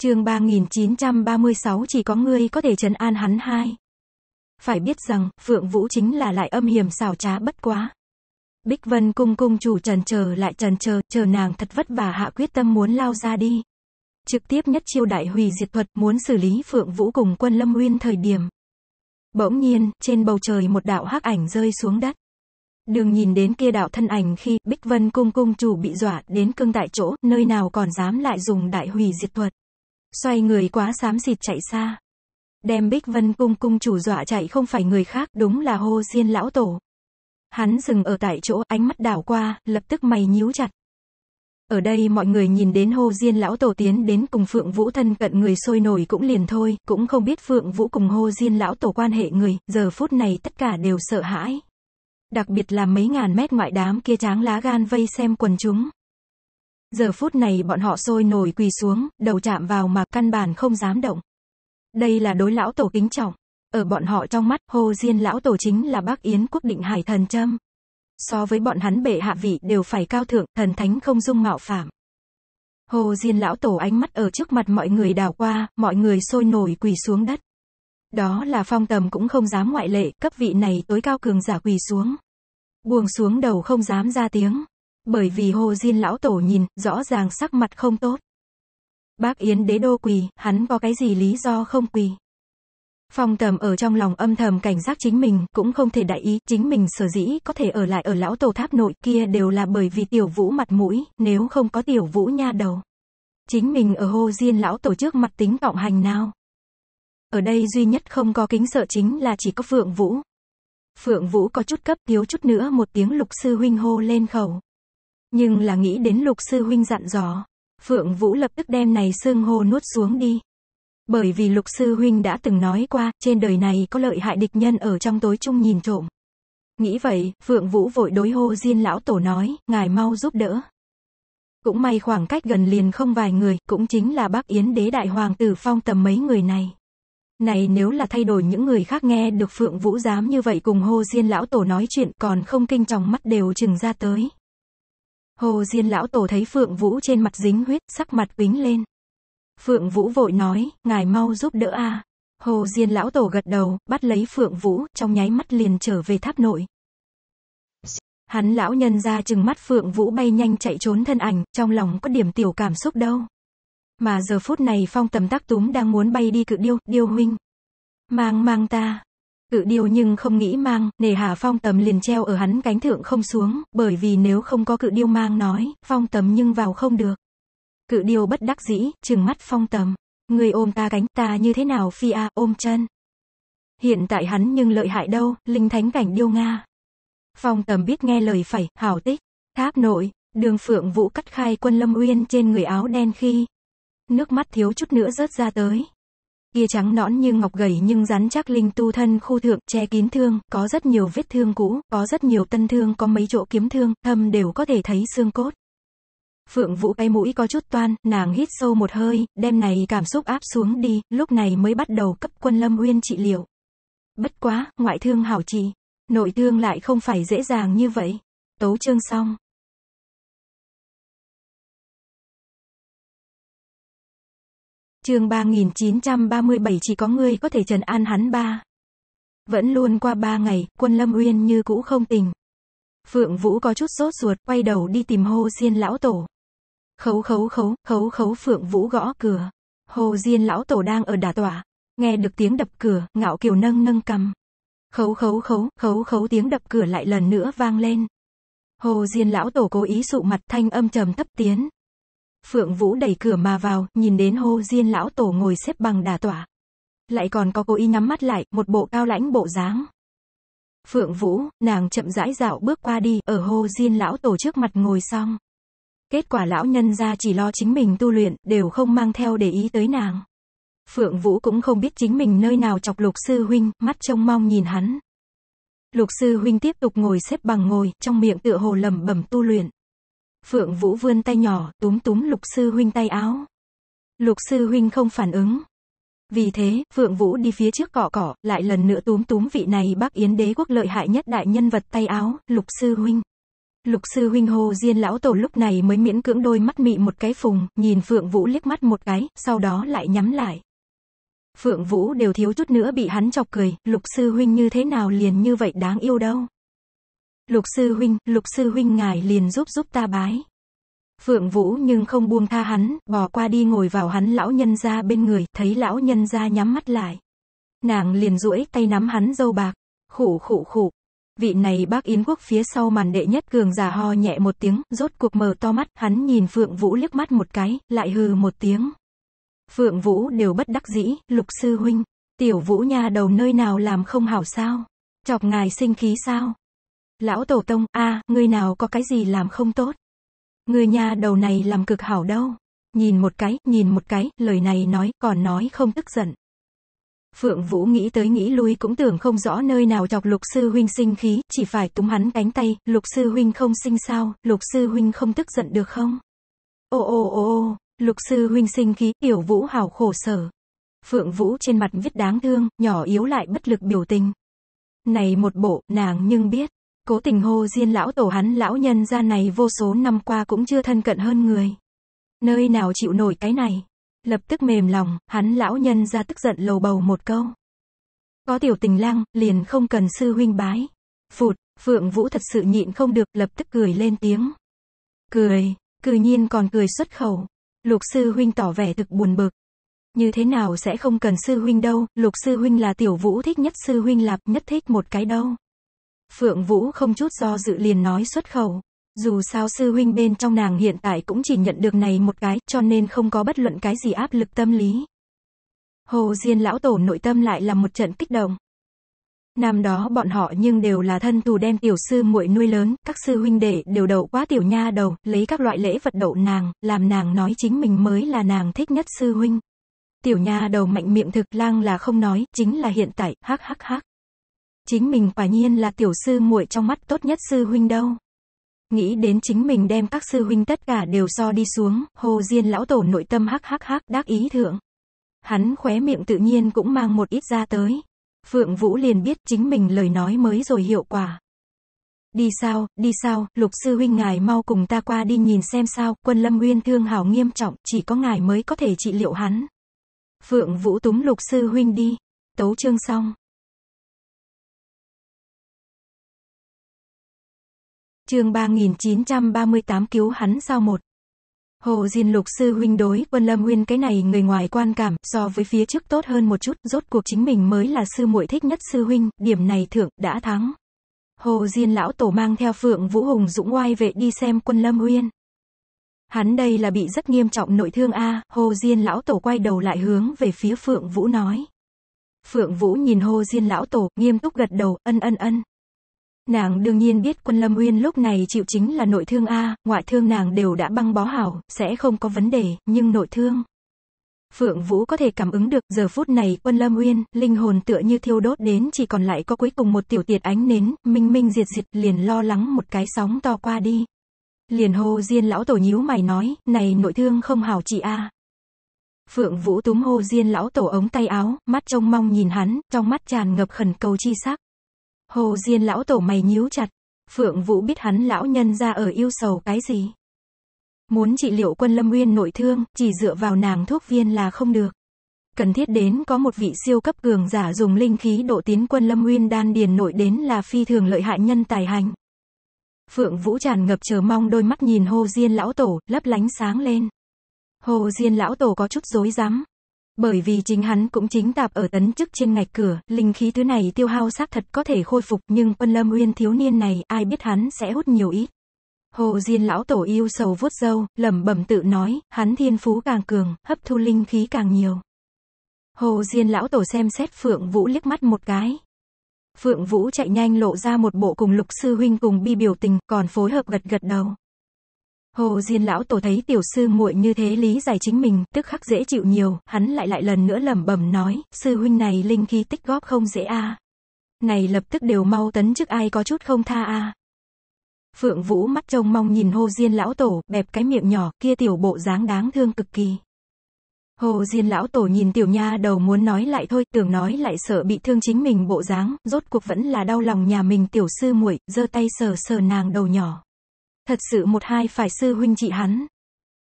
Chương 3936 chỉ có ngươi có thể trấn an hắn hai. Phải biết rằng, Phượng Vũ chính là lại âm hiểm xảo trá bất quá. Bích Vân cung cung chủ trần chờ lại trần chờ, chờ nàng thật vất vả hạ quyết tâm muốn lao ra đi. Trực tiếp nhất chiêu đại hủy diệt thuật muốn xử lý Phượng Vũ cùng quân Lâm Nguyên thời điểm. Bỗng nhiên, trên bầu trời một đạo hắc ảnh rơi xuống đất. Đường nhìn đến kia đạo thân ảnh khi Bích Vân cung cung chủ bị dọa đến cương tại chỗ, nơi nào còn dám lại dùng đại hủy diệt thuật xoay người quá xám xịt chạy xa. Đem Bích Vân Cung cung chủ dọa chạy không phải người khác, đúng là hô diên lão tổ. Hắn dừng ở tại chỗ, ánh mắt đảo qua, lập tức mày nhíu chặt. Ở đây mọi người nhìn đến hô diên lão tổ tiến đến cùng Phượng Vũ thân cận người sôi nổi cũng liền thôi, cũng không biết Phượng Vũ cùng hô diên lão tổ quan hệ người, giờ phút này tất cả đều sợ hãi. Đặc biệt là mấy ngàn mét ngoại đám kia tráng lá gan vây xem quần chúng. Giờ phút này bọn họ sôi nổi quỳ xuống, đầu chạm vào mà căn bản không dám động. Đây là đối lão tổ kính trọng. Ở bọn họ trong mắt, Hồ Diên lão tổ chính là bác Yến quốc định hải thần châm. So với bọn hắn bệ hạ vị đều phải cao thượng, thần thánh không dung mạo phạm. Hồ Diên lão tổ ánh mắt ở trước mặt mọi người đảo qua, mọi người sôi nổi quỳ xuống đất. Đó là phong tầm cũng không dám ngoại lệ, cấp vị này tối cao cường giả quỳ xuống. Buông xuống đầu không dám ra tiếng. Bởi vì Hồ Diên lão tổ nhìn, rõ ràng sắc mặt không tốt. Bác Yến đế đô quỳ, hắn có cái gì lý do không quỳ? Phong tầm ở trong lòng âm thầm cảnh giác chính mình, cũng không thể đại ý, chính mình sở dĩ có thể ở lại ở lão tổ tháp nội kia đều là bởi vì tiểu vũ mặt mũi, nếu không có tiểu vũ nha đầu. Chính mình ở hô diên lão tổ trước mặt tính cộng hành nào. Ở đây duy nhất không có kính sợ chính là chỉ có Phượng Vũ. Phượng Vũ có chút cấp thiếu chút nữa một tiếng lục sư huynh hô lên khẩu nhưng là nghĩ đến lục sư huynh dặn dò. Phượng Vũ lập tức đem này xương hô nuốt xuống đi. Bởi vì lục sư huynh đã từng nói qua, trên đời này có lợi hại địch nhân ở trong tối chung nhìn trộm. Nghĩ vậy, Phượng Vũ vội đối hô Diên lão tổ nói, ngài mau giúp đỡ. Cũng may khoảng cách gần liền không vài người, cũng chính là bác Yến đế đại hoàng tử phong tầm mấy người này. Này nếu là thay đổi những người khác nghe được Phượng Vũ dám như vậy cùng hô Diên lão tổ nói chuyện còn không kinh trọng mắt đều chừng ra tới. Hồ Diên lão tổ thấy Phượng Vũ trên mặt dính huyết, sắc mặt quính lên. Phượng Vũ vội nói, ngài mau giúp đỡ a. À. Hồ Diên lão tổ gật đầu, bắt lấy Phượng Vũ, trong nháy mắt liền trở về tháp nội. Hắn lão nhân ra chừng mắt Phượng Vũ bay nhanh chạy trốn thân ảnh, trong lòng có điểm tiểu cảm xúc đâu. Mà giờ phút này phong tầm tắc túm đang muốn bay đi cự điêu, điêu huynh. Mang mang ta, Cự điều nhưng không nghĩ mang, nề hà phong tầm liền treo ở hắn cánh thượng không xuống, bởi vì nếu không có cự điêu mang nói, phong tầm nhưng vào không được. Cự điều bất đắc dĩ, trừng mắt phong tầm. Người ôm ta cánh ta như thế nào phi a ôm chân. Hiện tại hắn nhưng lợi hại đâu, linh thánh cảnh điêu Nga. Phong tầm biết nghe lời phải, hảo tích. Tháp nội, đường phượng vũ cắt khai quân lâm uyên trên người áo đen khi. Nước mắt thiếu chút nữa rớt ra tới kia trắng nõn như ngọc gầy nhưng rắn chắc linh tu thân khu thượng, che kín thương, có rất nhiều vết thương cũ, có rất nhiều tân thương có mấy chỗ kiếm thương, thâm đều có thể thấy xương cốt. Phượng Vũ bay mũi có chút toan, nàng hít sâu một hơi, đêm này cảm xúc áp xuống đi, lúc này mới bắt đầu cấp quân lâm uyên trị liệu. Bất quá, ngoại thương hảo trị, nội thương lại không phải dễ dàng như vậy. Tấu chương xong. chương 3937 chỉ có ngươi có thể trần an hắn ba. Vẫn luôn qua ba ngày, quân Lâm Uyên như cũ không tình. Phượng Vũ có chút sốt ruột, quay đầu đi tìm Hồ Diên lão tổ. Khấu khấu khấu, khấu khấu Phượng Vũ gõ cửa. Hồ Diên lão tổ đang ở đà tỏa. Nghe được tiếng đập cửa, ngạo kiều nâng nâng cầm. Khấu khấu khấu, khấu khấu tiếng đập cửa lại lần nữa vang lên. Hồ Diên lão tổ cố ý sụ mặt thanh âm trầm thấp tiến. Phượng Vũ đẩy cửa mà vào, nhìn đến hô diên lão tổ ngồi xếp bằng đà tỏa. Lại còn có cô y nhắm mắt lại, một bộ cao lãnh bộ dáng. Phượng Vũ, nàng chậm rãi dạo bước qua đi, ở hô diên lão tổ trước mặt ngồi xong. Kết quả lão nhân ra chỉ lo chính mình tu luyện, đều không mang theo để ý tới nàng. Phượng Vũ cũng không biết chính mình nơi nào chọc lục sư huynh, mắt trông mong nhìn hắn. Lục sư huynh tiếp tục ngồi xếp bằng ngồi, trong miệng tựa hồ lầm bẩm tu luyện. Phượng Vũ vươn tay nhỏ, túm túm lục sư huynh tay áo. Lục sư huynh không phản ứng. Vì thế, Phượng Vũ đi phía trước cỏ cỏ, lại lần nữa túm túm vị này Bắc Yến đế quốc lợi hại nhất đại nhân vật tay áo, lục sư huynh. Lục sư huynh hồ diên lão tổ lúc này mới miễn cưỡng đôi mắt mị một cái phùng, nhìn Phượng Vũ liếc mắt một cái, sau đó lại nhắm lại. Phượng Vũ đều thiếu chút nữa bị hắn chọc cười, lục sư huynh như thế nào liền như vậy đáng yêu đâu. Lục sư huynh, lục sư huynh ngài liền giúp giúp ta bái. Phượng Vũ nhưng không buông tha hắn, bỏ qua đi ngồi vào hắn lão nhân ra bên người, thấy lão nhân ra nhắm mắt lại. Nàng liền duỗi tay nắm hắn dâu bạc, khủ khủ khủ. Vị này bác Yến Quốc phía sau màn đệ nhất cường già ho nhẹ một tiếng, rốt cuộc mở to mắt, hắn nhìn Phượng Vũ liếc mắt một cái, lại hừ một tiếng. Phượng Vũ đều bất đắc dĩ, lục sư huynh, tiểu Vũ nhà đầu nơi nào làm không hảo sao? Chọc ngài sinh khí sao? Lão Tổ Tông, a à, người nào có cái gì làm không tốt? Người nhà đầu này làm cực hảo đâu. Nhìn một cái, nhìn một cái, lời này nói, còn nói không tức giận. Phượng Vũ nghĩ tới nghĩ lui cũng tưởng không rõ nơi nào chọc lục sư huynh sinh khí, chỉ phải túm hắn cánh tay, lục sư huynh không sinh sao, lục sư huynh không tức giận được không? Ô ô ô ô, lục sư huynh sinh khí, tiểu vũ hào khổ sở. Phượng Vũ trên mặt viết đáng thương, nhỏ yếu lại bất lực biểu tình. Này một bộ, nàng nhưng biết. Cố tình hô diên lão tổ hắn lão nhân gia này vô số năm qua cũng chưa thân cận hơn người. Nơi nào chịu nổi cái này. Lập tức mềm lòng, hắn lão nhân gia tức giận lầu bầu một câu. Có tiểu tình lang, liền không cần sư huynh bái. Phụt, Phượng Vũ thật sự nhịn không được, lập tức cười lên tiếng. Cười, cư nhiên còn cười xuất khẩu. Lục sư huynh tỏ vẻ thực buồn bực. Như thế nào sẽ không cần sư huynh đâu, lục sư huynh là tiểu vũ thích nhất sư huynh lạp nhất thích một cái đâu. Phượng Vũ không chút do dự liền nói xuất khẩu. Dù sao sư huynh bên trong nàng hiện tại cũng chỉ nhận được này một cái, cho nên không có bất luận cái gì áp lực tâm lý. Hồ Diên lão tổ nội tâm lại là một trận kích động. Năm đó bọn họ nhưng đều là thân thù đem tiểu sư muội nuôi lớn, các sư huynh đệ đều đậu quá tiểu nha đầu, lấy các loại lễ vật đậu nàng, làm nàng nói chính mình mới là nàng thích nhất sư huynh. Tiểu nha đầu mạnh miệng thực lang là không nói, chính là hiện tại, hắc hắc hắc. Chính mình quả nhiên là tiểu sư muội trong mắt tốt nhất sư huynh đâu. Nghĩ đến chính mình đem các sư huynh tất cả đều so đi xuống, hồ diên lão tổ nội tâm hắc hắc hắc đắc ý thượng. Hắn khóe miệng tự nhiên cũng mang một ít ra tới. Phượng Vũ liền biết chính mình lời nói mới rồi hiệu quả. Đi sao, đi sao, lục sư huynh ngài mau cùng ta qua đi nhìn xem sao, quân lâm nguyên thương hảo nghiêm trọng, chỉ có ngài mới có thể trị liệu hắn. Phượng Vũ túng lục sư huynh đi. Tấu chương xong. chương 3938 cứu hắn sau một. Hồ Diên Lục sư huynh đối Quân Lâm Nguyên cái này người ngoài quan cảm, so với phía trước tốt hơn một chút, rốt cuộc chính mình mới là sư muội thích nhất sư huynh, điểm này thượng đã thắng. Hồ Diên lão tổ mang theo Phượng Vũ Hùng dũng oai vệ đi xem Quân Lâm Nguyên. Hắn đây là bị rất nghiêm trọng nội thương a, Hồ Diên lão tổ quay đầu lại hướng về phía Phượng Vũ nói. Phượng Vũ nhìn Hồ Diên lão tổ, nghiêm túc gật đầu, ân ân ân. Nàng đương nhiên biết quân Lâm Uyên lúc này chịu chính là nội thương A, ngoại thương nàng đều đã băng bó hảo, sẽ không có vấn đề, nhưng nội thương. Phượng Vũ có thể cảm ứng được, giờ phút này, quân Lâm Uyên, linh hồn tựa như thiêu đốt đến chỉ còn lại có cuối cùng một tiểu tiệt ánh nến, minh minh diệt diệt, liền lo lắng một cái sóng to qua đi. Liền hô diên lão tổ nhíu mày nói, này nội thương không hảo chị A. Phượng Vũ túm hô diên lão tổ ống tay áo, mắt trông mong nhìn hắn, trong mắt tràn ngập khẩn cầu chi sắc. Hồ Diên lão tổ mày nhíu chặt. Phượng Vũ biết hắn lão nhân ra ở yêu sầu cái gì. Muốn trị liệu quân Lâm Nguyên nội thương, chỉ dựa vào nàng thuốc viên là không được. Cần thiết đến có một vị siêu cấp cường giả dùng linh khí độ tiến quân Lâm Nguyên đan điền nội đến là phi thường lợi hại nhân tài hành. Phượng Vũ tràn ngập chờ mong đôi mắt nhìn Hồ Diên lão tổ, lấp lánh sáng lên. Hồ Diên lão tổ có chút rối rắm, bởi vì chính hắn cũng chính tạp ở tấn chức trên ngạch cửa, linh khí thứ này tiêu hao xác thật có thể khôi phục nhưng quân lâm uyên thiếu niên này ai biết hắn sẽ hút nhiều ít. Hồ Diên lão tổ yêu sầu vuốt râu lẩm bẩm tự nói, hắn thiên phú càng cường, hấp thu linh khí càng nhiều. Hồ Diên lão tổ xem xét Phượng Vũ liếc mắt một cái. Phượng Vũ chạy nhanh lộ ra một bộ cùng lục sư huynh cùng bi biểu tình, còn phối hợp gật gật đầu. Hồ Diên lão tổ thấy tiểu sư muội như thế lý giải chính mình, tức khắc dễ chịu nhiều, hắn lại lại lần nữa lẩm bẩm nói, sư huynh này linh khí tích góp không dễ a. Này lập tức đều mau tấn chức ai có chút không tha a. Phượng Vũ mắt trông mong nhìn Hồ Diên lão tổ, bẹp cái miệng nhỏ, kia tiểu bộ dáng đáng thương cực kỳ. Hồ Diên lão tổ nhìn tiểu nha đầu muốn nói lại thôi, tưởng nói lại sợ bị thương chính mình bộ dáng, rốt cuộc vẫn là đau lòng nhà mình tiểu sư muội, giơ tay sờ sờ nàng đầu nhỏ. Thật sự một hai phải sư huynh trị hắn.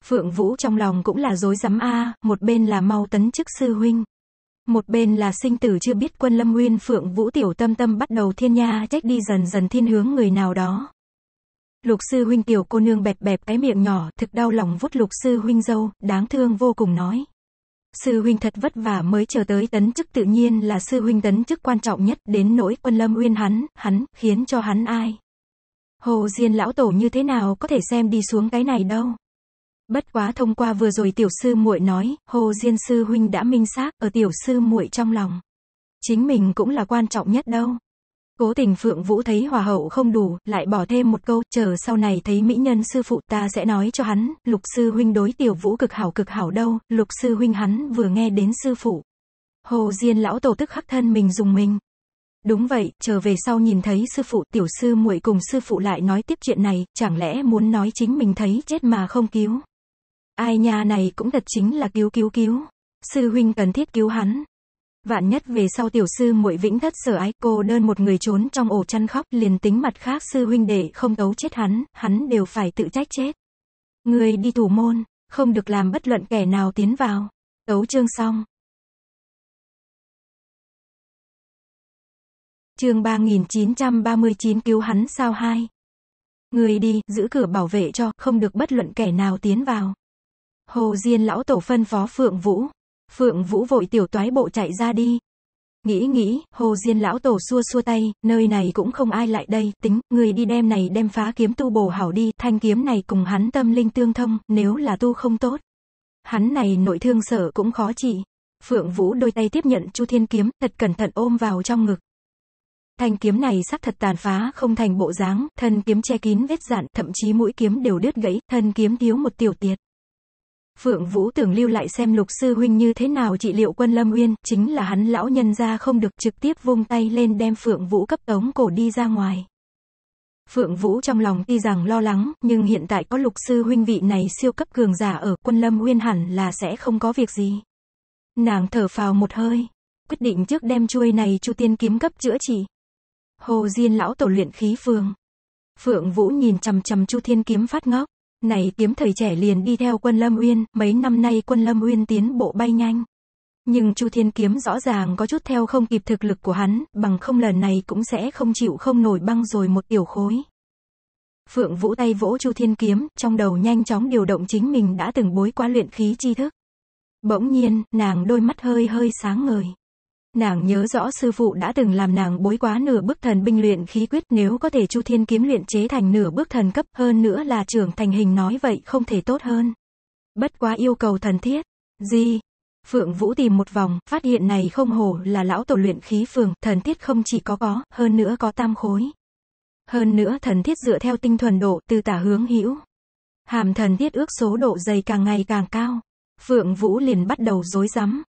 Phượng Vũ trong lòng cũng là dối rắm a, một bên là mau tấn chức sư huynh. Một bên là sinh tử chưa biết quân lâm nguyên Phượng Vũ tiểu tâm tâm bắt đầu thiên nha trách đi dần dần thiên hướng người nào đó. Lục sư huynh tiểu cô nương bẹp bẹp cái miệng nhỏ thực đau lòng vút lục sư huynh dâu, đáng thương vô cùng nói. Sư huynh thật vất vả mới chờ tới tấn chức tự nhiên là sư huynh tấn chức quan trọng nhất đến nỗi quân lâm uyên hắn, hắn, khiến cho hắn ai. Hồ Diên lão tổ như thế nào có thể xem đi xuống cái này đâu. Bất quá thông qua vừa rồi tiểu sư muội nói, Hồ Diên sư huynh đã minh xác ở tiểu sư muội trong lòng. Chính mình cũng là quan trọng nhất đâu. Cố tình Phượng Vũ thấy hòa hậu không đủ, lại bỏ thêm một câu, chờ sau này thấy mỹ nhân sư phụ ta sẽ nói cho hắn, lục sư huynh đối tiểu vũ cực hảo cực hảo đâu, lục sư huynh hắn vừa nghe đến sư phụ. Hồ Diên lão tổ tức khắc thân mình dùng mình, Đúng vậy, chờ về sau nhìn thấy sư phụ, tiểu sư muội cùng sư phụ lại nói tiếp chuyện này, chẳng lẽ muốn nói chính mình thấy chết mà không cứu. Ai nhà này cũng thật chính là cứu cứu cứu. Sư huynh cần thiết cứu hắn. Vạn nhất về sau tiểu sư muội vĩnh thất sở ái, cô đơn một người trốn trong ổ chăn khóc, liền tính mặt khác sư huynh đệ không tấu chết hắn, hắn đều phải tự trách chết. Người đi thủ môn, không được làm bất luận kẻ nào tiến vào. Tấu chương xong. chương 3939 cứu hắn sao hai. Người đi, giữ cửa bảo vệ cho, không được bất luận kẻ nào tiến vào. Hồ Diên lão tổ phân phó Phượng Vũ. Phượng Vũ vội tiểu toái bộ chạy ra đi. Nghĩ nghĩ, Hồ Diên lão tổ xua xua tay, nơi này cũng không ai lại đây, tính, người đi đem này đem phá kiếm tu bổ hảo đi, thanh kiếm này cùng hắn tâm linh tương thông, nếu là tu không tốt. Hắn này nội thương sở cũng khó trị Phượng Vũ đôi tay tiếp nhận Chu Thiên kiếm, thật cẩn thận ôm vào trong ngực. Thanh kiếm này sắc thật tàn phá, không thành bộ dáng, thân kiếm che kín vết dạn, thậm chí mũi kiếm đều đứt gãy, thân kiếm thiếu một tiểu tiệt. Phượng Vũ tưởng lưu lại xem lục sư huynh như thế nào trị liệu quân Lâm Uyên, chính là hắn lão nhân ra không được trực tiếp vung tay lên đem Phượng Vũ cấp tống cổ đi ra ngoài. Phượng Vũ trong lòng tuy rằng lo lắng, nhưng hiện tại có lục sư huynh vị này siêu cấp cường giả ở quân Lâm Uyên hẳn là sẽ không có việc gì. Nàng thở phào một hơi, quyết định trước đem chuôi này chu tiên kiếm cấp chữa trị. Hồ Diên lão tổ luyện khí phương. Phượng Vũ nhìn chằm chằm Chu Thiên kiếm phát ngốc. Này kiếm thời trẻ liền đi theo quân Lâm Uyên, mấy năm nay quân Lâm Uyên tiến bộ bay nhanh. Nhưng Chu Thiên kiếm rõ ràng có chút theo không kịp thực lực của hắn, bằng không lần này cũng sẽ không chịu không nổi băng rồi một tiểu khối. Phượng Vũ tay vỗ Chu Thiên kiếm, trong đầu nhanh chóng điều động chính mình đã từng bối qua luyện khí chi thức. Bỗng nhiên, nàng đôi mắt hơi hơi sáng ngời. Nàng nhớ rõ sư phụ đã từng làm nàng bối quá nửa bước thần binh luyện khí quyết nếu có thể chu thiên kiếm luyện chế thành nửa bước thần cấp hơn nữa là trưởng thành hình nói vậy không thể tốt hơn. Bất quá yêu cầu thần thiết. Gì? Phượng Vũ tìm một vòng, phát hiện này không hổ là lão tổ luyện khí phường, thần thiết không chỉ có có, hơn nữa có tam khối. Hơn nữa thần thiết dựa theo tinh thuần độ từ tả hướng hữu. Hàm thần thiết ước số độ dày càng ngày càng cao. Phượng Vũ liền bắt đầu rối rắm,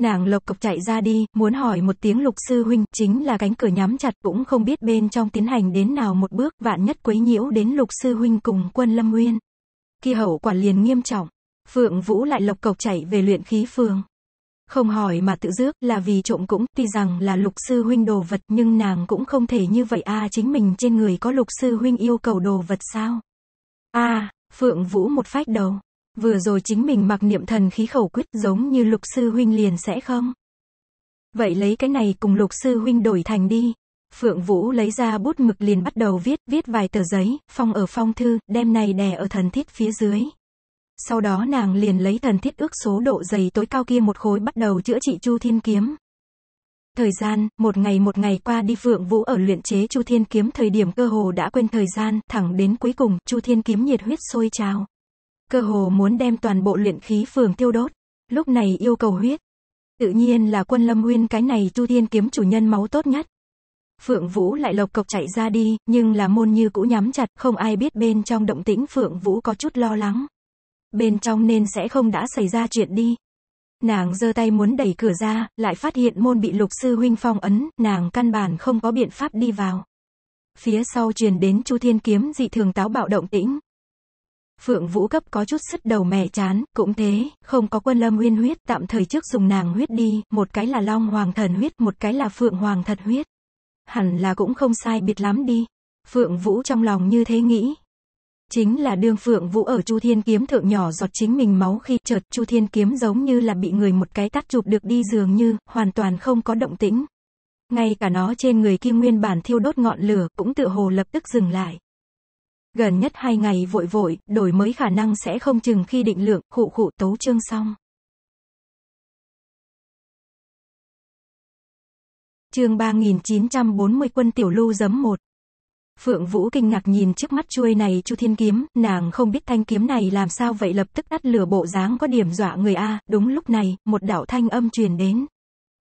Nàng lộc cộc chạy ra đi, muốn hỏi một tiếng lục sư huynh, chính là cánh cửa nhắm chặt cũng không biết bên trong tiến hành đến nào một bước, vạn nhất quấy nhiễu đến lục sư huynh cùng quân lâm nguyên. Khi hậu quả liền nghiêm trọng, Phượng Vũ lại lộc cộc chạy về luyện khí phường. Không hỏi mà tự dước là vì trộm cũng, tuy rằng là lục sư huynh đồ vật nhưng nàng cũng không thể như vậy a à, chính mình trên người có lục sư huynh yêu cầu đồ vật sao. a à, Phượng Vũ một phách đầu, Vừa rồi chính mình mặc niệm thần khí khẩu quyết giống như lục sư huynh liền sẽ không? Vậy lấy cái này cùng lục sư huynh đổi thành đi. Phượng Vũ lấy ra bút mực liền bắt đầu viết, viết vài tờ giấy, phong ở phong thư, đem này đè ở thần thiết phía dưới. Sau đó nàng liền lấy thần thiết ước số độ dày tối cao kia một khối bắt đầu chữa trị Chu Thiên Kiếm. Thời gian, một ngày một ngày qua đi Phượng Vũ ở luyện chế Chu Thiên Kiếm thời điểm cơ hồ đã quên thời gian, thẳng đến cuối cùng, Chu Thiên Kiếm nhiệt huyết sôi trào cơ hồ muốn đem toàn bộ luyện khí phường tiêu đốt. Lúc này yêu cầu huyết. Tự nhiên là quân lâm nguyên cái này chu thiên kiếm chủ nhân máu tốt nhất. Phượng Vũ lại lộc cộc chạy ra đi, nhưng là môn như cũ nhắm chặt, không ai biết bên trong động tĩnh Phượng Vũ có chút lo lắng. Bên trong nên sẽ không đã xảy ra chuyện đi. Nàng giơ tay muốn đẩy cửa ra, lại phát hiện môn bị lục sư huynh phong ấn, nàng căn bản không có biện pháp đi vào. Phía sau truyền đến Chu Thiên Kiếm dị thường táo bạo động tĩnh, Phượng Vũ cấp có chút sứt đầu mẹ chán, cũng thế, không có quân lâm uyên huyết, tạm thời trước dùng nàng huyết đi, một cái là long hoàng thần huyết, một cái là phượng hoàng thật huyết. Hẳn là cũng không sai biệt lắm đi. Phượng Vũ trong lòng như thế nghĩ. Chính là đương Phượng Vũ ở Chu Thiên Kiếm thượng nhỏ giọt chính mình máu khi chợt Chu Thiên Kiếm giống như là bị người một cái tắt chụp được đi dường như, hoàn toàn không có động tĩnh. Ngay cả nó trên người kia nguyên bản thiêu đốt ngọn lửa cũng tự hồ lập tức dừng lại. Gần nhất hai ngày vội vội, đổi mới khả năng sẽ không chừng khi định lượng, khụ khụ tấu chương xong. Chương 3940 quân tiểu lưu giấm một Phượng Vũ kinh ngạc nhìn trước mắt chuôi này Chu Thiên Kiếm, nàng không biết thanh kiếm này làm sao vậy lập tức đắt lửa bộ dáng có điểm dọa người A, đúng lúc này, một đạo thanh âm truyền đến.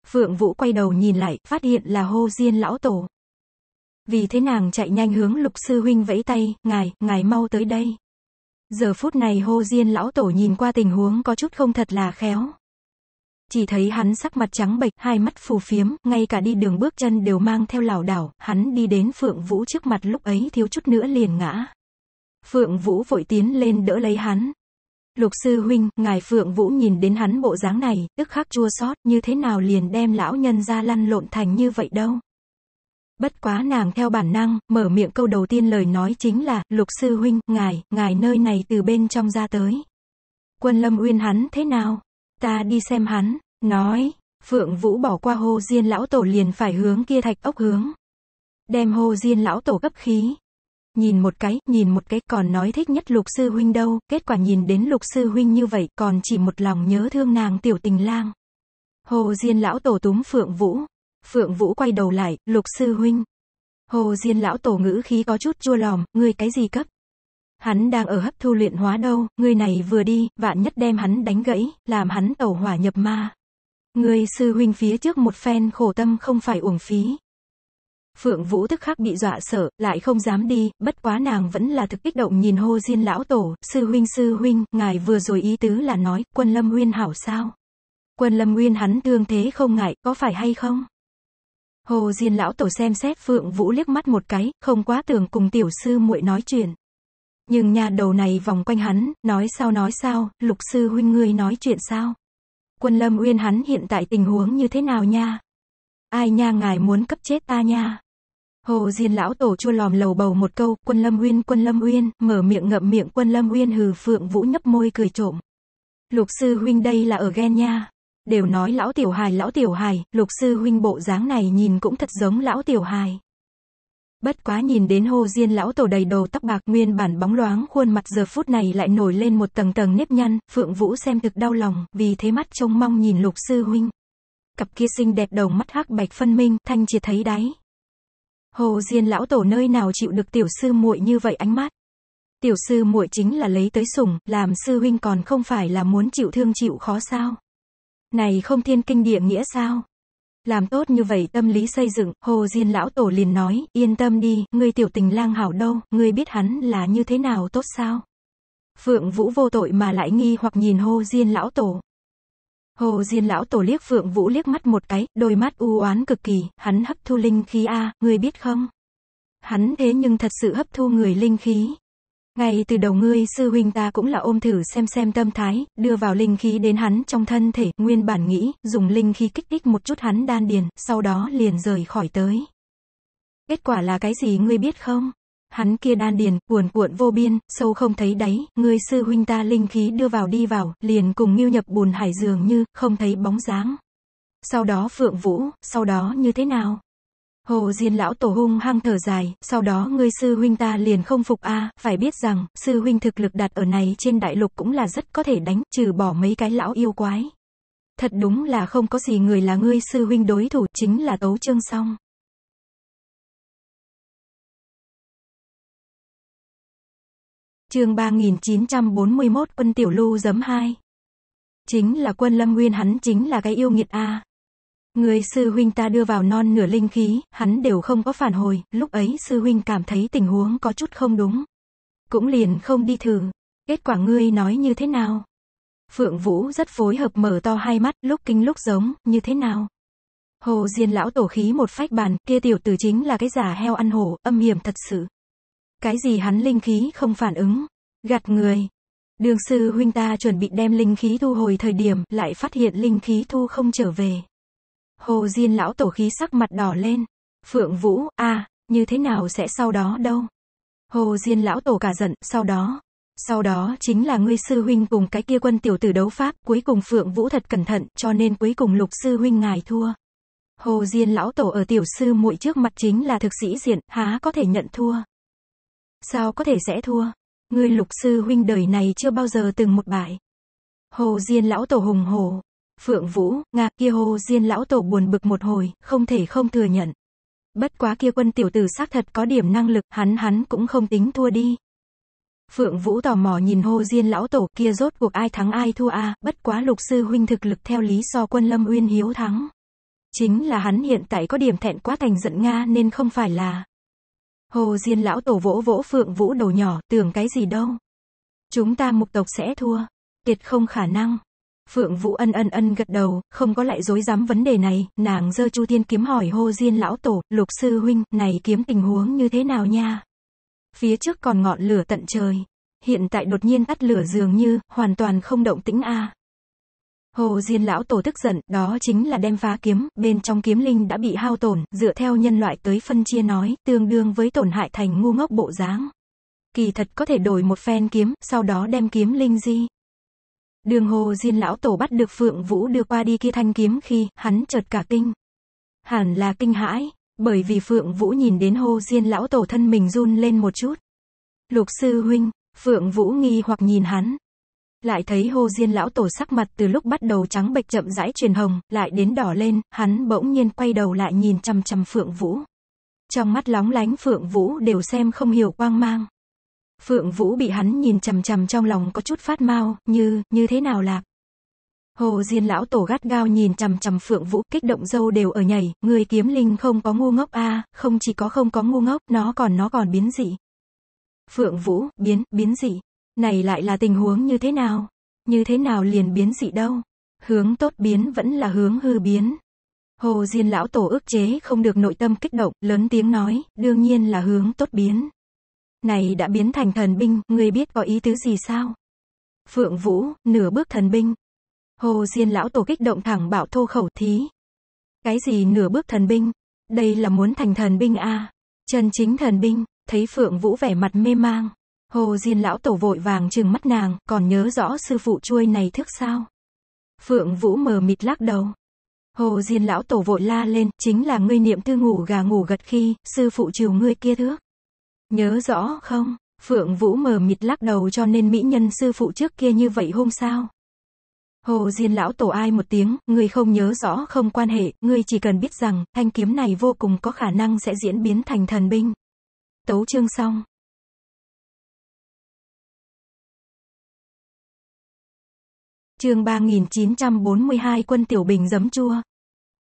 Phượng Vũ quay đầu nhìn lại, phát hiện là hô diên lão tổ vì thế nàng chạy nhanh hướng lục sư huynh vẫy tay, ngài, ngài mau tới đây. Giờ phút này hô diên lão tổ nhìn qua tình huống có chút không thật là khéo. Chỉ thấy hắn sắc mặt trắng bệch, hai mắt phù phiếm, ngay cả đi đường bước chân đều mang theo lảo đảo, hắn đi đến Phượng Vũ trước mặt lúc ấy thiếu chút nữa liền ngã. Phượng Vũ vội tiến lên đỡ lấy hắn. Lục sư huynh, ngài Phượng Vũ nhìn đến hắn bộ dáng này, tức khắc chua xót, như thế nào liền đem lão nhân ra lăn lộn thành như vậy đâu. Bất quá nàng theo bản năng, mở miệng câu đầu tiên lời nói chính là, lục sư huynh, ngài, ngài nơi này từ bên trong ra tới. Quân lâm uyên hắn thế nào? Ta đi xem hắn, nói, phượng vũ bỏ qua hô diên lão tổ liền phải hướng kia thạch ốc hướng. Đem hô diên lão tổ gấp khí. Nhìn một cái, nhìn một cái, còn nói thích nhất lục sư huynh đâu, kết quả nhìn đến lục sư huynh như vậy, còn chỉ một lòng nhớ thương nàng tiểu tình lang. Hồ Diên lão tổ túm Phượng Vũ, Phượng Vũ quay đầu lại, lục sư huynh. Hồ Diên lão tổ ngữ khí có chút chua lòm, ngươi cái gì cấp? Hắn đang ở hấp thu luyện hóa đâu, ngươi này vừa đi, vạn nhất đem hắn đánh gãy, làm hắn tẩu hỏa nhập ma. Ngươi sư huynh phía trước một phen khổ tâm không phải uổng phí. Phượng Vũ tức khắc bị dọa sợ, lại không dám đi, bất quá nàng vẫn là thực kích động nhìn hô diên lão tổ, sư huynh sư huynh, ngài vừa rồi ý tứ là nói, quân lâm Nguyên hảo sao? Quân lâm nguyên hắn thương thế không ngại, có phải hay không? Hồ Diên lão tổ xem xét Phượng Vũ liếc mắt một cái, không quá tưởng cùng tiểu sư muội nói chuyện. Nhưng nhà đầu này vòng quanh hắn, nói sao nói sao, lục sư huynh ngươi nói chuyện sao? Quân Lâm Uyên hắn hiện tại tình huống như thế nào nha? Ai nha ngài muốn cấp chết ta nha? Hồ Diên lão tổ chua lòm lầu bầu một câu, quân Lâm Uyên, quân Lâm Uyên, mở miệng ngậm miệng quân Lâm Uyên hừ Phượng Vũ nhấp môi cười trộm. Lục sư huynh đây là ở ghen nha đều nói lão tiểu hài lão tiểu hài, lục sư huynh bộ dáng này nhìn cũng thật giống lão tiểu hài. Bất quá nhìn đến hồ diên lão tổ đầy đầu tóc bạc nguyên bản bóng loáng khuôn mặt giờ phút này lại nổi lên một tầng tầng nếp nhăn, phượng vũ xem thực đau lòng, vì thế mắt trông mong nhìn lục sư huynh. Cặp kia xinh đẹp đầu mắt hắc bạch phân minh, thanh chia thấy đáy. Hồ diên lão tổ nơi nào chịu được tiểu sư muội như vậy ánh mắt. Tiểu sư muội chính là lấy tới sủng, làm sư huynh còn không phải là muốn chịu thương chịu khó sao. Này không thiên kinh địa nghĩa sao? Làm tốt như vậy tâm lý xây dựng, Hồ Diên lão tổ liền nói, yên tâm đi, ngươi tiểu tình lang hảo đâu, ngươi biết hắn là như thế nào tốt sao? Phượng Vũ vô tội mà lại nghi hoặc nhìn Hồ Diên lão tổ. Hồ Diên lão tổ liếc Phượng Vũ liếc mắt một cái, đôi mắt u oán cực kỳ, hắn hấp thu linh khí a, à, ngươi biết không? Hắn thế nhưng thật sự hấp thu người linh khí. Ngay từ đầu ngươi sư huynh ta cũng là ôm thử xem xem tâm thái, đưa vào linh khí đến hắn trong thân thể, nguyên bản nghĩ, dùng linh khí kích thích một chút hắn đan điền, sau đó liền rời khỏi tới. Kết quả là cái gì ngươi biết không? Hắn kia đan điền, cuồn cuộn vô biên, sâu không thấy đáy, ngươi sư huynh ta linh khí đưa vào đi vào, liền cùng ngưu nhập bùn hải dường như, không thấy bóng dáng. Sau đó phượng vũ, sau đó như thế nào? Hồ Diên lão tổ hung hăng thở dài, sau đó ngươi sư huynh ta liền không phục a, à, phải biết rằng, sư huynh thực lực đạt ở này trên đại lục cũng là rất có thể đánh, trừ bỏ mấy cái lão yêu quái. Thật đúng là không có gì người là ngươi sư huynh đối thủ, chính là tấu chương xong. Chương 3941 Quân Tiểu Lưu giấm 2 Chính là quân Lâm Nguyên hắn chính là cái yêu nghiệt a. À. Người sư huynh ta đưa vào non nửa linh khí, hắn đều không có phản hồi, lúc ấy sư huynh cảm thấy tình huống có chút không đúng. Cũng liền không đi thử. Kết quả ngươi nói như thế nào? Phượng Vũ rất phối hợp mở to hai mắt, lúc kinh lúc giống, như thế nào? Hồ Diên lão tổ khí một phách bàn, kia tiểu tử chính là cái giả heo ăn hổ, âm hiểm thật sự. Cái gì hắn linh khí không phản ứng, gạt người. Đường sư huynh ta chuẩn bị đem linh khí thu hồi thời điểm, lại phát hiện linh khí thu không trở về. Hồ Diên lão tổ khí sắc mặt đỏ lên. Phượng Vũ, a, như thế nào sẽ sau đó đâu? Hồ Diên lão tổ cả giận, sau đó. Sau đó chính là ngươi sư huynh cùng cái kia quân tiểu tử đấu pháp, cuối cùng Phượng Vũ thật cẩn thận, cho nên cuối cùng lục sư huynh ngài thua. Hồ Diên lão tổ ở tiểu sư muội trước mặt chính là thực sĩ diện, há có thể nhận thua. Sao có thể sẽ thua? Ngươi lục sư huynh đời này chưa bao giờ từng một bại. Hồ Diên lão tổ hùng hổ, Phượng Vũ, Nga, kia hô diên lão tổ buồn bực một hồi, không thể không thừa nhận. Bất quá kia quân tiểu tử xác thật có điểm năng lực, hắn hắn cũng không tính thua đi. Phượng Vũ tò mò nhìn hô diên lão tổ kia rốt cuộc ai thắng ai thua a à, bất quá lục sư huynh thực lực theo lý so quân lâm uyên hiếu thắng. Chính là hắn hiện tại có điểm thẹn quá thành giận Nga nên không phải là. Hồ diên lão tổ vỗ vỗ Phượng Vũ đầu nhỏ, tưởng cái gì đâu. Chúng ta mục tộc sẽ thua. tuyệt không khả năng. Phượng Vũ ân ân ân gật đầu, không có lại dối dám vấn đề này, nàng dơ Chu Thiên kiếm hỏi Hồ Diên lão tổ, lục sư huynh, này kiếm tình huống như thế nào nha? Phía trước còn ngọn lửa tận trời, hiện tại đột nhiên tắt lửa dường như, hoàn toàn không động tĩnh a. Hồ Diên lão tổ tức giận, đó chính là đem phá kiếm, bên trong kiếm linh đã bị hao tổn, dựa theo nhân loại tới phân chia nói, tương đương với tổn hại thành ngu ngốc bộ dáng. Kỳ thật có thể đổi một phen kiếm, sau đó đem kiếm linh di, Đường hồ diên lão tổ bắt được Phượng Vũ đưa qua đi kia thanh kiếm khi, hắn chợt cả kinh. Hẳn là kinh hãi, bởi vì Phượng Vũ nhìn đến hồ diên lão tổ thân mình run lên một chút. Lục sư huynh, Phượng Vũ nghi hoặc nhìn hắn. Lại thấy hồ diên lão tổ sắc mặt từ lúc bắt đầu trắng bệch chậm rãi truyền hồng, lại đến đỏ lên, hắn bỗng nhiên quay đầu lại nhìn chăm chăm Phượng Vũ. Trong mắt lóng lánh Phượng Vũ đều xem không hiểu quang mang. Phượng Vũ bị hắn nhìn chằm chằm trong lòng có chút phát mau, như, như thế nào lạc. Hồ Diên lão tổ gắt gao nhìn chằm chằm Phượng Vũ, kích động dâu đều ở nhảy, người kiếm linh không có ngu ngốc a, không chỉ có không có ngu ngốc, nó còn nó còn biến dị. Phượng Vũ, biến, biến dị. Này lại là tình huống như thế nào? Như thế nào liền biến dị đâu? Hướng tốt biến vẫn là hướng hư biến. Hồ Diên lão tổ ức chế không được nội tâm kích động, lớn tiếng nói, đương nhiên là hướng tốt biến. Này đã biến thành thần binh, ngươi biết có ý tứ gì sao? Phượng Vũ, nửa bước thần binh. Hồ Diên lão tổ kích động thẳng bảo thô khẩu thí. Cái gì nửa bước thần binh? Đây là muốn thành thần binh a à? Chân chính thần binh, thấy Phượng Vũ vẻ mặt mê mang. Hồ Diên lão tổ vội vàng trừng mắt nàng, còn nhớ rõ sư phụ chuôi này thức sao? Phượng Vũ mờ mịt lắc đầu. Hồ Diên lão tổ vội la lên, chính là ngươi niệm tư ngủ gà ngủ gật khi, sư phụ chiều ngươi kia thước. Nhớ rõ không? Phượng Vũ mờ mịt lắc đầu cho nên mỹ nhân sư phụ trước kia như vậy hôm sao? Hồ Diên lão tổ ai một tiếng, ngươi không nhớ rõ không quan hệ, ngươi chỉ cần biết rằng, thanh kiếm này vô cùng có khả năng sẽ diễn biến thành thần binh. Tấu chương xong. Chương 3942 quân tiểu bình giấm chua.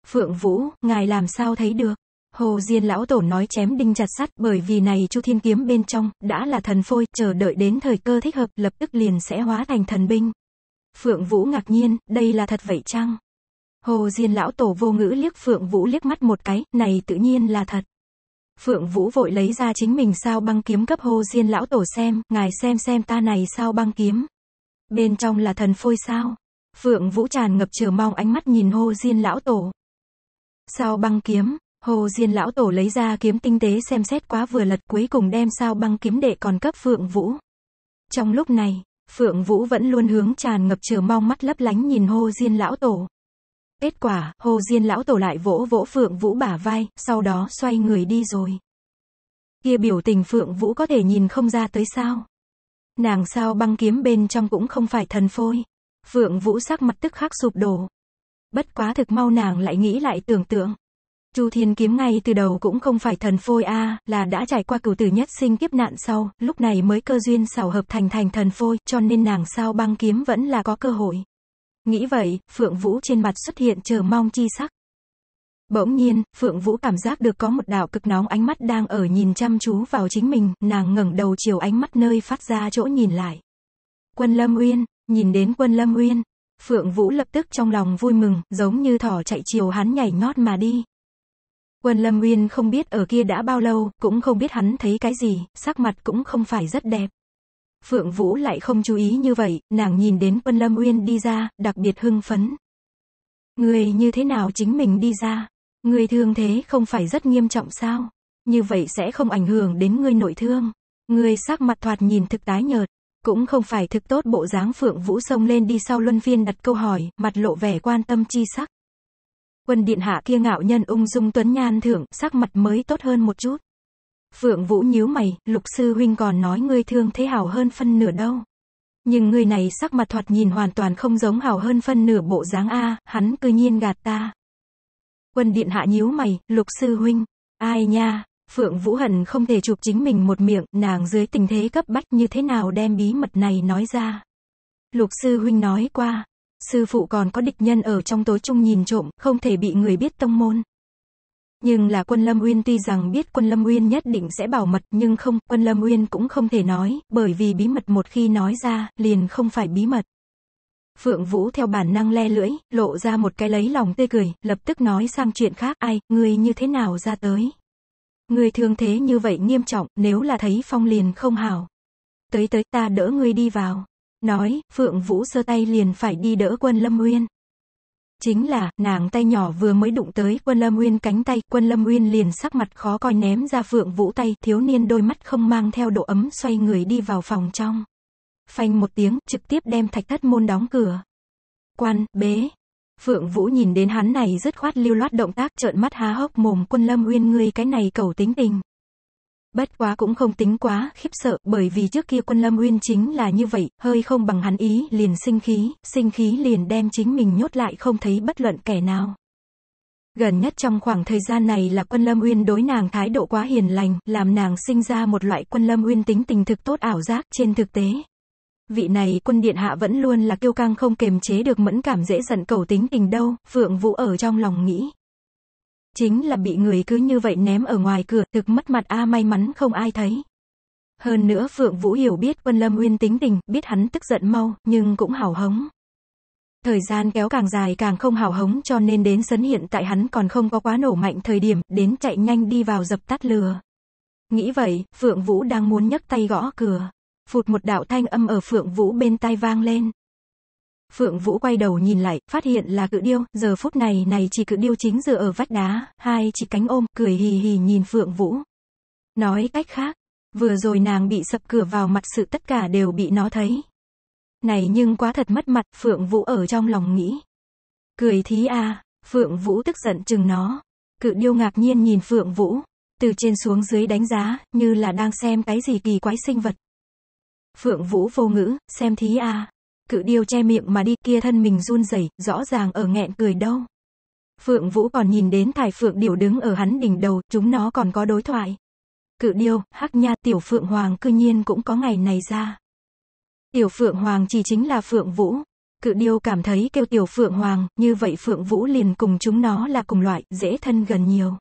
Phượng Vũ, ngài làm sao thấy được? Hồ Diên lão tổ nói chém đinh chặt sắt bởi vì này Chu Thiên kiếm bên trong đã là thần phôi, chờ đợi đến thời cơ thích hợp lập tức liền sẽ hóa thành thần binh. Phượng Vũ ngạc nhiên, đây là thật vậy chăng? Hồ Diên lão tổ vô ngữ liếc Phượng Vũ liếc mắt một cái, này tự nhiên là thật. Phượng Vũ vội lấy ra chính mình sao băng kiếm cấp Hồ Diên lão tổ xem, ngài xem xem ta này sao băng kiếm. Bên trong là thần phôi sao? Phượng Vũ tràn ngập chờ mong ánh mắt nhìn Hồ Diên lão tổ. Sao băng kiếm, Hồ Diên lão tổ lấy ra kiếm tinh tế xem xét quá vừa lật cuối cùng đem sao băng kiếm đệ còn cấp Phượng Vũ. Trong lúc này, Phượng Vũ vẫn luôn hướng tràn ngập chờ mong mắt lấp lánh nhìn Hồ Diên lão tổ. Kết quả, Hồ Diên lão tổ lại vỗ vỗ Phượng Vũ bả vai, sau đó xoay người đi rồi. Kia biểu tình Phượng Vũ có thể nhìn không ra tới sao. Nàng sao băng kiếm bên trong cũng không phải thần phôi. Phượng Vũ sắc mặt tức khắc sụp đổ. Bất quá thực mau nàng lại nghĩ lại tưởng tượng, Chu Thiên Kiếm ngay từ đầu cũng không phải thần phôi a, là đã trải qua cửu tử nhất sinh kiếp nạn sau, lúc này mới cơ duyên xảo hợp thành thành thần phôi, cho nên nàng sao băng kiếm vẫn là có cơ hội. Nghĩ vậy, Phượng Vũ trên mặt xuất hiện chờ mong chi sắc. Bỗng nhiên, Phượng Vũ cảm giác được có một đạo cực nóng ánh mắt đang ở nhìn chăm chú vào chính mình, nàng ngẩng đầu chiều ánh mắt nơi phát ra chỗ nhìn lại. Quân Lâm Uyên, nhìn đến Quân Lâm Uyên, Phượng Vũ lập tức trong lòng vui mừng, giống như thỏ chạy chiều hắn nhảy nhót mà đi, Quân Lâm Uyên không biết ở kia đã bao lâu, cũng không biết hắn thấy cái gì, sắc mặt cũng không phải rất đẹp. Phượng Vũ lại không chú ý như vậy, nàng nhìn đến Quân Lâm Uyên đi ra, đặc biệt hưng phấn. Người như thế nào chính mình đi ra? Người thương thế không phải rất nghiêm trọng sao? Như vậy sẽ không ảnh hưởng đến người nội thương. Người sắc mặt thoạt nhìn thực tái nhợt, cũng không phải thực tốt bộ dáng Phượng Vũ xông lên đi sau Luân Phiên đặt câu hỏi, mặt lộ vẻ quan tâm chi sắc. Quân điện hạ kia ngạo nhân ung dung tuấn nhan thưởng, sắc mặt mới tốt hơn một chút. Phượng Vũ nhíu mày, lục sư huynh còn nói ngươi thương thế hảo hơn phân nửa đâu. Nhưng người này sắc mặt thoạt nhìn hoàn toàn không giống hảo hơn phân nửa bộ dáng A, hắn cư nhiên gạt ta. Quân điện hạ nhíu mày, lục sư huynh, ai nha, Phượng Vũ Hận không thể chụp chính mình một miệng, nàng dưới tình thế cấp bách như thế nào đem bí mật này nói ra. Lục sư huynh nói qua, sư phụ còn có địch nhân ở trong tối trung nhìn trộm, không thể bị người biết tông môn. Nhưng là quân Lâm Uyên tuy rằng biết quân Lâm Uyên nhất định sẽ bảo mật nhưng không, quân Lâm Uyên cũng không thể nói, bởi vì bí mật một khi nói ra, liền không phải bí mật. Phượng Vũ theo bản năng le lưỡi, lộ ra một cái lấy lòng tươi cười, lập tức nói sang chuyện khác, ai, người như thế nào ra tới. Người thường thế như vậy nghiêm trọng, nếu là thấy phong liền không hảo. Tới tới ta đỡ ngươi đi vào. Nói, Phượng Vũ sơ tay liền phải đi đỡ quân Lâm nguyên Chính là, nàng tay nhỏ vừa mới đụng tới quân Lâm nguyên cánh tay, quân Lâm nguyên liền sắc mặt khó coi ném ra Phượng Vũ tay, thiếu niên đôi mắt không mang theo độ ấm xoay người đi vào phòng trong. Phanh một tiếng, trực tiếp đem thạch thất môn đóng cửa. Quan, bế. Phượng Vũ nhìn đến hắn này rất khoát lưu loát động tác trợn mắt há hốc mồm quân Lâm nguyên ngươi cái này cầu tính tình. Bất quá cũng không tính quá khiếp sợ, bởi vì trước kia quân Lâm Uyên chính là như vậy, hơi không bằng hắn ý liền sinh khí, sinh khí liền đem chính mình nhốt lại không thấy bất luận kẻ nào. Gần nhất trong khoảng thời gian này là quân Lâm Uyên đối nàng thái độ quá hiền lành, làm nàng sinh ra một loại quân Lâm Uyên tính tình thực tốt ảo giác trên thực tế. Vị này quân điện hạ vẫn luôn là kiêu căng không kềm chế được mẫn cảm dễ giận cầu tính tình đâu, Phượng Vũ ở trong lòng nghĩ. Chính là bị người cứ như vậy ném ở ngoài cửa, thực mất mặt a may mắn không ai thấy. Hơn nữa Phượng Vũ hiểu biết quân Lâm Uyên tính tình, biết hắn tức giận mau, nhưng cũng hào hống. Thời gian kéo càng dài càng không hào hống cho nên đến sân hiện tại hắn còn không có quá nổ mạnh thời điểm, đến chạy nhanh đi vào dập tắt lừa. Nghĩ vậy, Phượng Vũ đang muốn nhấc tay gõ cửa. Phụt một đạo thanh âm ở Phượng Vũ bên tai vang lên. Phượng Vũ quay đầu nhìn lại, phát hiện là cự điêu, giờ phút này này chỉ cự điêu chính dựa ở vách đá, hai chỉ cánh ôm, cười hì hì nhìn Phượng Vũ. Nói cách khác, vừa rồi nàng bị sập cửa vào mặt sự tất cả đều bị nó thấy. Này nhưng quá thật mất mặt, Phượng Vũ ở trong lòng nghĩ. Cười thí a à, Phượng Vũ tức giận chừng nó. Cự điêu ngạc nhiên nhìn Phượng Vũ, từ trên xuống dưới đánh giá, như là đang xem cái gì kỳ quái sinh vật. Phượng Vũ vô ngữ, xem thí a à cự điêu che miệng mà đi kia thân mình run rẩy rõ ràng ở nghẹn cười đâu. Phượng Vũ còn nhìn đến thải phượng điểu đứng ở hắn đỉnh đầu, chúng nó còn có đối thoại. Cự điêu, hắc nha tiểu phượng hoàng cư nhiên cũng có ngày này ra. Tiểu phượng hoàng chỉ chính là phượng vũ. Cự điêu cảm thấy kêu tiểu phượng hoàng, như vậy phượng vũ liền cùng chúng nó là cùng loại, dễ thân gần nhiều.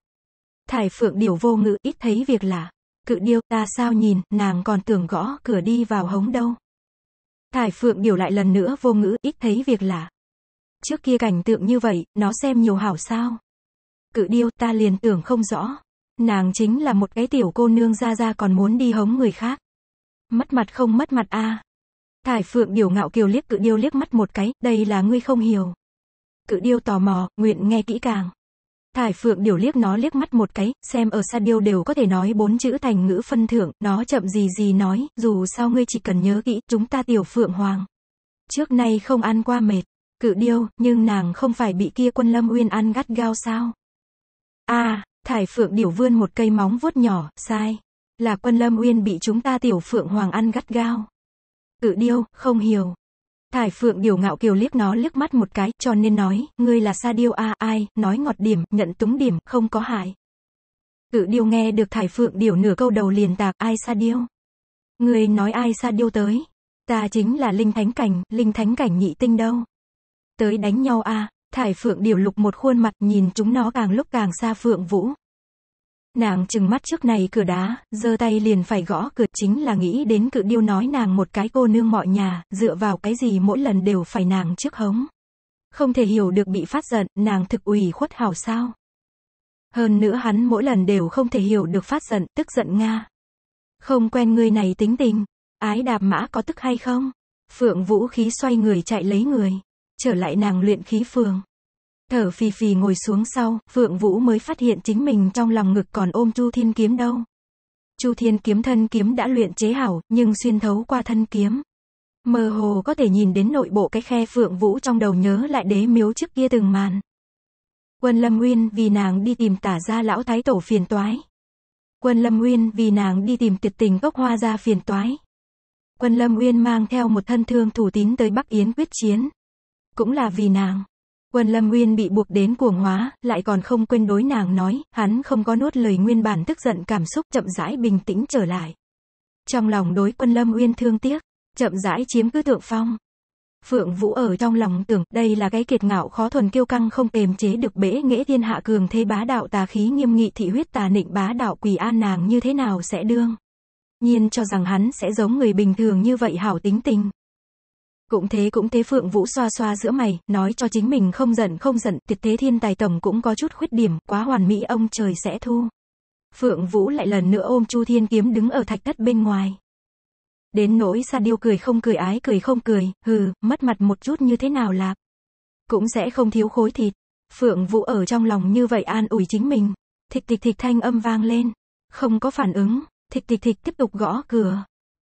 Thải phượng điểu vô ngữ ít thấy việc lạ. Cự điêu ta sao nhìn, nàng còn tưởng gõ cửa đi vào hống đâu. Thải Phượng điều lại lần nữa vô ngữ, ít thấy việc lạ. Trước kia cảnh tượng như vậy, nó xem nhiều hảo sao. Cự điêu ta liền tưởng không rõ. Nàng chính là một cái tiểu cô nương ra ra còn muốn đi hống người khác. Mất mặt không mất mặt a à. Thải Phượng điều ngạo kiều liếc cự điêu liếc mắt một cái, đây là ngươi không hiểu. Cự điêu tò mò, nguyện nghe kỹ càng. Thải Phượng Điều liếc nó liếc mắt một cái, xem ở Sa Điêu đều có thể nói bốn chữ thành ngữ phân thưởng, nó chậm gì gì nói, dù sao ngươi chỉ cần nhớ kỹ, chúng ta Tiểu Phượng Hoàng. Trước nay không ăn qua mệt, cự điêu, nhưng nàng không phải bị kia quân lâm uyên ăn gắt gao sao? a à, Thải Phượng Điều vươn một cây móng vuốt nhỏ, sai. Là quân lâm uyên bị chúng ta Tiểu Phượng Hoàng ăn gắt gao. Cự điêu, không hiểu, Thải Phượng điều ngạo kiều liếc nó liếc mắt một cái, cho nên nói, ngươi là sa điêu a ai, nói ngọt điểm, nhận túng điểm, không có hại. Cự điêu nghe được Thải Phượng điều nửa câu đầu liền tạc, ai sa điêu? Ngươi nói ai sa điêu tới? Ta chính là Linh Thánh Cảnh, Linh Thánh Cảnh nhị tinh đâu. Tới đánh nhau a Thải Phượng điều lục một khuôn mặt nhìn chúng nó càng lúc càng xa Phượng Vũ, Nàng chừng mắt trước này cửa đá, giơ tay liền phải gõ cửa chính là nghĩ đến cự điêu nói nàng một cái cô nương mọi nhà, dựa vào cái gì mỗi lần đều phải nàng trước hống. Không thể hiểu được bị phát giận, nàng thực ủy khuất hào sao. Hơn nữa hắn mỗi lần đều không thể hiểu được phát giận, tức giận Nga. Không quen người này tính tình, ái đạp mã có tức hay không? Phượng vũ khí xoay người chạy lấy người, trở lại nàng luyện khí phường. Thở phì phì ngồi xuống sau, Phượng Vũ mới phát hiện chính mình trong lòng ngực còn ôm Chu Thiên Kiếm đâu. Chu Thiên Kiếm thân kiếm đã luyện chế hảo, nhưng xuyên thấu qua thân kiếm. Mơ hồ có thể nhìn đến nội bộ cái khe Phượng Vũ trong đầu nhớ lại đế miếu trước kia từng màn. Quân Lâm Nguyên vì nàng đi tìm tả ra lão thái tổ phiền toái. Quân Lâm Nguyên vì nàng đi tìm tuyệt tình gốc hoa ra phiền toái. Quân Lâm Nguyên mang theo một thân thương thủ tín tới Bắc Yến quyết chiến. Cũng là vì nàng. Quân Lâm Nguyên bị buộc đến cuồng hóa, lại còn không quên đối nàng nói, hắn không có nuốt lời nguyên bản tức giận cảm xúc chậm rãi bình tĩnh trở lại. Trong lòng đối quân Lâm Nguyên thương tiếc, chậm rãi chiếm cứ thượng phong. Phượng Vũ ở trong lòng tưởng, đây là cái kiệt ngạo khó thuần kiêu căng không kềm chế được bể nghệ thiên hạ cường thế bá đạo tà khí nghiêm nghị thị huyết tà nịnh bá đạo quỷ an nàng như thế nào sẽ đương. Nhiên cho rằng hắn sẽ giống người bình thường như vậy hảo tính tình. Cũng thế cũng thế Phượng Vũ xoa xoa giữa mày, nói cho chính mình không giận không giận, tuyệt thế thiên tài tổng cũng có chút khuyết điểm, quá hoàn mỹ ông trời sẽ thu. Phượng Vũ lại lần nữa ôm Chu Thiên Kiếm đứng ở thạch đất bên ngoài. Đến nỗi Sa Điêu cười không cười ái cười không cười, hừ, mất mặt một chút như thế nào lạp. Cũng sẽ không thiếu khối thịt. Phượng Vũ ở trong lòng như vậy an ủi chính mình. Thịch thịch thịch thanh âm vang lên. Không có phản ứng, thịch thịch thịch tiếp tục gõ cửa.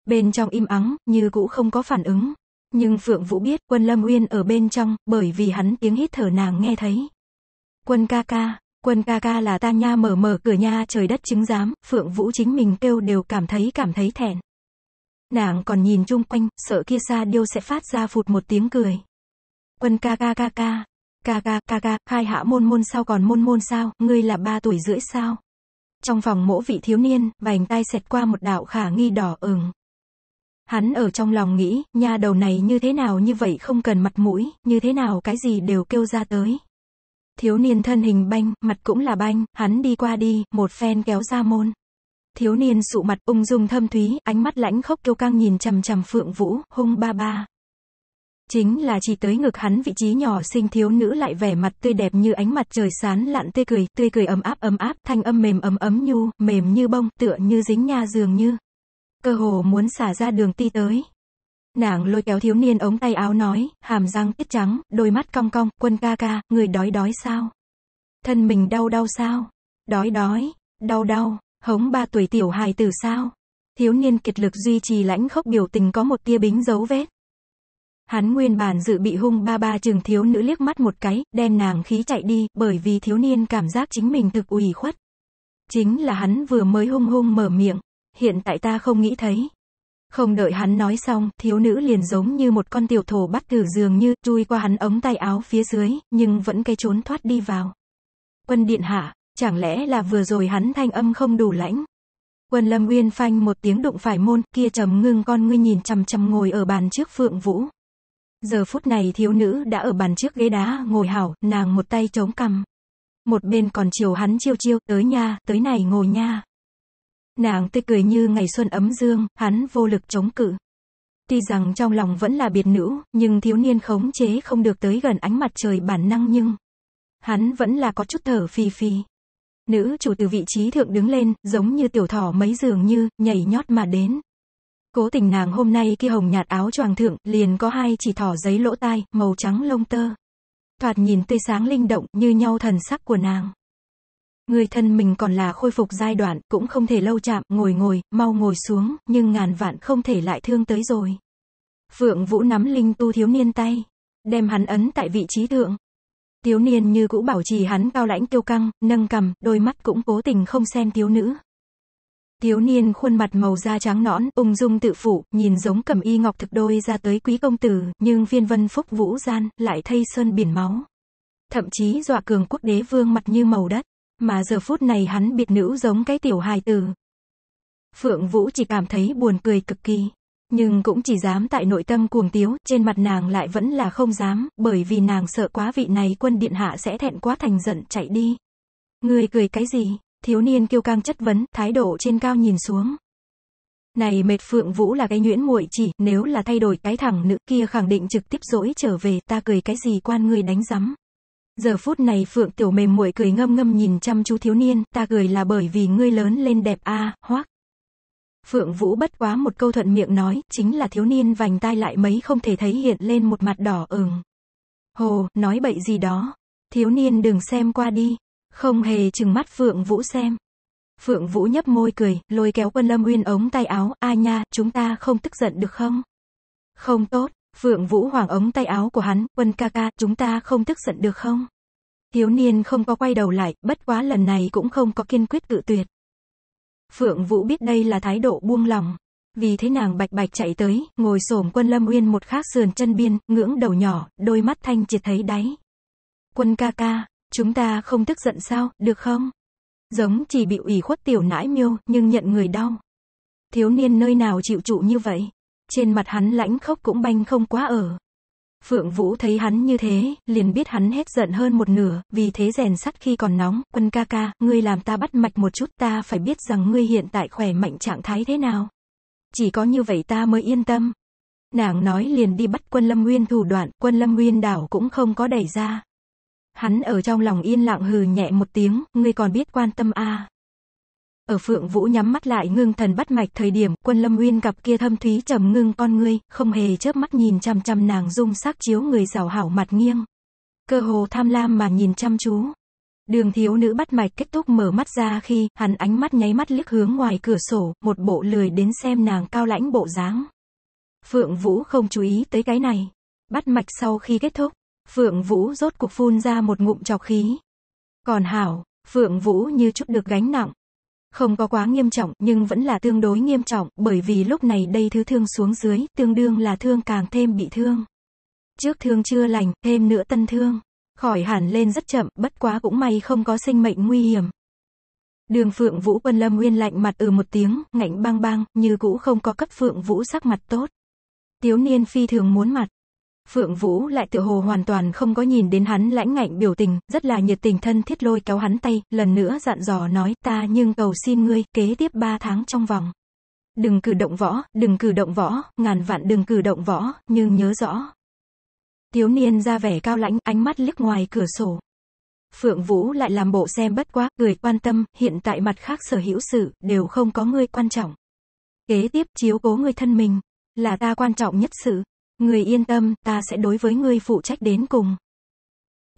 Bên trong im ắng, như cũ không có phản ứng. Nhưng Phượng Vũ biết quân Lâm Uyên ở bên trong, bởi vì hắn tiếng hít thở nàng nghe thấy. Quân ca ca, quân ca ca là ta nha mở mở cửa nha trời đất chứng giám, Phượng Vũ chính mình kêu đều cảm thấy cảm thấy thẹn. Nàng còn nhìn chung quanh, sợ kia xa điêu sẽ phát ra phụt một tiếng cười. Quân ca ca ca ca, ca ca ca ca, khai hạ môn môn sao còn môn môn sao, ngươi là ba tuổi rưỡi sao. Trong phòng mỗ vị thiếu niên, vành tay xẹt qua một đạo khả nghi đỏ ửng. Hắn ở trong lòng nghĩ, nhà đầu này như thế nào như vậy không cần mặt mũi, như thế nào cái gì đều kêu ra tới. Thiếu niên thân hình banh, mặt cũng là banh, hắn đi qua đi, một phen kéo ra môn. Thiếu niên sụ mặt ung dung thâm thúy, ánh mắt lãnh khốc kêu căng nhìn chằm chằm Phượng Vũ, hung ba ba. Chính là chỉ tới ngực hắn vị trí nhỏ xinh thiếu nữ lại vẻ mặt tươi đẹp như ánh mặt trời sán lạn tươi cười, tươi cười ấm áp ấm áp, thanh âm mềm ấm ấm nhu, mềm như bông, tựa như dính nha dường như cơ hồ muốn xả ra đường ti tới. Nàng lôi kéo thiếu niên ống tay áo nói, hàm răng tiết trắng, đôi mắt cong cong, quân ca ca, người đói đói sao? Thân mình đau đau sao? Đói đói, đau đau, hống ba tuổi tiểu hài tử sao? Thiếu niên kiệt lực duy trì lãnh khốc biểu tình có một tia bính dấu vết. Hắn nguyên bản dự bị hung ba ba trường thiếu nữ liếc mắt một cái, đen nàng khí chạy đi, bởi vì thiếu niên cảm giác chính mình thực ủy khuất. Chính là hắn vừa mới hung hung mở miệng, hiện tại ta không nghĩ thấy. Không đợi hắn nói xong, thiếu nữ liền giống như một con tiểu thổ bắt tử dường như, chui qua hắn ống tay áo phía dưới, nhưng vẫn cái trốn thoát đi vào. Quân điện hạ, chẳng lẽ là vừa rồi hắn thanh âm không đủ lãnh? Quân lâm uyên phanh một tiếng đụng phải môn, kia trầm ngưng con ngươi nhìn chằm chằm ngồi ở bàn trước phượng vũ. Giờ phút này thiếu nữ đã ở bàn trước ghế đá ngồi hảo, nàng một tay chống cằm. Một bên còn chiều hắn chiêu chiêu, tới nha, tới này ngồi nha. Nàng tươi cười như ngày xuân ấm dương, hắn vô lực chống cự. Tuy rằng trong lòng vẫn là biệt nữ, nhưng thiếu niên khống chế không được tới gần ánh mặt trời bản năng nhưng hắn vẫn là có chút thở phì phì. Nữ chủ từ vị trí thượng đứng lên, giống như tiểu thỏ mấy giường như, nhảy nhót mà đến. Cố tình nàng hôm nay kia hồng nhạt áo choàng thượng, liền có hai chỉ thỏ giấy lỗ tai, màu trắng lông tơ. Thoạt nhìn tươi sáng linh động, như nhau thần sắc của nàng người thân mình còn là khôi phục giai đoạn, cũng không thể lâu chạm, ngồi ngồi, mau ngồi xuống, nhưng ngàn vạn không thể lại thương tới rồi. Phượng Vũ nắm linh tu thiếu niên tay, đem hắn ấn tại vị trí thượng. Thiếu niên như cũ bảo trì hắn cao lãnh tiêu căng, nâng cầm, đôi mắt cũng cố tình không xem thiếu nữ. Thiếu niên khuôn mặt màu da trắng nõn, ung dung tự phụ, nhìn giống cầm y ngọc thực đôi ra tới quý công tử, nhưng viên vân phúc vũ gian, lại thay sơn biển máu. Thậm chí dọa cường quốc đế vương mặt như màu đất mà giờ phút này hắn biệt nữ giống cái tiểu hài tử. Phượng Vũ chỉ cảm thấy buồn cười cực kỳ, nhưng cũng chỉ dám tại nội tâm cuồng tiếu, trên mặt nàng lại vẫn là không dám, bởi vì nàng sợ quá vị này quân điện hạ sẽ thẹn quá thành giận chạy đi. Người cười cái gì? Thiếu niên kiêu căng chất vấn, thái độ trên cao nhìn xuống. Này mệt Phượng Vũ là cái nhuyễn muội chỉ, nếu là thay đổi cái thẳng nữ kia khẳng định trực tiếp dỗi trở về, ta cười cái gì quan người đánh rắm. Giờ phút này Phượng Tiểu mềm muội cười ngâm ngâm nhìn chăm chú thiếu niên, ta cười là bởi vì ngươi lớn lên đẹp a, à, hoắc. Phượng Vũ bất quá một câu thuận miệng nói, chính là thiếu niên vành tai lại mấy không thể thấy hiện lên một mặt đỏ ửng. Hồ, nói bậy gì đó. Thiếu niên đừng xem qua đi. Không hề chừng mắt Phượng Vũ xem. Phượng Vũ nhấp môi cười, lôi kéo quân lâm uyên ống tay áo, a nha, chúng ta không tức giận được không? Không tốt, Phượng Vũ Hoàng ống tay áo của hắn, quân ca ca, chúng ta không tức giận được không? Thiếu niên không có quay đầu lại, bất quá lần này cũng không có kiên quyết cự tuyệt. Phượng Vũ biết đây là thái độ buông lòng. Vì thế nàng bạch bạch chạy tới, ngồi xổm quân Lâm Uyên một khác sườn chân biên, ngưỡng đầu nhỏ, đôi mắt thanh triệt thấy đáy. Quân ca ca, chúng ta không tức giận sao, được không? Giống chỉ bị ủy khuất tiểu nãi miêu, nhưng nhận người đau. Thiếu niên nơi nào chịu trụ như vậy? trên mặt hắn lãnh khốc cũng banh không quá ở. Phượng Vũ thấy hắn như thế, liền biết hắn hết giận hơn một nửa, vì thế rèn sắt khi còn nóng, quân ca ca, ngươi làm ta bắt mạch một chút ta phải biết rằng ngươi hiện tại khỏe mạnh trạng thái thế nào. Chỉ có như vậy ta mới yên tâm. Nàng nói liền đi bắt quân lâm nguyên thủ đoạn, quân lâm nguyên đảo cũng không có đẩy ra. Hắn ở trong lòng yên lặng hừ nhẹ một tiếng, ngươi còn biết quan tâm a à. Ở Phượng Vũ nhắm mắt lại ngưng thần bắt mạch thời điểm, Quân Lâm Uyên gặp kia thâm thúy trầm ngưng con ngươi, không hề chớp mắt nhìn chăm chăm nàng dung sắc chiếu người giàu hảo mặt nghiêng. Cơ hồ tham lam mà nhìn chăm chú. Đường thiếu nữ bắt mạch kết thúc mở mắt ra khi, hắn ánh mắt nháy mắt liếc hướng ngoài cửa sổ, một bộ lười đến xem nàng cao lãnh bộ dáng. Phượng Vũ không chú ý tới cái này. Bắt mạch sau khi kết thúc, Phượng Vũ rốt cuộc phun ra một ngụm chọc khí. Còn Hảo, Phượng Vũ như chút được gánh nặng, không có quá nghiêm trọng nhưng vẫn là tương đối nghiêm trọng bởi vì lúc này đây thứ thương xuống dưới tương đương là thương càng thêm bị thương. Trước thương chưa lành, thêm nữa tân thương. Khỏi hẳn lên rất chậm, bất quá cũng may không có sinh mệnh nguy hiểm. Đường Phượng Vũ Quân Lâm Nguyên lạnh mặt ừ một tiếng, ngạnh băng băng như cũ không có cấp Phượng Vũ sắc mặt tốt. Tiếu niên phi thường muốn mặt, Phượng Vũ lại tự hồ hoàn toàn không có nhìn đến hắn lãnh ngạnh biểu tình, rất là nhiệt tình thân thiết lôi kéo hắn tay, lần nữa dặn dò nói ta nhưng cầu xin ngươi, kế tiếp 3 tháng trong vòng. Đừng cử động võ, đừng cử động võ, ngàn vạn đừng cử động võ, nhưng nhớ rõ. Thiếu niên ra vẻ cao lãnh, ánh mắt liếc ngoài cửa sổ. Phượng Vũ lại làm bộ xem bất quá, cười quan tâm, hiện tại mặt khác sở hữu sự, đều không có ngươi quan trọng. Kế tiếp, chiếu cố người thân mình, là ta quan trọng nhất sự. Người yên tâm, ta sẽ đối với ngươi phụ trách đến cùng.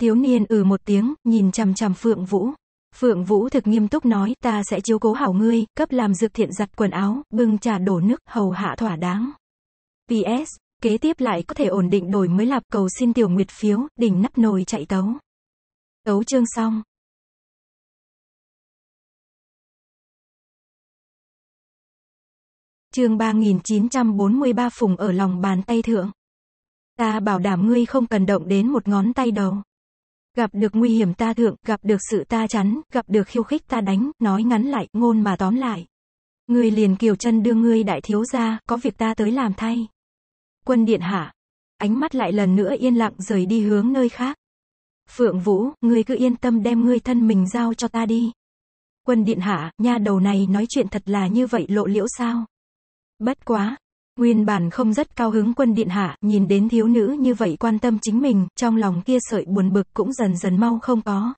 Tiếu niên ừ một tiếng, nhìn chằm chằm Phượng Vũ. Phượng Vũ thực nghiêm túc nói, ta sẽ chiếu cố hảo ngươi, cấp làm dược thiện giặt quần áo, bưng trà đổ nước, hầu hạ thỏa đáng. P.S. kế tiếp lại có thể ổn định đổi mới lạp cầu xin tiểu nguyệt phiếu, đỉnh nắp nồi chạy tấu. Tấu chương xong. Chương 3943 Phùng ở lòng bàn tay thượng. Ta bảo đảm ngươi không cần động đến một ngón tay đầu. Gặp được nguy hiểm ta thượng, gặp được sự ta chắn, gặp được khiêu khích ta đánh, nói ngắn lại, ngôn mà tóm lại. Ngươi liền kiều chân đưa ngươi đại thiếu ra, có việc ta tới làm thay. Quân điện hạ. Ánh mắt lại lần nữa yên lặng rời đi hướng nơi khác. Phượng Vũ, ngươi cứ yên tâm đem ngươi thân mình giao cho ta đi. Quân điện hạ, nha đầu này nói chuyện thật là như vậy lộ liễu sao? Bất quá, nguyên bản không rất cao hứng quân điện hạ, nhìn đến thiếu nữ như vậy quan tâm chính mình, trong lòng kia sợi buồn bực cũng dần dần mau không có.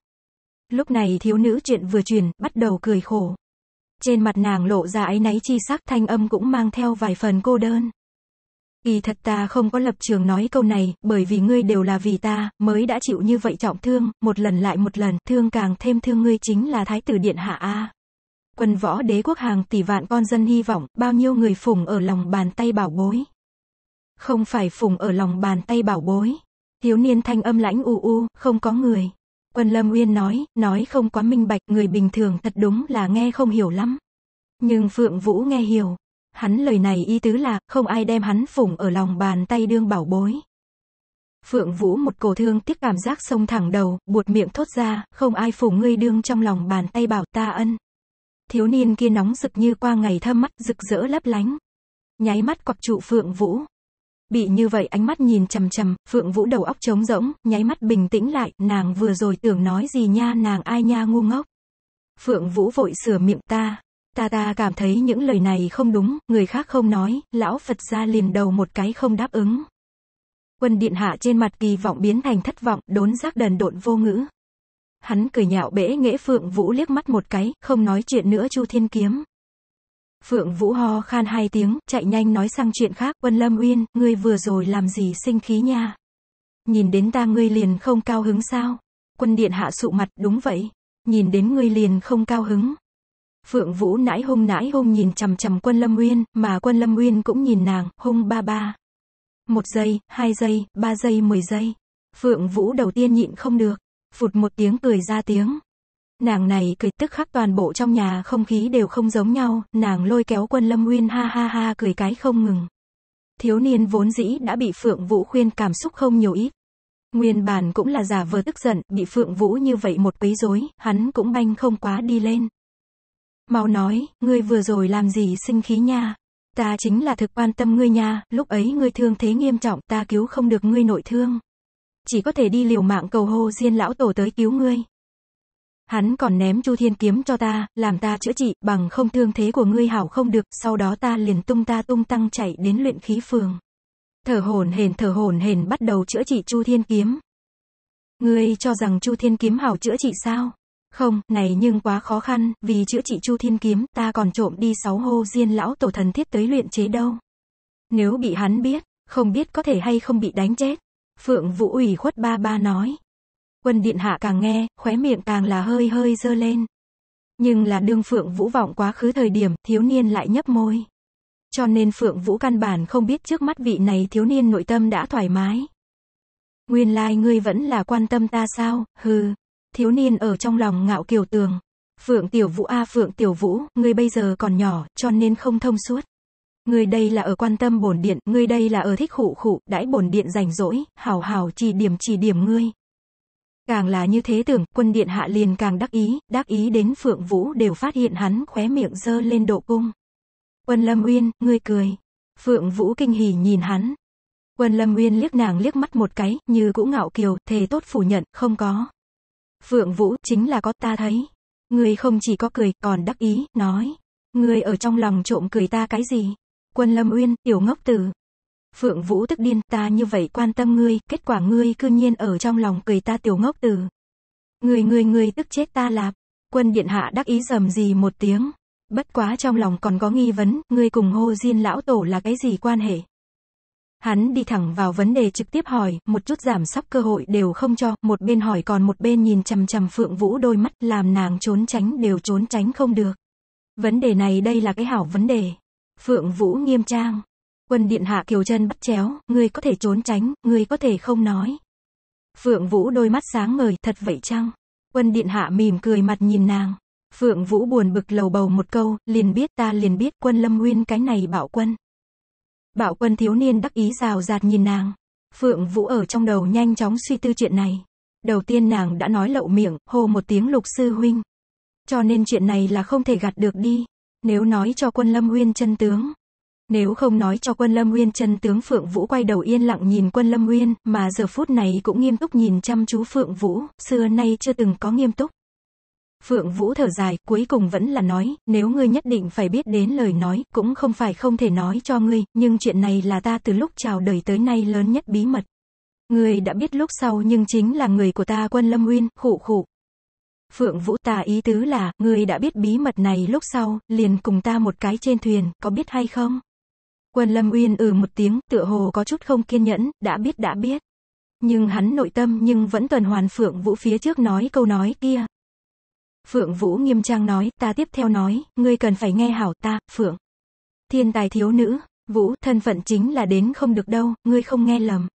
Lúc này thiếu nữ chuyện vừa truyền, bắt đầu cười khổ. Trên mặt nàng lộ ra áy náy chi sắc thanh âm cũng mang theo vài phần cô đơn. Kỳ thật ta không có lập trường nói câu này, bởi vì ngươi đều là vì ta, mới đã chịu như vậy trọng thương, một lần lại một lần, thương càng thêm thương ngươi chính là thái tử điện hạ a. Quân võ đế quốc hàng tỷ vạn con dân hy vọng, bao nhiêu người phùng ở lòng bàn tay bảo bối. Không phải phùng ở lòng bàn tay bảo bối. Thiếu niên thanh âm lãnh u u, không có người. Quân Lâm Uyên nói, nói không quá minh bạch, người bình thường thật đúng là nghe không hiểu lắm. Nhưng Phượng Vũ nghe hiểu. Hắn lời này ý tứ là, không ai đem hắn phủng ở lòng bàn tay đương bảo bối. Phượng Vũ một cổ thương tiếc cảm giác sông thẳng đầu, buột miệng thốt ra, không ai phủng ngươi đương trong lòng bàn tay bảo ta ân thiếu niên kia nóng rực như qua ngày thơm mắt rực rỡ lấp lánh. Nháy mắt quặc trụ Phượng Vũ. Bị như vậy ánh mắt nhìn chằm chằm, Phượng Vũ đầu óc trống rỗng, nháy mắt bình tĩnh lại, nàng vừa rồi tưởng nói gì nha nàng ai nha ngu ngốc. Phượng Vũ vội sửa miệng ta. Ta ta cảm thấy những lời này không đúng, người khác không nói, lão Phật ra liền đầu một cái không đáp ứng. Quân điện hạ trên mặt kỳ vọng biến thành thất vọng, đốn giác đần độn vô ngữ. Hắn cười nhạo bể nghễ Phượng Vũ liếc mắt một cái, không nói chuyện nữa Chu Thiên Kiếm. Phượng Vũ ho khan hai tiếng, chạy nhanh nói sang chuyện khác, Quân Lâm Uyên, ngươi vừa rồi làm gì sinh khí nha? Nhìn đến ta ngươi liền không cao hứng sao? Quân Điện hạ sụ mặt, đúng vậy. Nhìn đến ngươi liền không cao hứng. Phượng Vũ nãi hung nãi hung nhìn chằm chằm Quân Lâm Uyên, mà Quân Lâm Uyên cũng nhìn nàng, hung ba ba. Một giây, hai giây, ba giây, mười giây. Phượng Vũ đầu tiên nhịn không được phụt một tiếng cười ra tiếng. Nàng này cười tức khắc toàn bộ trong nhà không khí đều không giống nhau, nàng lôi kéo quân lâm Nguyên ha ha ha cười cái không ngừng. Thiếu niên vốn dĩ đã bị Phượng Vũ khuyên cảm xúc không nhiều ít. Nguyên bản cũng là giả vờ tức giận, bị Phượng Vũ như vậy một quấy rối, hắn cũng banh không quá đi lên. Mau nói, ngươi vừa rồi làm gì sinh khí nha? Ta chính là thực quan tâm ngươi nha, lúc ấy ngươi thương thế nghiêm trọng, ta cứu không được ngươi nội thương chỉ có thể đi liều mạng cầu hô diên lão tổ tới cứu ngươi. Hắn còn ném chu thiên kiếm cho ta, làm ta chữa trị, bằng không thương thế của ngươi hảo không được, sau đó ta liền tung ta tung tăng chạy đến luyện khí phường. Thở hồn hển thở hồn hển bắt đầu chữa trị chu thiên kiếm. Ngươi cho rằng chu thiên kiếm hảo chữa trị sao? Không, này nhưng quá khó khăn, vì chữa trị chu thiên kiếm, ta còn trộm đi sáu hô diên lão tổ thần thiết tới luyện chế đâu. Nếu bị hắn biết, không biết có thể hay không bị đánh chết. Phượng Vũ ủy khuất ba ba nói. Quân điện hạ càng nghe, khóe miệng càng là hơi hơi dơ lên. Nhưng là đương Phượng Vũ vọng quá khứ thời điểm, thiếu niên lại nhấp môi. Cho nên Phượng Vũ căn bản không biết trước mắt vị này thiếu niên nội tâm đã thoải mái. Nguyên lai like ngươi vẫn là quan tâm ta sao, hừ. Thiếu niên ở trong lòng ngạo kiều tường. Phượng Tiểu Vũ a Phượng Tiểu Vũ, ngươi bây giờ còn nhỏ, cho nên không thông suốt. Người đây là ở quan tâm bổn điện, người đây là ở thích khụ khụ, đãi bổn điện rảnh rỗi, hào hào chỉ điểm chỉ điểm ngươi. Càng là như thế tưởng, quân điện hạ liền càng đắc ý, đắc ý đến Phượng Vũ đều phát hiện hắn khóe miệng dơ lên độ cung. Quân Lâm Uyên, ngươi cười. Phượng Vũ kinh hỉ nhìn hắn. Quân Lâm Uyên liếc nàng liếc mắt một cái, như cũ ngạo kiều, thề tốt phủ nhận, không có. Phượng Vũ, chính là có ta thấy. Ngươi không chỉ có cười, còn đắc ý, nói. Ngươi ở trong lòng trộm cười ta cái gì? Quân Lâm Uyên, tiểu ngốc tử. Phượng Vũ tức điên, ta như vậy quan tâm ngươi, kết quả ngươi cư nhiên ở trong lòng cười ta tiểu ngốc tử. Người người người tức chết ta lạp. Quân điện hạ đắc ý dầm gì một tiếng. Bất quá trong lòng còn có nghi vấn, ngươi cùng hô diên lão tổ là cái gì quan hệ? Hắn đi thẳng vào vấn đề trực tiếp hỏi, một chút giảm sóc cơ hội đều không cho, một bên hỏi còn một bên nhìn chằm chằm Phượng Vũ đôi mắt, làm nàng trốn tránh đều trốn tránh không được. Vấn đề này đây là cái hảo vấn đề. Phượng Vũ nghiêm trang. Quân điện hạ kiều chân bắt chéo, ngươi có thể trốn tránh, ngươi có thể không nói. Phượng Vũ đôi mắt sáng ngời, thật vậy chăng? Quân điện hạ mỉm cười mặt nhìn nàng. Phượng Vũ buồn bực lầu bầu một câu, liền biết ta liền biết quân lâm nguyên cái này bảo quân. Bảo quân thiếu niên đắc ý rào rạt nhìn nàng. Phượng Vũ ở trong đầu nhanh chóng suy tư chuyện này. Đầu tiên nàng đã nói lậu miệng, hô một tiếng lục sư huynh. Cho nên chuyện này là không thể gạt được đi. Nếu nói cho quân Lâm Uyên chân tướng, nếu không nói cho quân Lâm Uyên chân tướng Phượng Vũ quay đầu yên lặng nhìn quân Lâm Uyên, mà giờ phút này cũng nghiêm túc nhìn chăm chú Phượng Vũ, xưa nay chưa từng có nghiêm túc. Phượng Vũ thở dài, cuối cùng vẫn là nói, nếu ngươi nhất định phải biết đến lời nói, cũng không phải không thể nói cho ngươi, nhưng chuyện này là ta từ lúc chào đời tới nay lớn nhất bí mật. Ngươi đã biết lúc sau nhưng chính là người của ta quân Lâm Uyên, khụ khụ. Phượng Vũ ta ý tứ là, ngươi đã biết bí mật này lúc sau, liền cùng ta một cái trên thuyền, có biết hay không? Quân Lâm Uyên ừ một tiếng, tựa hồ có chút không kiên nhẫn, đã biết đã biết. Nhưng hắn nội tâm nhưng vẫn tuần hoàn Phượng Vũ phía trước nói câu nói kia. Phượng Vũ nghiêm trang nói, ta tiếp theo nói, ngươi cần phải nghe hảo ta, Phượng. Thiên tài thiếu nữ, Vũ, thân phận chính là đến không được đâu, ngươi không nghe lầm.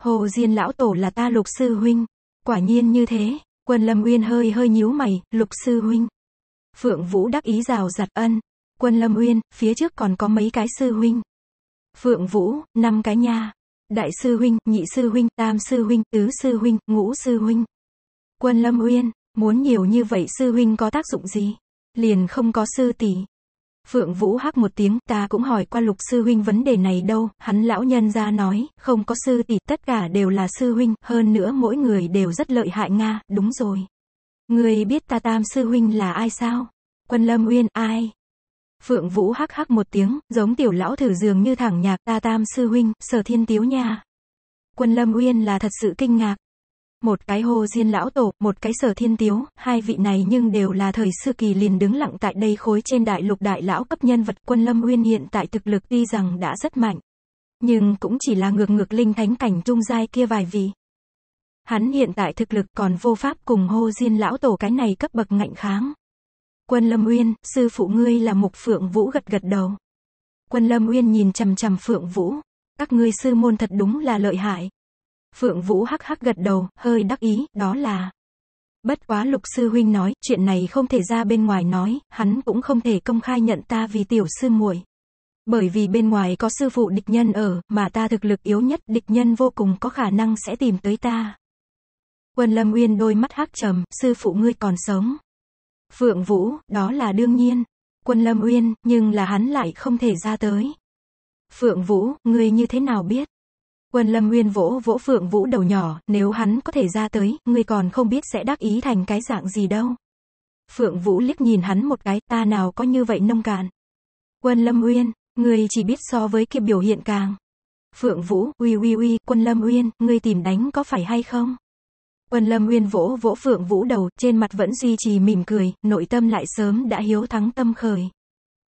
Hồ Diên lão tổ là ta lục sư huynh. Quả nhiên như thế, Quân Lâm Uyên hơi hơi nhíu mày, lục sư huynh. Phượng Vũ đắc ý rào giặt ân. Quân Lâm Uyên, phía trước còn có mấy cái sư huynh. Phượng Vũ, năm cái nha. Đại sư huynh, nhị sư huynh, tam sư huynh, tứ sư huynh, ngũ sư huynh. Quân Lâm Uyên, muốn nhiều như vậy sư huynh có tác dụng gì? Liền không có sư tỷ. Phượng Vũ hắc một tiếng, ta cũng hỏi qua lục sư huynh vấn đề này đâu, hắn lão nhân ra nói, không có sư tỷ, tất cả đều là sư huynh, hơn nữa mỗi người đều rất lợi hại Nga, đúng rồi. Người biết ta tam sư huynh là ai sao? Quân Lâm Uyên, ai? Phượng Vũ hắc hắc một tiếng, giống tiểu lão thử dường như thẳng nhạc ta tam sư huynh, sở thiên tiếu nha. Quân Lâm Uyên là thật sự kinh ngạc, một cái hồ diên lão tổ, một cái sở thiên tiếu, hai vị này nhưng đều là thời sư kỳ liền đứng lặng tại đây khối trên đại lục đại lão cấp nhân vật quân lâm uyên hiện tại thực lực tuy rằng đã rất mạnh. Nhưng cũng chỉ là ngược ngược linh thánh cảnh trung giai kia vài vị. Hắn hiện tại thực lực còn vô pháp cùng hô diên lão tổ cái này cấp bậc ngạnh kháng. Quân Lâm Uyên, sư phụ ngươi là Mục Phượng Vũ gật gật đầu. Quân Lâm Uyên nhìn chằm chằm Phượng Vũ. Các ngươi sư môn thật đúng là lợi hại. Phượng Vũ hắc hắc gật đầu, hơi đắc ý, đó là. Bất quá lục sư huynh nói, chuyện này không thể ra bên ngoài nói, hắn cũng không thể công khai nhận ta vì tiểu sư muội. Bởi vì bên ngoài có sư phụ địch nhân ở, mà ta thực lực yếu nhất, địch nhân vô cùng có khả năng sẽ tìm tới ta. Quân Lâm Uyên đôi mắt hắc trầm, sư phụ ngươi còn sống. Phượng Vũ, đó là đương nhiên. Quân Lâm Uyên, nhưng là hắn lại không thể ra tới. Phượng Vũ, ngươi như thế nào biết? Quân Lâm Nguyên vỗ vỗ Phượng Vũ đầu nhỏ, nếu hắn có thể ra tới, ngươi còn không biết sẽ đắc ý thành cái dạng gì đâu. Phượng Vũ liếc nhìn hắn một cái, ta nào có như vậy nông cạn. Quân Lâm Nguyên, ngươi chỉ biết so với kia biểu hiện càng. Phượng Vũ, uy uy uy, Quân Lâm Nguyên, ngươi tìm đánh có phải hay không? Quân Lâm Nguyên vỗ vỗ Phượng Vũ đầu, trên mặt vẫn duy trì mỉm cười, nội tâm lại sớm đã hiếu thắng tâm khởi.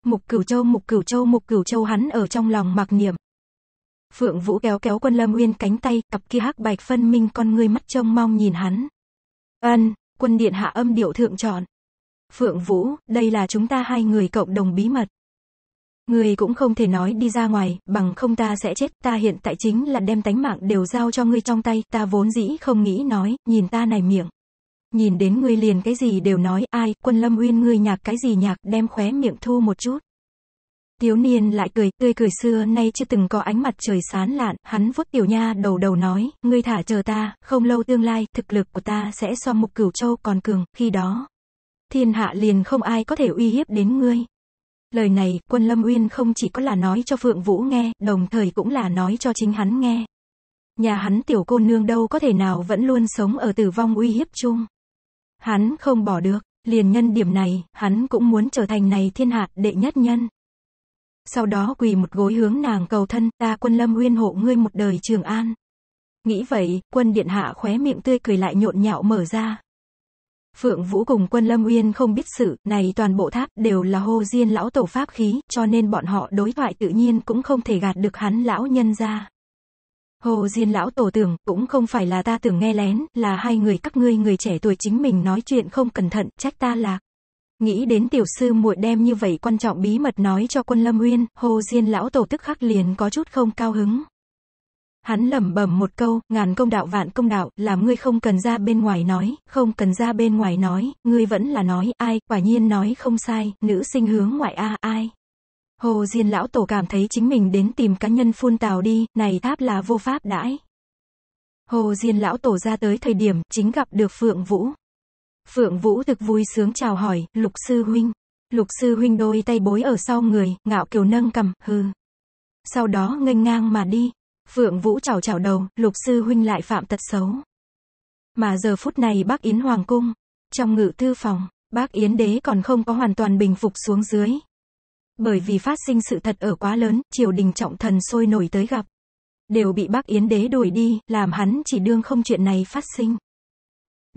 Mục Cửu Châu, Mục Cửu Châu, Mục Cửu Châu hắn ở trong lòng mặc niệm. Phượng Vũ kéo kéo quân Lâm Uyên cánh tay, cặp kia hắc bạch phân minh con ngươi mắt trông mong nhìn hắn. Ân, quân điện hạ âm điệu thượng chọn. Phượng Vũ, đây là chúng ta hai người cộng đồng bí mật. Ngươi cũng không thể nói đi ra ngoài, bằng không ta sẽ chết, ta hiện tại chính là đem tánh mạng đều giao cho ngươi trong tay, ta vốn dĩ không nghĩ nói, nhìn ta này miệng. Nhìn đến ngươi liền cái gì đều nói, ai, quân lâm uyên ngươi nhạc cái gì nhạc, đem khóe miệng thu một chút. Tiếu niên lại cười, tươi cười xưa nay chưa từng có ánh mặt trời sán lạn, hắn vuốt tiểu nha đầu đầu nói, ngươi thả chờ ta, không lâu tương lai, thực lực của ta sẽ so mục cửu châu còn cường, khi đó, thiên hạ liền không ai có thể uy hiếp đến ngươi. Lời này, quân Lâm Uyên không chỉ có là nói cho Phượng Vũ nghe, đồng thời cũng là nói cho chính hắn nghe. Nhà hắn tiểu cô nương đâu có thể nào vẫn luôn sống ở tử vong uy hiếp chung. Hắn không bỏ được, liền nhân điểm này, hắn cũng muốn trở thành này thiên hạ đệ nhất nhân. Sau đó quỳ một gối hướng nàng cầu thân, ta quân lâm huyên hộ ngươi một đời trường an. Nghĩ vậy, quân điện hạ khóe miệng tươi cười lại nhộn nhạo mở ra. Phượng Vũ cùng quân Lâm Uyên không biết sự, này toàn bộ tháp đều là hô diên lão tổ pháp khí, cho nên bọn họ đối thoại tự nhiên cũng không thể gạt được hắn lão nhân ra. Hồ Diên lão tổ tưởng, cũng không phải là ta tưởng nghe lén, là hai người các ngươi người trẻ tuổi chính mình nói chuyện không cẩn thận, trách ta là Nghĩ đến tiểu sư muội đem như vậy quan trọng bí mật nói cho quân Lâm Uyên, Hồ Diên lão tổ tức khắc liền có chút không cao hứng. Hắn lẩm bẩm một câu, ngàn công đạo vạn công đạo, làm ngươi không cần ra bên ngoài nói, không cần ra bên ngoài nói, ngươi vẫn là nói, ai, quả nhiên nói không sai, nữ sinh hướng ngoại a ai. Hồ Diên lão tổ cảm thấy chính mình đến tìm cá nhân phun tào đi, này tháp là vô pháp đãi. Hồ Diên lão tổ ra tới thời điểm, chính gặp được Phượng Vũ. Phượng Vũ thực vui sướng chào hỏi, lục sư huynh. Lục sư huynh đôi tay bối ở sau người, ngạo kiều nâng cầm, hư Sau đó nghênh ngang mà đi. Phượng Vũ chào chào đầu, lục sư huynh lại phạm tật xấu. Mà giờ phút này bác Yến Hoàng Cung, trong ngự thư phòng, bác Yến Đế còn không có hoàn toàn bình phục xuống dưới. Bởi vì phát sinh sự thật ở quá lớn, triều đình trọng thần sôi nổi tới gặp. Đều bị bác Yến Đế đuổi đi, làm hắn chỉ đương không chuyện này phát sinh.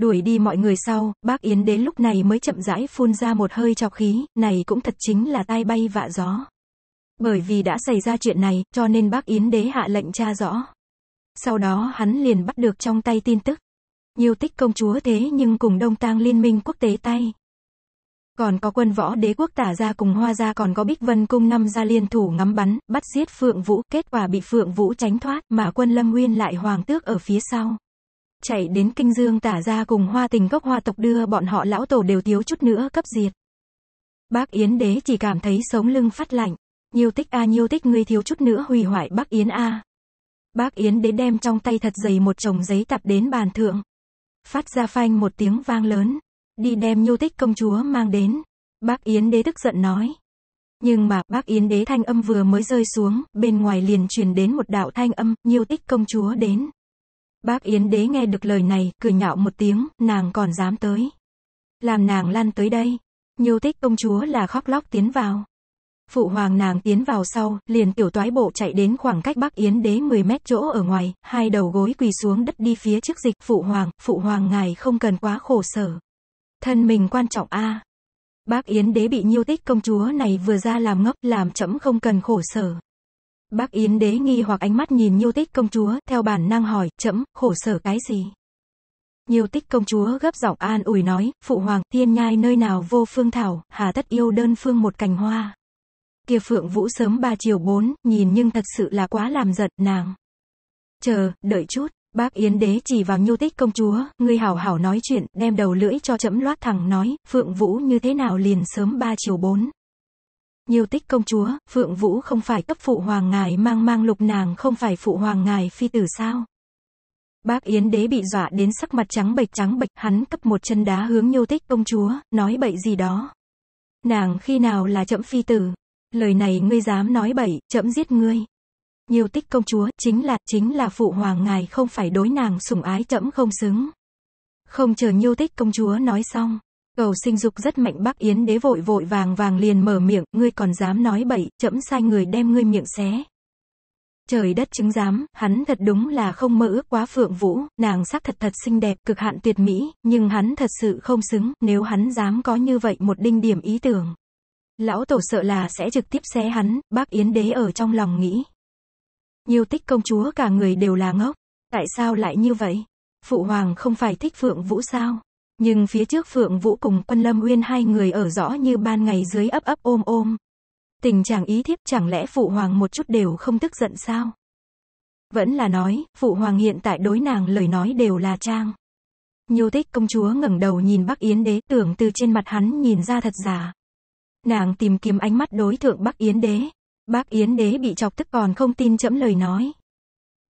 Đuổi đi mọi người sau, bác Yến đến lúc này mới chậm rãi phun ra một hơi chọc khí, này cũng thật chính là tai bay vạ gió. Bởi vì đã xảy ra chuyện này, cho nên bác Yến đế hạ lệnh tra rõ. Sau đó hắn liền bắt được trong tay tin tức. Nhiều tích công chúa thế nhưng cùng Đông Tang Liên minh quốc tế tay. Còn có quân võ đế quốc tả ra cùng hoa ra còn có Bích Vân cung năm ra liên thủ ngắm bắn, bắt giết Phượng Vũ, kết quả bị Phượng Vũ tránh thoát, mà quân Lâm Nguyên lại hoàng tước ở phía sau chạy đến kinh dương tả ra cùng hoa tình gốc hoa tộc đưa bọn họ lão tổ đều thiếu chút nữa cấp diệt. Bác Yến đế chỉ cảm thấy sống lưng phát lạnh. Nhiều tích a à, nhiều tích ngươi thiếu chút nữa hủy hoại bác Yến a. Bác Yến đế đem trong tay thật dày một chồng giấy tập đến bàn thượng. Phát ra phanh một tiếng vang lớn. Đi đem nhiêu tích công chúa mang đến. Bác Yến đế tức giận nói. Nhưng mà bác Yến đế thanh âm vừa mới rơi xuống, bên ngoài liền truyền đến một đạo thanh âm, nhiêu tích công chúa đến. Bác Yến Đế nghe được lời này, cười nhạo một tiếng, nàng còn dám tới. Làm nàng lăn tới đây. Nhiều tích công chúa là khóc lóc tiến vào. Phụ hoàng nàng tiến vào sau, liền tiểu toái bộ chạy đến khoảng cách Bắc Yến đế 10 mét chỗ ở ngoài, hai đầu gối quỳ xuống đất đi phía trước dịch. Phụ hoàng, phụ hoàng ngài không cần quá khổ sở. Thân mình quan trọng a Bác Yến đế bị nhiêu tích công chúa này vừa ra làm ngốc, làm chậm không cần khổ sở. Bác Yến đế nghi hoặc ánh mắt nhìn nhiêu tích công chúa, theo bản năng hỏi, chậm, khổ sở cái gì? Nhiêu tích công chúa gấp giọng an ủi nói, phụ hoàng, thiên nhai nơi nào vô phương thảo, hà tất yêu đơn phương một cành hoa. Kia phượng vũ sớm ba chiều bốn, nhìn nhưng thật sự là quá làm giận, nàng. Chờ, đợi chút, bác Yến đế chỉ vào nhiêu tích công chúa, người hảo hảo nói chuyện, đem đầu lưỡi cho chấm loát thẳng nói, phượng vũ như thế nào liền sớm ba chiều bốn. Nhiều tích công chúa, Phượng Vũ không phải cấp phụ hoàng ngài mang mang lục nàng không phải phụ hoàng ngài phi tử sao? Bác Yến đế bị dọa đến sắc mặt trắng bệch trắng bệch, hắn cấp một chân đá hướng nhiêu tích công chúa, nói bậy gì đó. Nàng khi nào là chậm phi tử? Lời này ngươi dám nói bậy, chậm giết ngươi. Nhiêu tích công chúa, chính là, chính là phụ hoàng ngài không phải đối nàng sủng ái chậm không xứng. Không chờ nhiêu tích công chúa nói xong, Cầu sinh dục rất mạnh bác Yến đế vội vội vàng vàng liền mở miệng, ngươi còn dám nói bậy, chậm sai người đem ngươi miệng xé. Trời đất chứng giám, hắn thật đúng là không mơ ước quá phượng vũ, nàng sắc thật thật xinh đẹp, cực hạn tuyệt mỹ, nhưng hắn thật sự không xứng, nếu hắn dám có như vậy một đinh điểm ý tưởng. Lão tổ sợ là sẽ trực tiếp xé hắn, bác Yến đế ở trong lòng nghĩ. Nhiều tích công chúa cả người đều là ngốc, tại sao lại như vậy? Phụ hoàng không phải thích phượng vũ sao? Nhưng phía trước Phượng Vũ cùng Quân Lâm Uyên hai người ở rõ như ban ngày dưới ấp ấp ôm ôm. Tình trạng ý thiếp chẳng lẽ Phụ Hoàng một chút đều không tức giận sao? Vẫn là nói, Phụ Hoàng hiện tại đối nàng lời nói đều là trang. nhiêu tích công chúa ngẩng đầu nhìn Bắc Yến Đế tưởng từ trên mặt hắn nhìn ra thật giả. Nàng tìm kiếm ánh mắt đối thượng Bắc Yến Đế. Bác Yến Đế bị chọc tức còn không tin chẫm lời nói.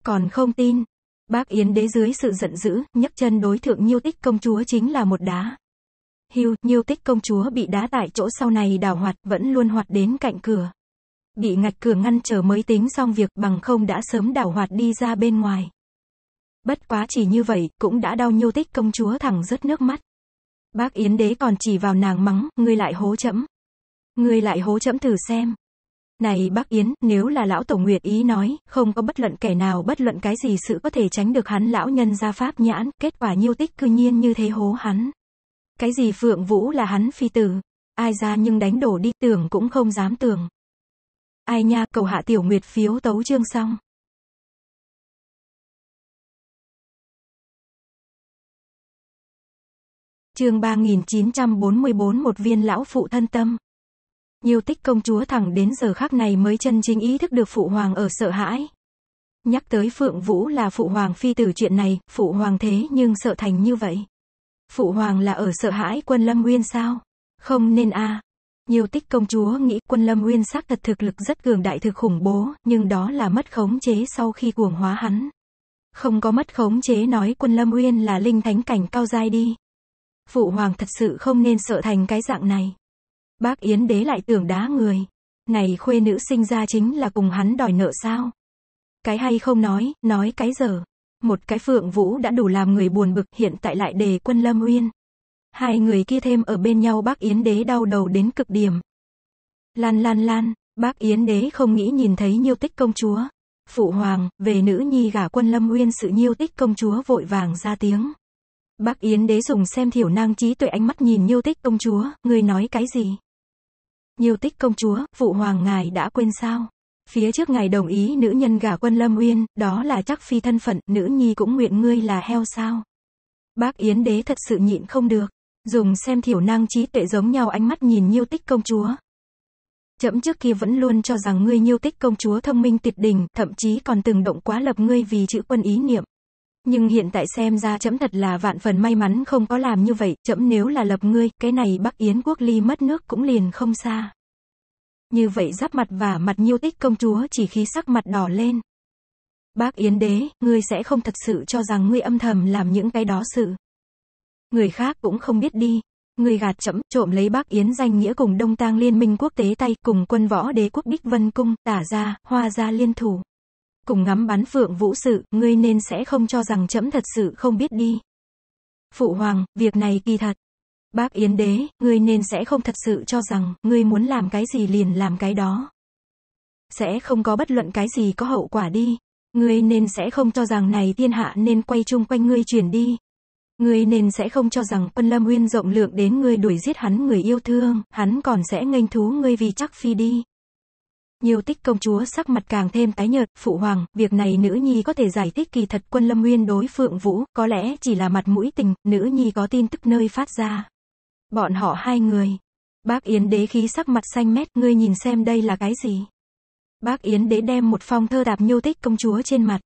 Còn không tin, Bác Yến đế dưới sự giận dữ, nhấc chân đối thượng Nhiêu Tích công chúa chính là một đá. Hưu, Nhiêu Tích công chúa bị đá tại chỗ sau này đào hoạt, vẫn luôn hoạt đến cạnh cửa. Bị ngạch cửa ngăn trở mới tính xong việc bằng không đã sớm đào hoạt đi ra bên ngoài. Bất quá chỉ như vậy, cũng đã đau Nhiêu Tích công chúa thẳng rớt nước mắt. Bác Yến đế còn chỉ vào nàng mắng, ngươi lại hố chẫm. Ngươi lại hố chẫm thử xem. Này bác Yến, nếu là lão Tổng Nguyệt ý nói, không có bất luận kẻ nào bất luận cái gì sự có thể tránh được hắn lão nhân ra pháp nhãn, kết quả nhiêu tích cư nhiên như thế hố hắn. Cái gì Phượng Vũ là hắn phi tử, ai ra nhưng đánh đổ đi tưởng cũng không dám tưởng. Ai nha, cầu hạ tiểu nguyệt phiếu tấu chương xong. Chương 3944 một viên lão phụ thân tâm. Yêu tích công chúa thẳng đến giờ khác này mới chân chính ý thức được phụ hoàng ở sợ hãi. Nhắc tới Phượng Vũ là phụ hoàng phi tử chuyện này, phụ hoàng thế nhưng sợ thành như vậy. Phụ hoàng là ở sợ hãi quân lâm nguyên sao? Không nên a à. Nhiều tích công chúa nghĩ quân lâm nguyên xác thật thực lực rất cường đại thực khủng bố, nhưng đó là mất khống chế sau khi cuồng hóa hắn. Không có mất khống chế nói quân lâm nguyên là linh thánh cảnh cao dai đi. Phụ hoàng thật sự không nên sợ thành cái dạng này. Bác Yến đế lại tưởng đá người. Này khuê nữ sinh ra chính là cùng hắn đòi nợ sao? Cái hay không nói, nói cái giờ Một cái phượng vũ đã đủ làm người buồn bực hiện tại lại đề quân lâm uyên. Hai người kia thêm ở bên nhau bác Yến đế đau đầu đến cực điểm. Lan lan lan, bác Yến đế không nghĩ nhìn thấy nhiêu tích công chúa. Phụ hoàng, về nữ nhi gả quân lâm uyên sự nhiêu tích công chúa vội vàng ra tiếng. Bác Yến đế dùng xem thiểu năng trí tuệ ánh mắt nhìn nhiêu tích công chúa, người nói cái gì? Nhiều tích công chúa, phụ hoàng ngài đã quên sao? Phía trước ngài đồng ý nữ nhân gả quân Lâm Uyên, đó là chắc phi thân phận, nữ nhi cũng nguyện ngươi là heo sao? Bác Yến đế thật sự nhịn không được, dùng xem thiểu năng trí tuệ giống nhau ánh mắt nhìn nhiêu tích công chúa. Chậm trước kia vẫn luôn cho rằng ngươi nhiêu tích công chúa thông minh tuyệt đỉnh, thậm chí còn từng động quá lập ngươi vì chữ quân ý niệm. Nhưng hiện tại xem ra chấm thật là vạn phần may mắn không có làm như vậy, chấm nếu là lập ngươi, cái này Bắc Yến quốc ly mất nước cũng liền không xa. Như vậy giáp mặt và mặt nhiêu tích công chúa chỉ khí sắc mặt đỏ lên. Bác Yến đế, ngươi sẽ không thật sự cho rằng ngươi âm thầm làm những cái đó sự. Người khác cũng không biết đi. Ngươi gạt chậm, trộm lấy bác Yến danh nghĩa cùng Đông Tang Liên minh quốc tế tay cùng quân võ đế quốc Bích Vân Cung, tả ra, hoa ra liên thủ cùng ngắm bắn phượng vũ sự, ngươi nên sẽ không cho rằng trẫm thật sự không biết đi. Phụ hoàng, việc này kỳ thật. Bác Yến Đế, ngươi nên sẽ không thật sự cho rằng, ngươi muốn làm cái gì liền làm cái đó. Sẽ không có bất luận cái gì có hậu quả đi. Ngươi nên sẽ không cho rằng này thiên hạ nên quay chung quanh ngươi chuyển đi. Ngươi nên sẽ không cho rằng quân lâm huyên rộng lượng đến ngươi đuổi giết hắn người yêu thương, hắn còn sẽ nghênh thú ngươi vì chắc phi đi. Nhiều tích công chúa sắc mặt càng thêm tái nhợt, phụ hoàng, việc này nữ nhi có thể giải thích kỳ thật quân lâm nguyên đối phượng vũ, có lẽ chỉ là mặt mũi tình, nữ nhi có tin tức nơi phát ra. Bọn họ hai người. Bác Yến đế khí sắc mặt xanh mét, ngươi nhìn xem đây là cái gì. Bác Yến đế đem một phong thơ đạp nhiêu tích công chúa trên mặt.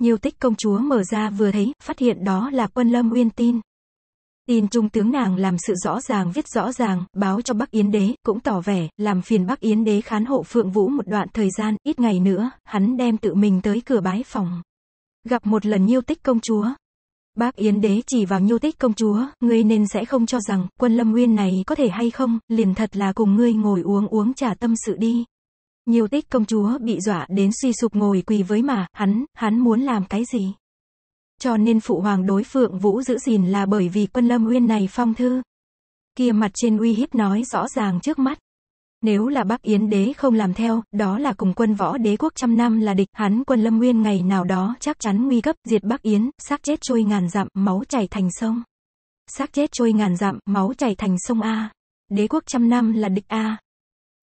Nhiều tích công chúa mở ra vừa thấy, phát hiện đó là quân lâm Nguyên tin. Tin trung tướng nàng làm sự rõ ràng viết rõ ràng, báo cho Bắc Yến Đế, cũng tỏ vẻ, làm phiền Bắc Yến Đế khán hộ Phượng Vũ một đoạn thời gian, ít ngày nữa, hắn đem tự mình tới cửa bái phòng. Gặp một lần nhiêu tích công chúa. Bác Yến Đế chỉ vào nhiêu tích công chúa, ngươi nên sẽ không cho rằng, quân lâm nguyên này có thể hay không, liền thật là cùng ngươi ngồi uống uống trà tâm sự đi. Nhiêu tích công chúa bị dọa đến suy sụp ngồi quỳ với mà, hắn, hắn muốn làm cái gì? Cho nên phụ hoàng đối Phượng Vũ giữ gìn là bởi vì quân lâm uyên này phong thư. Kia mặt trên uy hiếp nói rõ ràng trước mắt. Nếu là Bắc Yến đế không làm theo, đó là cùng quân võ đế quốc trăm năm là địch, hắn quân Lâm Nguyên ngày nào đó chắc chắn nguy cấp, diệt Bắc Yến, xác chết trôi ngàn dặm, máu chảy thành sông. Xác chết trôi ngàn dặm, máu chảy thành sông A. Đế quốc trăm năm là địch A.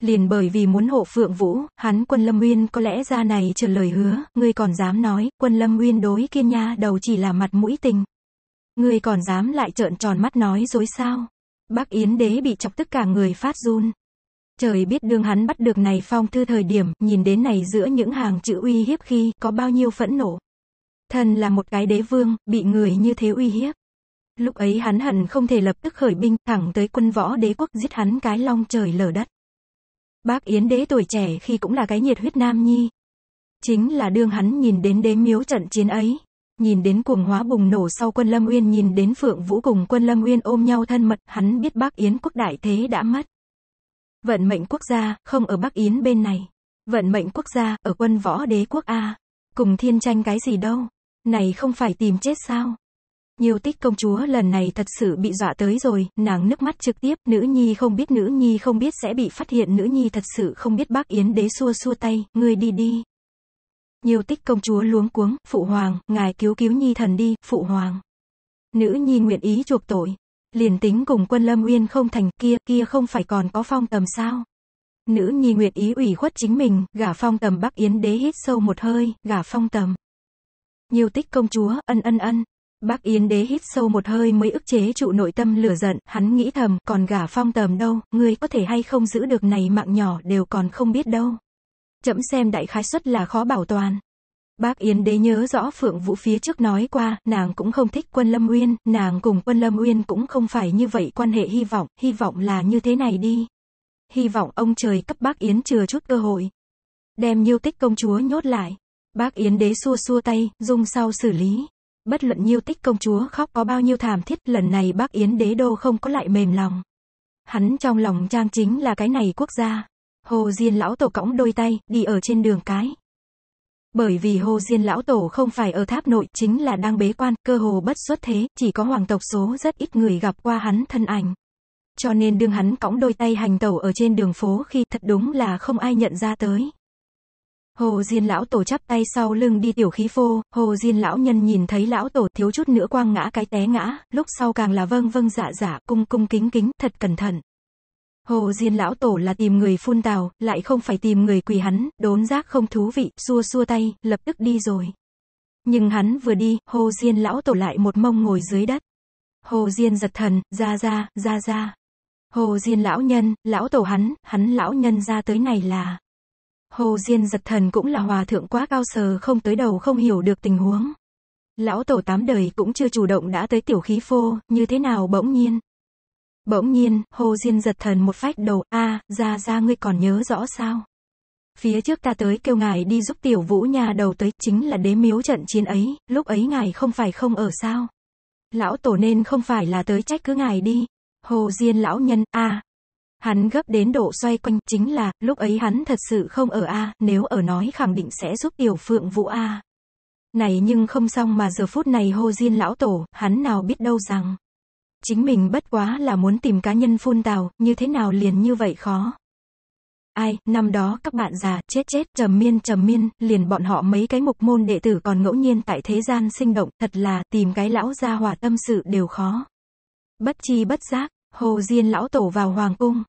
Liền bởi vì muốn hộ Phượng Vũ, hắn Quân Lâm Nguyên có lẽ ra này trượt lời hứa, ngươi còn dám nói, Quân Lâm Nguyên đối kiên nha đầu chỉ là mặt mũi tình. Ngươi còn dám lại trợn tròn mắt nói dối sao? Bác Yến Đế bị chọc tất cả người phát run. Trời biết đương hắn bắt được này phong thư thời điểm, nhìn đến này giữa những hàng chữ uy hiếp khi, có bao nhiêu phẫn nộ. Thần là một cái đế vương, bị người như thế uy hiếp. Lúc ấy hắn hận không thể lập tức khởi binh, thẳng tới quân võ đế quốc giết hắn cái long trời lở đất. Bác Yến Đế tuổi trẻ khi cũng là cái nhiệt huyết nam nhi. Chính là đương hắn nhìn đến đế miếu trận chiến ấy. Nhìn đến cuồng hóa bùng nổ sau quân Lâm Uyên nhìn đến Phượng Vũ cùng quân Lâm Uyên ôm nhau thân mật, hắn biết bác Yến quốc đại thế đã mất. Vận mệnh quốc gia, không ở Bắc Yến bên này. Vận mệnh quốc gia, ở quân võ đế quốc A. Cùng thiên tranh cái gì đâu. Này không phải tìm chết sao? Nhiều tích công chúa lần này thật sự bị dọa tới rồi, nàng nước mắt trực tiếp, nữ nhi không biết nữ nhi không biết sẽ bị phát hiện nữ nhi thật sự không biết bác Yến đế xua xua tay, ngươi đi đi. Nhiều tích công chúa luống cuống, phụ hoàng, ngài cứu cứu nhi thần đi, phụ hoàng. Nữ nhi nguyện ý chuộc tội. Liền tính cùng quân lâm uyên không thành kia, kia không phải còn có phong tầm sao. Nữ nhi nguyện ý ủy khuất chính mình, gả phong tầm bắc yến đế hít sâu một hơi, gả phong tầm. Nhiều tích công chúa, ân ân ân, Bác Yến Đế hít sâu một hơi mới ức chế trụ nội tâm lửa giận, hắn nghĩ thầm, còn gả phong tầm đâu, ngươi có thể hay không giữ được này mạng nhỏ đều còn không biết đâu. Chậm xem đại khái suất là khó bảo toàn. Bác Yến Đế nhớ rõ Phượng Vũ phía trước nói qua, nàng cũng không thích Quân Lâm Uyên, nàng cùng Quân Lâm Uyên cũng không phải như vậy quan hệ hy vọng, hy vọng là như thế này đi. Hy vọng ông trời cấp bác Yến chừa chút cơ hội. Đem nhiêu tích công chúa nhốt lại. Bác Yến Đế xua xua tay, dung sau xử lý bất luận nhiêu tích công chúa khóc có bao nhiêu thảm thiết, lần này bác Yến đế đô không có lại mềm lòng. Hắn trong lòng trang chính là cái này quốc gia. Hồ Diên lão tổ cõng đôi tay, đi ở trên đường cái. Bởi vì Hồ Diên lão tổ không phải ở tháp nội, chính là đang bế quan, cơ hồ bất xuất thế, chỉ có hoàng tộc số rất ít người gặp qua hắn thân ảnh. Cho nên đương hắn cõng đôi tay hành tẩu ở trên đường phố khi thật đúng là không ai nhận ra tới. Hồ Diên lão tổ chắp tay sau lưng đi tiểu khí phô, Hồ Diên lão nhân nhìn thấy lão tổ thiếu chút nữa quang ngã cái té ngã, lúc sau càng là vâng vâng dạ dạ, cung cung kính kính, thật cẩn thận. Hồ Diên lão tổ là tìm người phun tào, lại không phải tìm người quỳ hắn, đốn giác không thú vị, xua xua tay, lập tức đi rồi. Nhưng hắn vừa đi, Hồ Diên lão tổ lại một mông ngồi dưới đất. Hồ Diên giật thần, ra ra, ra ra. Hồ Diên lão nhân, lão tổ hắn, hắn lão nhân ra tới này là... Hồ Diên giật thần cũng là hòa thượng quá cao sờ không tới đầu không hiểu được tình huống. Lão tổ tám đời cũng chưa chủ động đã tới tiểu khí phô, như thế nào bỗng nhiên. Bỗng nhiên, Hồ Diên giật thần một phách đầu, a à, ra ra ngươi còn nhớ rõ sao. Phía trước ta tới kêu ngài đi giúp tiểu vũ nhà đầu tới, chính là đế miếu trận chiến ấy, lúc ấy ngài không phải không ở sao. Lão tổ nên không phải là tới trách cứ ngài đi. Hồ Diên lão nhân, a Hắn gấp đến độ xoay quanh, chính là, lúc ấy hắn thật sự không ở A, nếu ở nói khẳng định sẽ giúp tiểu phượng vũ A. Này nhưng không xong mà giờ phút này hô diên lão tổ, hắn nào biết đâu rằng. Chính mình bất quá là muốn tìm cá nhân phun tào, như thế nào liền như vậy khó. Ai, năm đó các bạn già, chết chết, trầm miên trầm miên, liền bọn họ mấy cái mục môn đệ tử còn ngẫu nhiên tại thế gian sinh động, thật là, tìm cái lão gia hỏa tâm sự đều khó. Bất chi bất giác, Hồ Diên lão tổ vào hoàng cung.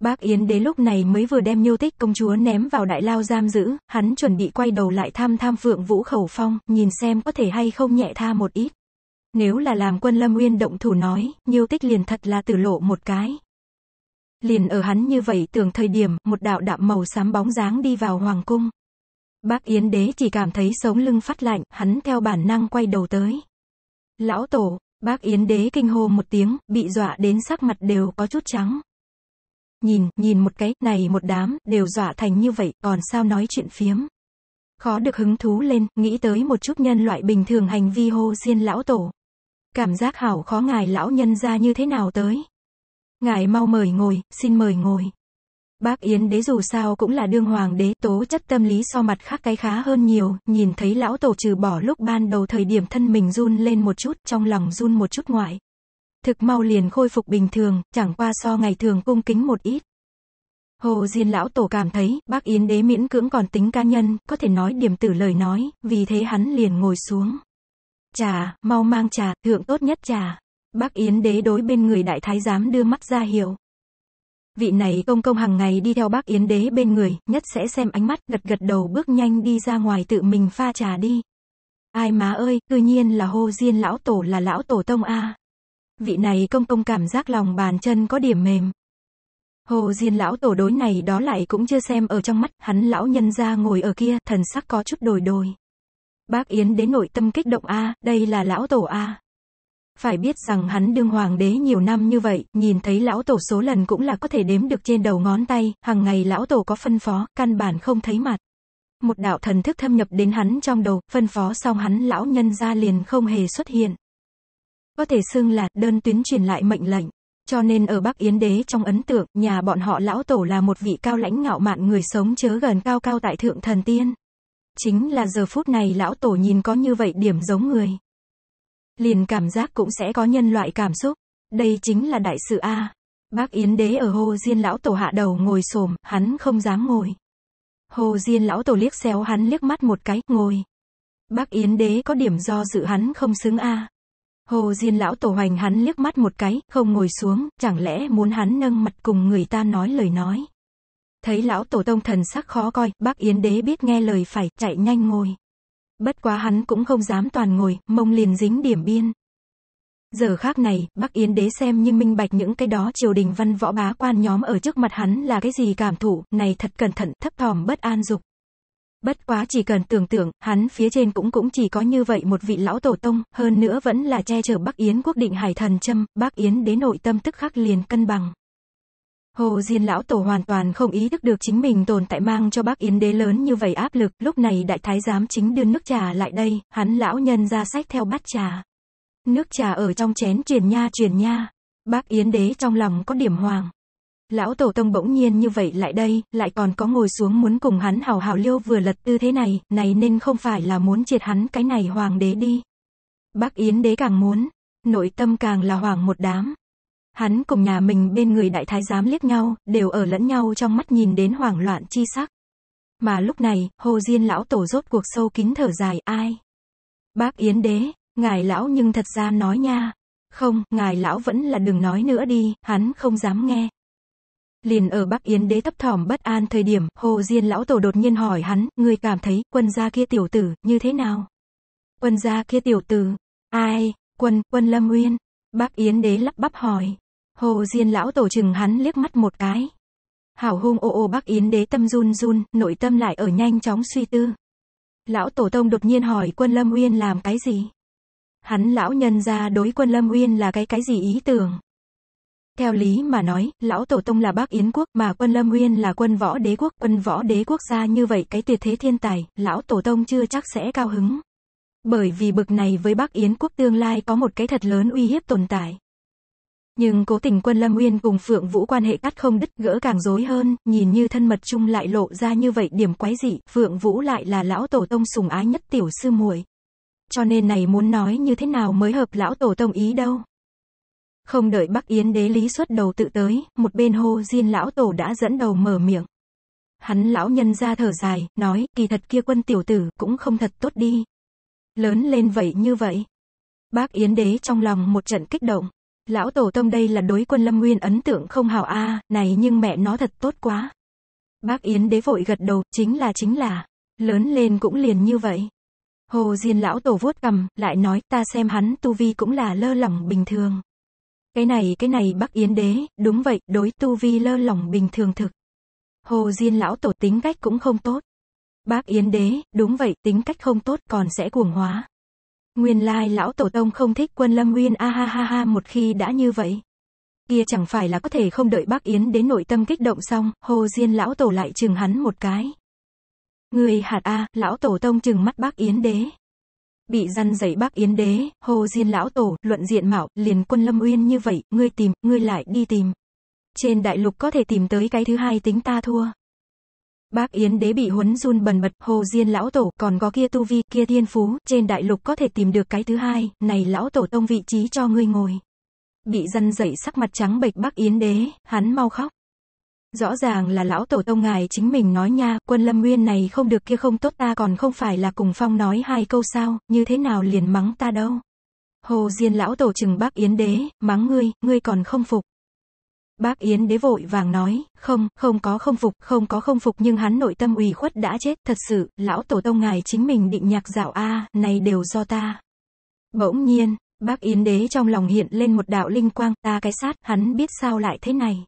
Bác Yến đế lúc này mới vừa đem nhiêu tích công chúa ném vào đại lao giam giữ, hắn chuẩn bị quay đầu lại thăm tham phượng vũ khẩu phong, nhìn xem có thể hay không nhẹ tha một ít. Nếu là làm quân lâm uyên động thủ nói, nhiêu tích liền thật là tử lộ một cái. Liền ở hắn như vậy tưởng thời điểm, một đạo đạm màu xám bóng dáng đi vào hoàng cung. Bác Yến đế chỉ cảm thấy sống lưng phát lạnh, hắn theo bản năng quay đầu tới. Lão tổ, Bác Yến Đế kinh hô một tiếng, bị dọa đến sắc mặt đều có chút trắng. Nhìn, nhìn một cái, này một đám, đều dọa thành như vậy, còn sao nói chuyện phiếm. Khó được hứng thú lên, nghĩ tới một chút nhân loại bình thường hành vi hô diên lão tổ. Cảm giác hảo khó ngài lão nhân ra như thế nào tới. Ngài mau mời ngồi, xin mời ngồi. Bác Yến đế dù sao cũng là đương hoàng đế, tố chất tâm lý so mặt khác cái khá hơn nhiều, nhìn thấy lão tổ trừ bỏ lúc ban đầu thời điểm thân mình run lên một chút, trong lòng run một chút ngoại. Thực mau liền khôi phục bình thường, chẳng qua so ngày thường cung kính một ít. Hồ Diên lão tổ cảm thấy, bác Yến đế miễn cưỡng còn tính cá nhân, có thể nói điểm tử lời nói, vì thế hắn liền ngồi xuống. Trà, mau mang trà, thượng tốt nhất trà. Bác Yến đế đối bên người đại thái giám đưa mắt ra hiệu. Vị này công công hàng ngày đi theo bác Yến Đế bên người, nhất sẽ xem ánh mắt, gật gật đầu bước nhanh đi ra ngoài tự mình pha trà đi. Ai má ơi, tự nhiên là hô diên lão tổ là lão tổ tông a. Vị này công công cảm giác lòng bàn chân có điểm mềm. Hồ Diên lão tổ đối này đó lại cũng chưa xem ở trong mắt, hắn lão nhân ra ngồi ở kia, thần sắc có chút đổi đồi. Bác Yến đến nội tâm kích động a, đây là lão tổ a. Phải biết rằng hắn đương hoàng đế nhiều năm như vậy, nhìn thấy lão tổ số lần cũng là có thể đếm được trên đầu ngón tay, hàng ngày lão tổ có phân phó, căn bản không thấy mặt. Một đạo thần thức thâm nhập đến hắn trong đầu, phân phó xong hắn lão nhân ra liền không hề xuất hiện. Có thể xưng là đơn tuyến truyền lại mệnh lệnh. Cho nên ở Bắc Yến Đế trong ấn tượng, nhà bọn họ lão tổ là một vị cao lãnh ngạo mạn người sống chớ gần cao cao tại thượng thần tiên. Chính là giờ phút này lão tổ nhìn có như vậy điểm giống người. Liền cảm giác cũng sẽ có nhân loại cảm xúc. Đây chính là đại sự A. Bác Yến Đế ở Hồ Diên Lão Tổ hạ đầu ngồi xổm hắn không dám ngồi. Hồ Diên Lão Tổ liếc xéo hắn liếc mắt một cái, ngồi. Bác Yến Đế có điểm do dự hắn không xứng A. Hồ Diên Lão Tổ hoành hắn liếc mắt một cái, không ngồi xuống, chẳng lẽ muốn hắn nâng mặt cùng người ta nói lời nói. Thấy Lão Tổ Tông thần sắc khó coi, bác Yến Đế biết nghe lời phải, chạy nhanh ngồi. Bất quá hắn cũng không dám toàn ngồi, mông liền dính điểm biên. Giờ khác này, Bắc Yến đế xem nhưng minh bạch những cái đó triều đình văn võ bá quan nhóm ở trước mặt hắn là cái gì cảm thụ, này thật cẩn thận, thấp thỏm bất an dục. Bất quá chỉ cần tưởng tượng, hắn phía trên cũng cũng chỉ có như vậy một vị lão tổ tông, hơn nữa vẫn là che chở Bắc Yến quốc định hải thần châm, Bắc Yến đế nội tâm tức khắc liền cân bằng. Hồ Diên lão tổ hoàn toàn không ý thức được chính mình tồn tại mang cho bác Yến đế lớn như vậy áp lực, lúc này đại thái giám chính đưa nước trà lại đây, hắn lão nhân ra sách theo bát trà. Nước trà ở trong chén truyền nha truyền nha, bác Yến đế trong lòng có điểm hoàng. Lão tổ tông bỗng nhiên như vậy lại đây, lại còn có ngồi xuống muốn cùng hắn hào hào liêu vừa lật tư thế này, này nên không phải là muốn triệt hắn cái này hoàng đế đi. Bác Yến đế càng muốn, nội tâm càng là hoàng một đám. Hắn cùng nhà mình bên người đại thái giám liếc nhau, đều ở lẫn nhau trong mắt nhìn đến hoảng loạn chi sắc. Mà lúc này, hồ diên lão tổ rốt cuộc sâu kín thở dài, ai? Bác Yến Đế, ngài lão nhưng thật ra nói nha. Không, ngài lão vẫn là đừng nói nữa đi, hắn không dám nghe. Liền ở bác Yến Đế thấp thỏm bất an thời điểm, Hồ Diên lão tổ đột nhiên hỏi hắn, người cảm thấy, quân gia kia tiểu tử, như thế nào? Quân gia kia tiểu tử, ai? Quân, quân Lâm Nguyên. bác Yến Đế lắp bắp hỏi. Hồ Diên lão tổ chừng hắn liếc mắt một cái. Hảo hung ô ô bác Yến đế tâm run run, nội tâm lại ở nhanh chóng suy tư. Lão tổ tông đột nhiên hỏi quân Lâm Uyên làm cái gì? Hắn lão nhân ra đối quân Lâm Uyên là cái cái gì ý tưởng? Theo lý mà nói, lão tổ tông là bác Yến quốc mà quân Lâm Uyên là quân võ đế quốc, quân võ đế quốc gia như vậy cái tuyệt thế thiên tài, lão tổ tông chưa chắc sẽ cao hứng. Bởi vì bực này với bác Yến quốc tương lai có một cái thật lớn uy hiếp tồn tại. Nhưng cố tình quân Lâm Uyên cùng Phượng Vũ quan hệ cắt không đứt gỡ càng rối hơn, nhìn như thân mật chung lại lộ ra như vậy điểm quái dị, Phượng Vũ lại là lão tổ tông sùng ái nhất tiểu sư muội. Cho nên này muốn nói như thế nào mới hợp lão tổ tông ý đâu. Không đợi Bắc Yến đế lý xuất đầu tự tới, một bên hô diên lão tổ đã dẫn đầu mở miệng. Hắn lão nhân ra thở dài, nói, kỳ thật kia quân tiểu tử cũng không thật tốt đi. Lớn lên vậy như vậy. Bác Yến đế trong lòng một trận kích động, Lão tổ tông đây là đối quân Lâm Nguyên ấn tượng không hảo a, này nhưng mẹ nó thật tốt quá. Bác Yến đế vội gật đầu, chính là chính là, lớn lên cũng liền như vậy. Hồ Diên lão tổ vuốt cầm, lại nói, ta xem hắn tu vi cũng là lơ lỏng bình thường. Cái này cái này bác Yến đế, đúng vậy, đối tu vi lơ lỏng bình thường thực. Hồ Diên lão tổ tính cách cũng không tốt. Bác Yến đế, đúng vậy, tính cách không tốt còn sẽ cuồng hóa. Nguyên lai lão tổ tông không thích quân lâm uyên a ha ha ha một khi đã như vậy. Kia chẳng phải là có thể không đợi bác Yến đến nội tâm kích động xong, hồ diên lão tổ lại chừng hắn một cái. Người hạt a, lão tổ tông chừng mắt bác Yến đế. Bị răn dậy bác Yến đế, hồ diên lão tổ, luận diện mạo, liền quân lâm uyên như vậy, ngươi tìm, ngươi lại đi tìm. Trên đại lục có thể tìm tới cái thứ hai tính ta thua. Bác Yến đế bị huấn run bần bật, hồ diên lão tổ, còn có kia tu vi, kia thiên phú, trên đại lục có thể tìm được cái thứ hai, này lão tổ tông vị trí cho ngươi ngồi. Bị dân dậy sắc mặt trắng bệch bác Yến đế, hắn mau khóc. Rõ ràng là lão tổ tông ngài chính mình nói nha, quân lâm nguyên này không được kia không tốt ta còn không phải là cùng phong nói hai câu sao, như thế nào liền mắng ta đâu. Hồ diên lão tổ chừng bác Yến đế, mắng ngươi, ngươi còn không phục. Bác Yến đế vội vàng nói, không, không có không phục, không có không phục nhưng hắn nội tâm ủy khuất đã chết, thật sự, lão tổ tông ngài chính mình định nhạc dạo A, này đều do ta. Bỗng nhiên, bác Yến đế trong lòng hiện lên một đạo linh quang, ta cái sát, hắn biết sao lại thế này.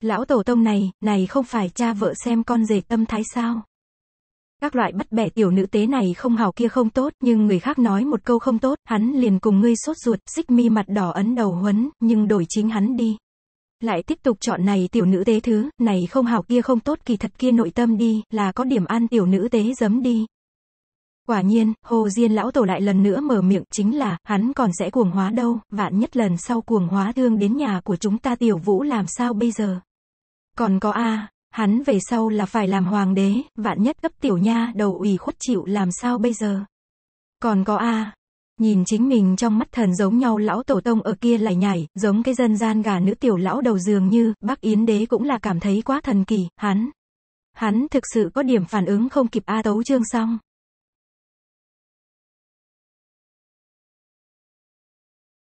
Lão tổ tông này, này không phải cha vợ xem con rể tâm thái sao. Các loại bắt bẻ tiểu nữ tế này không hào kia không tốt, nhưng người khác nói một câu không tốt, hắn liền cùng ngươi sốt ruột, xích mi mặt đỏ ấn đầu huấn, nhưng đổi chính hắn đi lại tiếp tục chọn này tiểu nữ tế thứ, này không hảo kia không tốt kỳ thật kia nội tâm đi, là có điểm ăn tiểu nữ tế giấm đi. Quả nhiên, Hồ Diên lão tổ lại lần nữa mở miệng chính là, hắn còn sẽ cuồng hóa đâu, vạn nhất lần sau cuồng hóa thương đến nhà của chúng ta tiểu vũ làm sao bây giờ. Còn có A, hắn về sau là phải làm hoàng đế, vạn nhất cấp tiểu nha đầu ủy khuất chịu làm sao bây giờ. Còn có A, Nhìn chính mình trong mắt thần giống nhau lão tổ tông ở kia lại nhảy, giống cái dân gian gà nữ tiểu lão đầu dường như, bác Yến đế cũng là cảm thấy quá thần kỳ, hắn. Hắn thực sự có điểm phản ứng không kịp A tấu chương xong.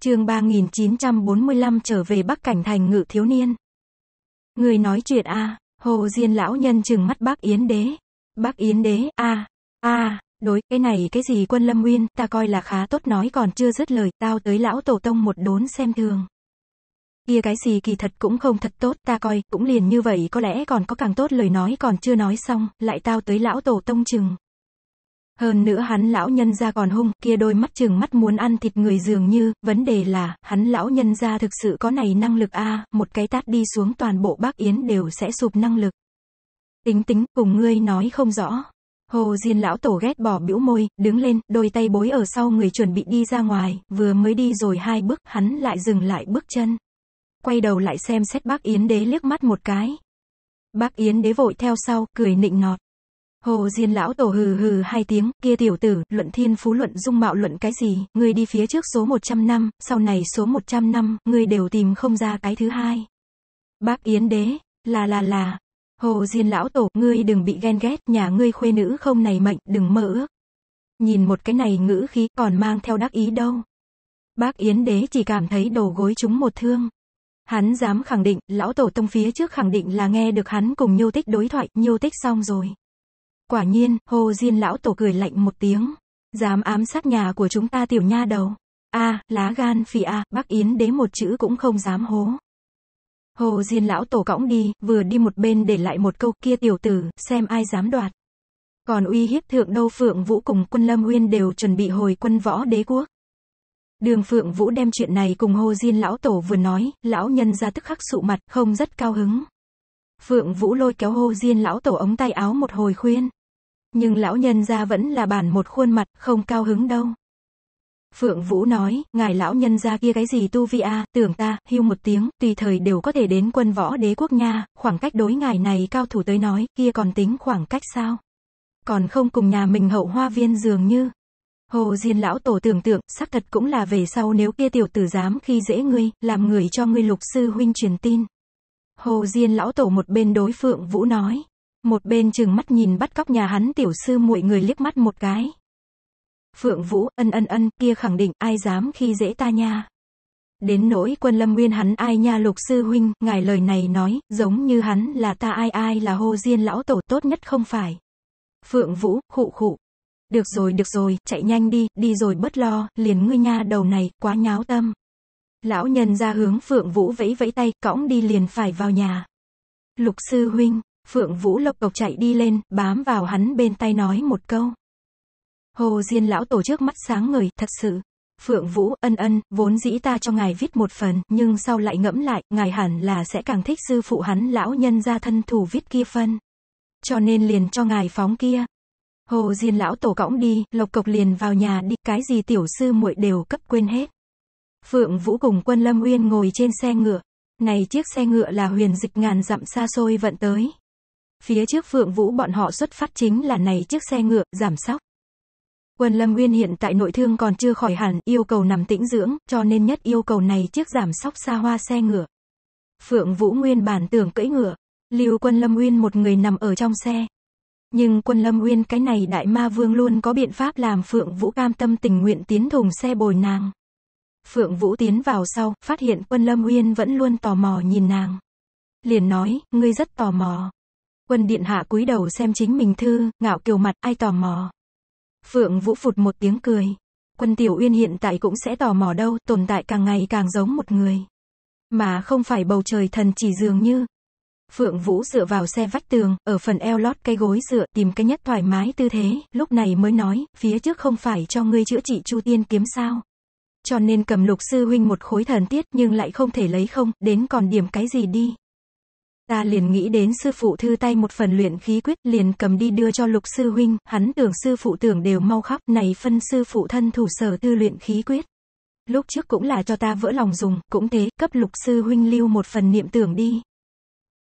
chương 3945 trở về Bắc Cảnh Thành ngự thiếu niên. Người nói chuyện a Hồ Diên lão nhân chừng mắt bác Yến đế. Bác Yến đế, a a đối, cái này cái gì quân lâm nguyên, ta coi là khá tốt nói còn chưa dứt lời, tao tới lão tổ tông một đốn xem thường. Kia cái gì kỳ thật cũng không thật tốt, ta coi, cũng liền như vậy có lẽ còn có càng tốt lời nói còn chưa nói xong, lại tao tới lão tổ tông chừng. Hơn nữa hắn lão nhân ra còn hung, kia đôi mắt chừng mắt muốn ăn thịt người dường như, vấn đề là, hắn lão nhân ra thực sự có này năng lực a à, một cái tát đi xuống toàn bộ bác Yến đều sẽ sụp năng lực. Tính tính, cùng ngươi nói không rõ, Hồ Diên lão tổ ghét bỏ bĩu môi, đứng lên, đôi tay bối ở sau người chuẩn bị đi ra ngoài, vừa mới đi rồi hai bước, hắn lại dừng lại bước chân. Quay đầu lại xem xét bác Yến đế liếc mắt một cái. Bác Yến đế vội theo sau, cười nịnh nọt. Hồ Diên lão tổ hừ hừ hai tiếng, kia tiểu tử, luận thiên phú luận dung mạo luận cái gì, ngươi đi phía trước số 100 năm, sau này số 100 năm, ngươi đều tìm không ra cái thứ hai. Bác Yến đế, là là là, Hồ Diên lão tổ, ngươi đừng bị ghen ghét, nhà ngươi khuê nữ không này mệnh, đừng mơ ước. Nhìn một cái này ngữ khí còn mang theo đắc ý đâu. Bác Yến Đế chỉ cảm thấy đầu gối chúng một thương. Hắn dám khẳng định, lão tổ tông phía trước khẳng định là nghe được hắn cùng nhiêu tích đối thoại, nhiêu tích xong rồi. Quả nhiên, Hồ Diên lão tổ cười lạnh một tiếng. Dám ám sát nhà của chúng ta tiểu nha đầu. a à, lá gan phì a à, bác Yến Đế một chữ cũng không dám hố. Hồ Diên lão tổ cõng đi, vừa đi một bên để lại một câu kia tiểu tử, xem ai dám đoạt. Còn uy hiếp thượng đâu Phượng Vũ cùng quân Lâm Uyên đều chuẩn bị hồi quân võ đế quốc. Đường Phượng Vũ đem chuyện này cùng Hồ Diên lão tổ vừa nói, lão nhân ra tức khắc sụ mặt, không rất cao hứng. Phượng Vũ lôi kéo Hồ Diên lão tổ ống tay áo một hồi khuyên. Nhưng lão nhân ra vẫn là bản một khuôn mặt, không cao hứng đâu. Phượng Vũ nói, ngài lão nhân ra kia cái gì tu vi a, tưởng ta, hưu một tiếng, tùy thời đều có thể đến quân võ đế quốc nha, khoảng cách đối ngài này cao thủ tới nói, kia còn tính khoảng cách sao? Còn không cùng nhà mình hậu hoa viên dường như. Hồ Diên lão tổ tưởng tượng, xác thật cũng là về sau nếu kia tiểu tử dám khi dễ ngươi, làm người cho ngươi lục sư huynh truyền tin. Hồ Diên lão tổ một bên đối Phượng Vũ nói, một bên chừng mắt nhìn bắt cóc nhà hắn tiểu sư muội người liếc mắt một cái. Phượng Vũ, ân ân ân, kia khẳng định, ai dám khi dễ ta nha. Đến nỗi quân lâm nguyên hắn ai nha lục sư huynh, ngài lời này nói, giống như hắn là ta ai ai là hô diên lão tổ tốt nhất không phải. Phượng Vũ, khụ khụ. Được rồi được rồi, chạy nhanh đi, đi rồi bất lo, liền ngươi nha đầu này, quá nháo tâm. Lão nhân ra hướng Phượng Vũ vẫy vẫy tay, cõng đi liền phải vào nhà. Lục sư huynh, Phượng Vũ lộc cộc chạy đi lên, bám vào hắn bên tay nói một câu. Hồ Diên lão tổ trước mắt sáng người thật sự. Phượng Vũ, ân ân, vốn dĩ ta cho ngài viết một phần, nhưng sau lại ngẫm lại, ngài hẳn là sẽ càng thích sư phụ hắn lão nhân ra thân thủ viết kia phân. Cho nên liền cho ngài phóng kia. Hồ Diên lão tổ cõng đi, lộc cộc liền vào nhà đi, cái gì tiểu sư muội đều cấp quên hết. Phượng Vũ cùng quân Lâm Uyên ngồi trên xe ngựa. Này chiếc xe ngựa là huyền dịch ngàn dặm xa xôi vận tới. Phía trước Phượng Vũ bọn họ xuất phát chính là này chiếc xe ngựa, giảm sóc. Quân Lâm Nguyên hiện tại nội thương còn chưa khỏi hẳn, yêu cầu nằm tĩnh dưỡng, cho nên nhất yêu cầu này chiếc giảm sóc xa hoa xe ngựa. Phượng Vũ Nguyên bản tưởng cưỡi ngựa, lưu quân Lâm Nguyên một người nằm ở trong xe. Nhưng quân Lâm Nguyên cái này đại ma vương luôn có biện pháp làm Phượng Vũ cam tâm tình nguyện tiến thùng xe bồi nàng. Phượng Vũ tiến vào sau, phát hiện quân Lâm Nguyên vẫn luôn tò mò nhìn nàng. Liền nói, ngươi rất tò mò. Quân điện hạ cúi đầu xem chính mình thư, ngạo kiều mặt, ai tò mò. Phượng Vũ phụt một tiếng cười. Quân Tiểu Uyên hiện tại cũng sẽ tò mò đâu, tồn tại càng ngày càng giống một người. Mà không phải bầu trời thần chỉ dường như. Phượng Vũ dựa vào xe vách tường, ở phần eo lót cây gối dựa, tìm cái nhất thoải mái tư thế, lúc này mới nói, phía trước không phải cho ngươi chữa trị Chu Tiên kiếm sao. Cho nên cầm lục sư huynh một khối thần tiết nhưng lại không thể lấy không, đến còn điểm cái gì đi. Ta liền nghĩ đến sư phụ thư tay một phần luyện khí quyết, liền cầm đi đưa cho lục sư huynh, hắn tưởng sư phụ tưởng đều mau khóc, này phân sư phụ thân thủ sở tư luyện khí quyết. Lúc trước cũng là cho ta vỡ lòng dùng, cũng thế, cấp lục sư huynh lưu một phần niệm tưởng đi.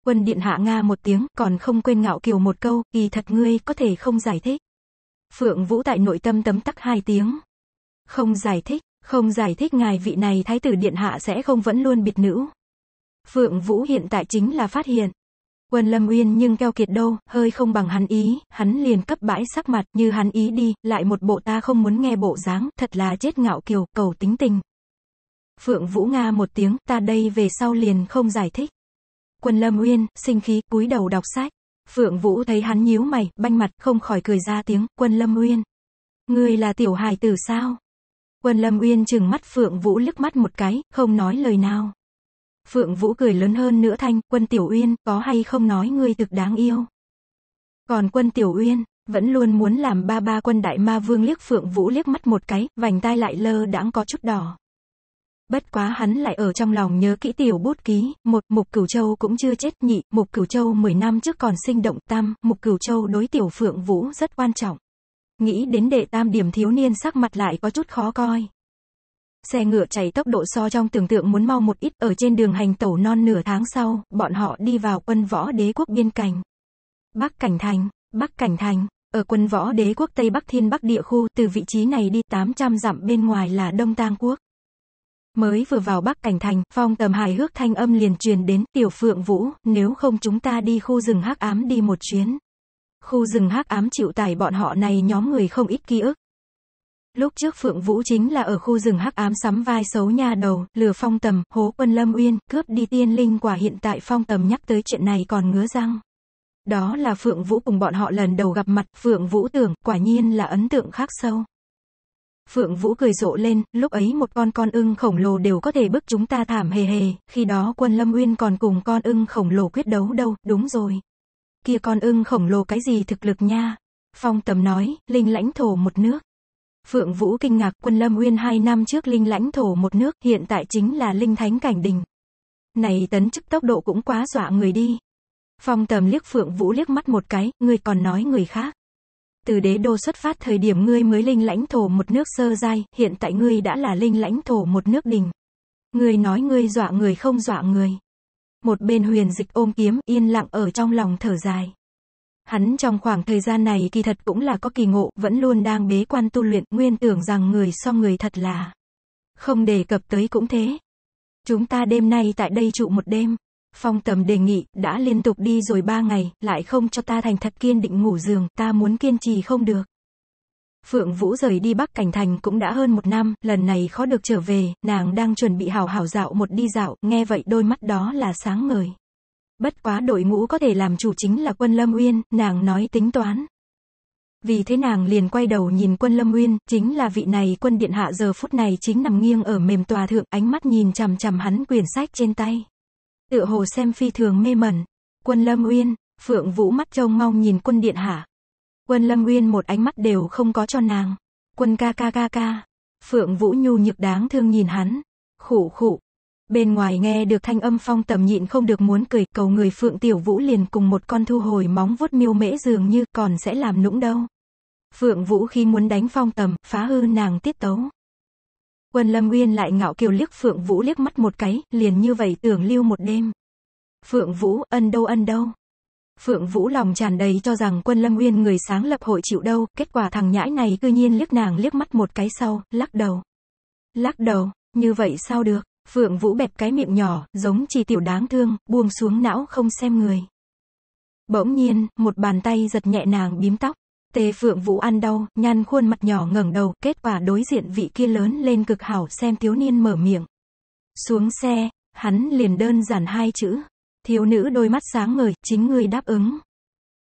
Quân điện hạ Nga một tiếng, còn không quên ngạo kiều một câu, kỳ thật ngươi có thể không giải thích. Phượng Vũ tại nội tâm tấm tắc hai tiếng. Không giải thích, không giải thích ngài vị này thái tử điện hạ sẽ không vẫn luôn biệt nữ. Phượng Vũ hiện tại chính là phát hiện. Quân Lâm Uyên nhưng keo kiệt đâu, hơi không bằng hắn ý, hắn liền cấp bãi sắc mặt, như hắn ý đi, lại một bộ ta không muốn nghe bộ dáng, thật là chết ngạo kiều, cầu tính tình. Phượng Vũ Nga một tiếng, ta đây về sau liền không giải thích. Quân Lâm Uyên, sinh khí, cúi đầu đọc sách. Phượng Vũ thấy hắn nhíu mày, banh mặt, không khỏi cười ra tiếng, Quân Lâm Uyên. Ngươi là tiểu hài tử sao? Quân Lâm Uyên chừng mắt Phượng Vũ lướt mắt một cái, không nói lời nào. Phượng Vũ cười lớn hơn nữa thanh, quân Tiểu Uyên, có hay không nói ngươi thực đáng yêu. Còn quân Tiểu Uyên, vẫn luôn muốn làm ba ba quân đại ma vương liếc Phượng Vũ liếc mắt một cái, vành tai lại lơ đãng có chút đỏ. Bất quá hắn lại ở trong lòng nhớ kỹ tiểu bút ký, một, Mục Cửu Châu cũng chưa chết nhị, Mục Cửu Châu 10 năm trước còn sinh động tam, Mục Cửu Châu đối tiểu Phượng Vũ rất quan trọng. Nghĩ đến đệ tam điểm thiếu niên sắc mặt lại có chút khó coi. Xe ngựa chạy tốc độ so trong tưởng tượng muốn mau một ít ở trên đường hành tẩu non nửa tháng sau, bọn họ đi vào quân võ đế quốc biên cảnh. Bắc Cảnh Thành, Bắc Cảnh Thành, ở quân võ đế quốc Tây Bắc Thiên Bắc địa khu từ vị trí này đi 800 dặm bên ngoài là Đông Tang Quốc. Mới vừa vào Bắc Cảnh Thành, phong tầm hài hước thanh âm liền truyền đến Tiểu Phượng Vũ, nếu không chúng ta đi khu rừng hắc ám đi một chuyến. Khu rừng hắc ám chịu tải bọn họ này nhóm người không ít ký ức, Lúc trước Phượng Vũ chính là ở khu rừng hắc ám sắm vai xấu nhà đầu, lừa phong tầm, hố quân lâm uyên, cướp đi tiên linh quả hiện tại phong tầm nhắc tới chuyện này còn ngứa răng. Đó là Phượng Vũ cùng bọn họ lần đầu gặp mặt, Phượng Vũ tưởng, quả nhiên là ấn tượng khác sâu. Phượng Vũ cười rộ lên, lúc ấy một con con ưng khổng lồ đều có thể bức chúng ta thảm hề hề, khi đó quân Lâm Uyên còn cùng con ưng khổng lồ quyết đấu đâu, đúng rồi. Kia con ưng khổng lồ cái gì thực lực nha? Phong tầm nói, linh lãnh thổ một nước. Phượng Vũ kinh ngạc quân Lâm Nguyên hai năm trước linh lãnh thổ một nước, hiện tại chính là linh thánh cảnh đình. Này tấn chức tốc độ cũng quá dọa người đi. Phong tầm liếc Phượng Vũ liếc mắt một cái, người còn nói người khác. Từ đế đô xuất phát thời điểm ngươi mới linh lãnh thổ một nước sơ giai, hiện tại ngươi đã là linh lãnh thổ một nước đình. Ngươi nói ngươi dọa người không dọa người. Một bên huyền dịch ôm kiếm yên lặng ở trong lòng thở dài. Hắn trong khoảng thời gian này kỳ thật cũng là có kỳ ngộ, vẫn luôn đang bế quan tu luyện, nguyên tưởng rằng người so người thật là. Không đề cập tới cũng thế. Chúng ta đêm nay tại đây trụ một đêm. Phong tầm đề nghị, đã liên tục đi rồi ba ngày, lại không cho ta thành thật kiên định ngủ giường, ta muốn kiên trì không được. Phượng Vũ rời đi Bắc Cảnh Thành cũng đã hơn một năm, lần này khó được trở về, nàng đang chuẩn bị hào hào dạo một đi dạo, nghe vậy đôi mắt đó là sáng ngời. Bất quá đội ngũ có thể làm chủ chính là quân Lâm Uyên, nàng nói tính toán. Vì thế nàng liền quay đầu nhìn quân Lâm Uyên, chính là vị này quân điện hạ giờ phút này chính nằm nghiêng ở mềm tòa thượng, ánh mắt nhìn chằm chằm hắn quyển sách trên tay. Tựa hồ xem phi thường mê mẩn. Quân Lâm Uyên, Phượng Vũ mắt trông mong nhìn quân điện hạ. Quân Lâm Uyên một ánh mắt đều không có cho nàng. Quân ca ca ca ca. Phượng Vũ nhu nhược đáng thương nhìn hắn. Khủ khủ, Bên ngoài nghe được thanh âm phong tầm nhịn không được muốn cười, cầu người Phượng Tiểu Vũ liền cùng một con thu hồi móng vuốt miêu mễ dường như còn sẽ làm nũng đâu. Phượng Vũ khi muốn đánh phong tầm, phá hư nàng tiết tấu. Quân Lâm Nguyên lại ngạo kiều liếc Phượng Vũ liếc mắt một cái, liền như vậy tưởng lưu một đêm. Phượng Vũ, ân đâu ân đâu. Phượng Vũ lòng tràn đầy cho rằng quân Lâm Nguyên người sáng lập hội chịu đâu, kết quả thằng nhãi này cư nhiên liếc nàng liếc mắt một cái sau, lắc đầu. Lắc đầu, như vậy sao được. Phượng Vũ bẹp cái miệng nhỏ, giống chỉ tiểu đáng thương, buông xuống não không xem người. Bỗng nhiên, một bàn tay giật nhẹ nàng bím tóc. Tề Phượng Vũ ăn đau, nhăn khuôn mặt nhỏ ngẩng đầu, kết quả đối diện vị kia lớn lên cực hảo xem thiếu niên mở miệng. Xuống xe, hắn liền đơn giản hai chữ. Thiếu nữ đôi mắt sáng ngời, chính người đáp ứng.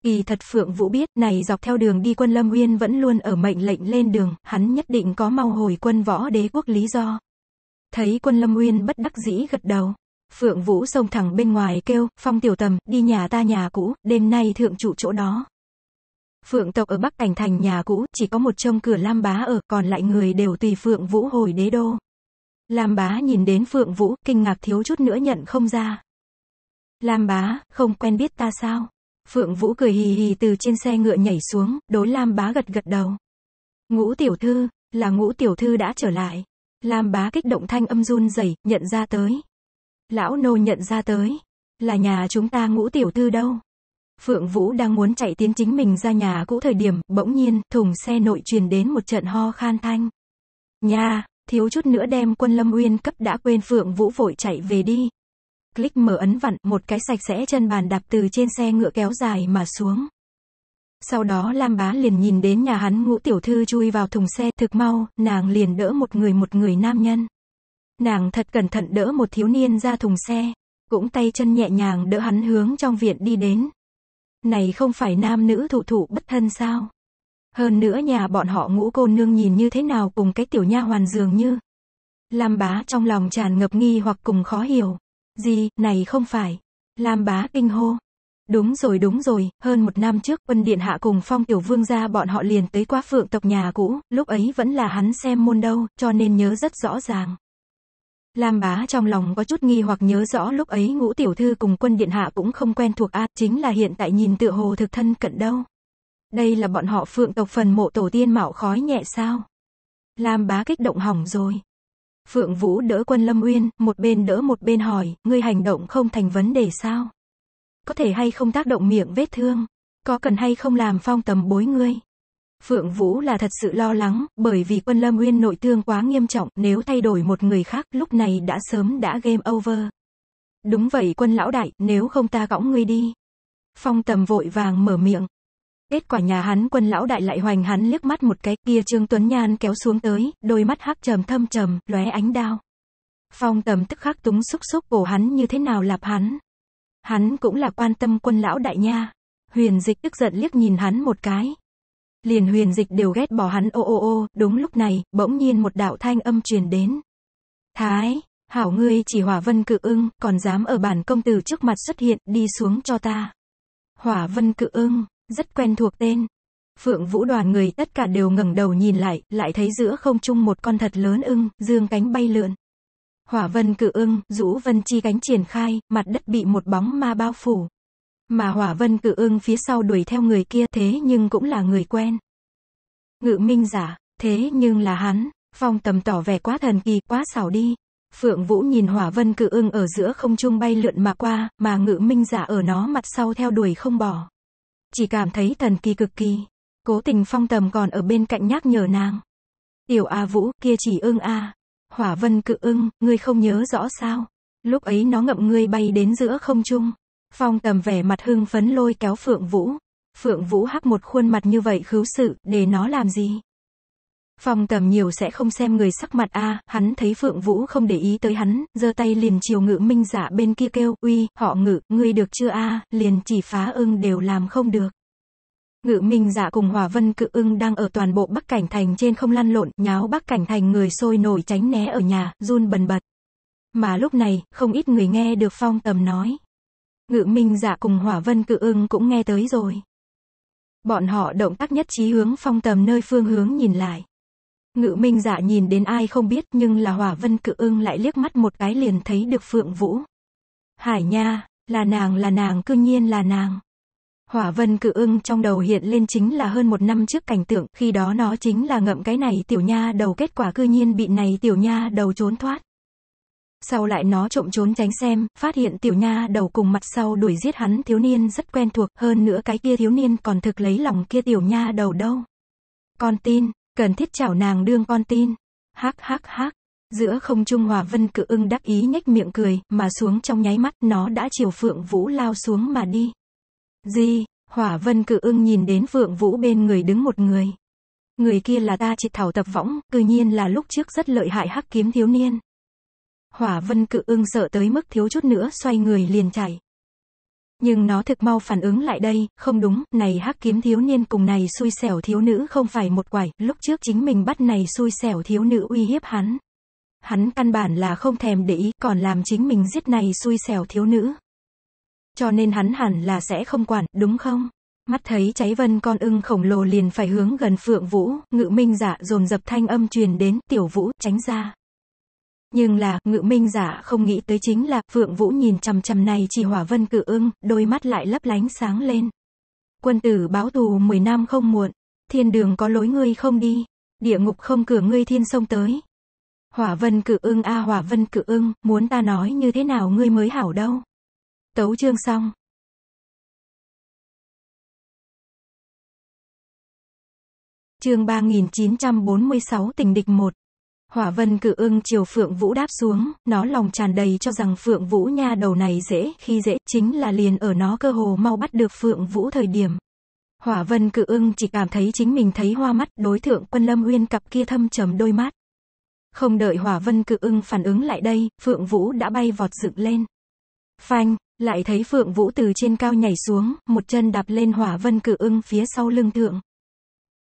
Kỳ thật Phượng Vũ biết, này dọc theo đường đi quân Lâm Uyên vẫn luôn ở mệnh lệnh lên đường, hắn nhất định có mau hồi quân võ đế quốc lý do. Thấy quân Lâm Uyên bất đắc dĩ gật đầu. Phượng Vũ xông thẳng bên ngoài kêu, phong tiểu tầm, đi nhà ta nhà cũ, đêm nay thượng trụ chỗ đó. Phượng tộc ở Bắc Cảnh Thành nhà cũ, chỉ có một trông cửa Lam Bá ở, còn lại người đều tùy Phượng Vũ hồi đế đô. Lam Bá nhìn đến Phượng Vũ, kinh ngạc thiếu chút nữa nhận không ra. Lam Bá, không quen biết ta sao? Phượng Vũ cười hì hì từ trên xe ngựa nhảy xuống, đối Lam Bá gật gật đầu. Ngũ tiểu thư, là ngũ tiểu thư đã trở lại. Lam bá kích động thanh âm run rẩy nhận ra tới. Lão nô nhận ra tới. Là nhà chúng ta ngũ tiểu thư đâu. Phượng Vũ đang muốn chạy tiến chính mình ra nhà cũ thời điểm, bỗng nhiên, thùng xe nội truyền đến một trận ho khan thanh. Nhà, thiếu chút nữa đem quân lâm uyên cấp đã quên Phượng Vũ vội chạy về đi. Click mở ấn vặn, một cái sạch sẽ chân bàn đạp từ trên xe ngựa kéo dài mà xuống. Sau đó Lam Bá liền nhìn đến nhà hắn ngũ tiểu thư chui vào thùng xe thực mau, nàng liền đỡ một người một người nam nhân. Nàng thật cẩn thận đỡ một thiếu niên ra thùng xe, cũng tay chân nhẹ nhàng đỡ hắn hướng trong viện đi đến. Này không phải nam nữ thụ thụ bất thân sao? Hơn nữa nhà bọn họ ngũ cô nương nhìn như thế nào cùng cái tiểu nha hoàn dường như. Lam bá trong lòng tràn ngập nghi hoặc cùng khó hiểu. Gì, này không phải. Lam bá kinh hô. Đúng rồi đúng rồi, hơn một năm trước, quân điện hạ cùng phong tiểu vương gia bọn họ liền tới quá phượng tộc nhà cũ, lúc ấy vẫn là hắn xem môn đâu, cho nên nhớ rất rõ ràng. Lam bá trong lòng có chút nghi hoặc nhớ rõ lúc ấy ngũ tiểu thư cùng quân điện hạ cũng không quen thuộc A, chính là hiện tại nhìn tựa hồ thực thân cận đâu. Đây là bọn họ phượng tộc phần mộ tổ tiên mạo khói nhẹ sao. Lam bá kích động hỏng rồi. Phượng Vũ đỡ quân Lâm Uyên, một bên đỡ một bên hỏi, ngươi hành động không thành vấn đề sao? có thể hay không tác động miệng vết thương, có cần hay không làm phong tầm bối ngươi. Phượng Vũ là thật sự lo lắng, bởi vì quân Lâm Nguyên nội thương quá nghiêm trọng, nếu thay đổi một người khác lúc này đã sớm đã game over. Đúng vậy quân lão đại, nếu không ta gõng ngươi đi. Phong tầm vội vàng mở miệng. Kết quả nhà hắn quân lão đại lại hoành hắn liếc mắt một cái, kia Trương Tuấn Nhan kéo xuống tới, đôi mắt hắc trầm thâm trầm, lóe ánh đao. Phong tầm tức khắc túng xúc xúc cổ hắn như thế nào lạp hắn. Hắn cũng là quan tâm quân lão đại nha. Huyền dịch tức giận liếc nhìn hắn một cái. Liền huyền dịch đều ghét bỏ hắn ô ô ô, đúng lúc này, bỗng nhiên một đạo thanh âm truyền đến. Thái, hảo ngươi chỉ hỏa vân cự ưng, còn dám ở bản công tử trước mặt xuất hiện, đi xuống cho ta. Hỏa vân cự ưng, rất quen thuộc tên. Phượng vũ đoàn người tất cả đều ngẩng đầu nhìn lại, lại thấy giữa không trung một con thật lớn ưng, dương cánh bay lượn. Hỏa vân cự ưng, rũ vân chi cánh triển khai, mặt đất bị một bóng ma bao phủ. Mà hỏa vân cự ưng phía sau đuổi theo người kia thế nhưng cũng là người quen. Ngự minh giả, thế nhưng là hắn, phong tầm tỏ vẻ quá thần kỳ quá xảo đi. Phượng Vũ nhìn hỏa vân cự ưng ở giữa không trung bay lượn mà qua, mà ngự minh giả ở nó mặt sau theo đuổi không bỏ. Chỉ cảm thấy thần kỳ cực kỳ. Cố tình phong tầm còn ở bên cạnh nhắc nhở nàng. Tiểu A Vũ, kia chỉ ưng A, Hỏa vân cự ưng, ngươi không nhớ rõ sao? Lúc ấy nó ngậm ngươi bay đến giữa không trung. Phong tầm vẻ mặt hưng phấn lôi kéo Phượng Vũ. Phượng Vũ hắc một khuôn mặt như vậy khứu sự, để nó làm gì? Phong tầm nhiều sẽ không xem người sắc mặt a à, hắn thấy Phượng Vũ không để ý tới hắn, giơ tay liền chiều ngự minh giả bên kia kêu, uy, họ ngự, ngươi được chưa a à, liền chỉ phá ưng đều làm không được. Ngự Minh Dạ cùng Hòa Vân Cự Ưng đang ở toàn bộ Bắc Cảnh Thành trên không lăn lộn, nháo Bắc Cảnh Thành người sôi nổi tránh né ở nhà, run bần bật. Mà lúc này, không ít người nghe được Phong Tầm nói. Ngự Minh Dạ cùng Hỏa Vân Cự Ưng cũng nghe tới rồi. Bọn họ động tác nhất trí hướng Phong Tầm nơi phương hướng nhìn lại. Ngự Minh Dạ nhìn đến ai không biết, nhưng là Hỏa Vân Cự Ưng lại liếc mắt một cái liền thấy được Phượng Vũ. Hải Nha, là nàng là nàng, cương nhiên là nàng. Hỏa vân cự ưng trong đầu hiện lên chính là hơn một năm trước cảnh tượng, khi đó nó chính là ngậm cái này tiểu nha đầu kết quả cư nhiên bị này tiểu nha đầu trốn thoát. Sau lại nó trộm trốn tránh xem, phát hiện tiểu nha đầu cùng mặt sau đuổi giết hắn thiếu niên rất quen thuộc, hơn nữa cái kia thiếu niên còn thực lấy lòng kia tiểu nha đầu đâu. Con tin, cần thiết chảo nàng đương con tin. Hắc hắc hắc. Giữa không trung hòa vân cự ưng đắc ý nhếch miệng cười, mà xuống trong nháy mắt nó đã chiều phượng vũ lao xuống mà đi. Gì, Hỏa Vân Cự Ưng nhìn đến Phượng Vũ bên người đứng một người. Người kia là ta triệt thảo tập võng, cư nhiên là lúc trước rất lợi hại hắc kiếm thiếu niên. Hỏa Vân Cự Ưng sợ tới mức thiếu chút nữa xoay người liền chạy. Nhưng nó thực mau phản ứng lại đây, không đúng, này hắc kiếm thiếu niên cùng này xui xẻo thiếu nữ không phải một quải, lúc trước chính mình bắt này xui xẻo thiếu nữ uy hiếp hắn. Hắn căn bản là không thèm để ý, còn làm chính mình giết này xui xẻo thiếu nữ cho nên hắn hẳn là sẽ không quản, đúng không? Mắt thấy cháy vân con ưng khổng lồ liền phải hướng gần Phượng Vũ, ngự minh giả dạ dồn dập thanh âm truyền đến, tiểu vũ, tránh ra. Nhưng là, ngự minh giả dạ không nghĩ tới chính là, Phượng Vũ nhìn chằm chằm này chỉ hỏa vân cự ưng, đôi mắt lại lấp lánh sáng lên. Quân tử báo thù 10 năm không muộn, thiên đường có lối ngươi không đi, địa ngục không cửa ngươi thiên sông tới. Hỏa vân cự ưng a hỏa vân cự ưng, muốn ta nói như thế nào ngươi mới hảo đâu. Tấu chương xong. Chương 3946 Tình địch 1 Hỏa vân cự ưng chiều Phượng Vũ đáp xuống, nó lòng tràn đầy cho rằng Phượng Vũ nha đầu này dễ, khi dễ, chính là liền ở nó cơ hồ mau bắt được Phượng Vũ thời điểm. Hỏa vân cự ưng chỉ cảm thấy chính mình thấy hoa mắt, đối thượng quân lâm uyên cặp kia thâm trầm đôi mắt. Không đợi hỏa vân cự ưng phản ứng lại đây, Phượng Vũ đã bay vọt dựng lên. Phanh, lại thấy Phượng Vũ từ trên cao nhảy xuống, một chân đạp lên hỏa vân cử ưng phía sau lưng thượng.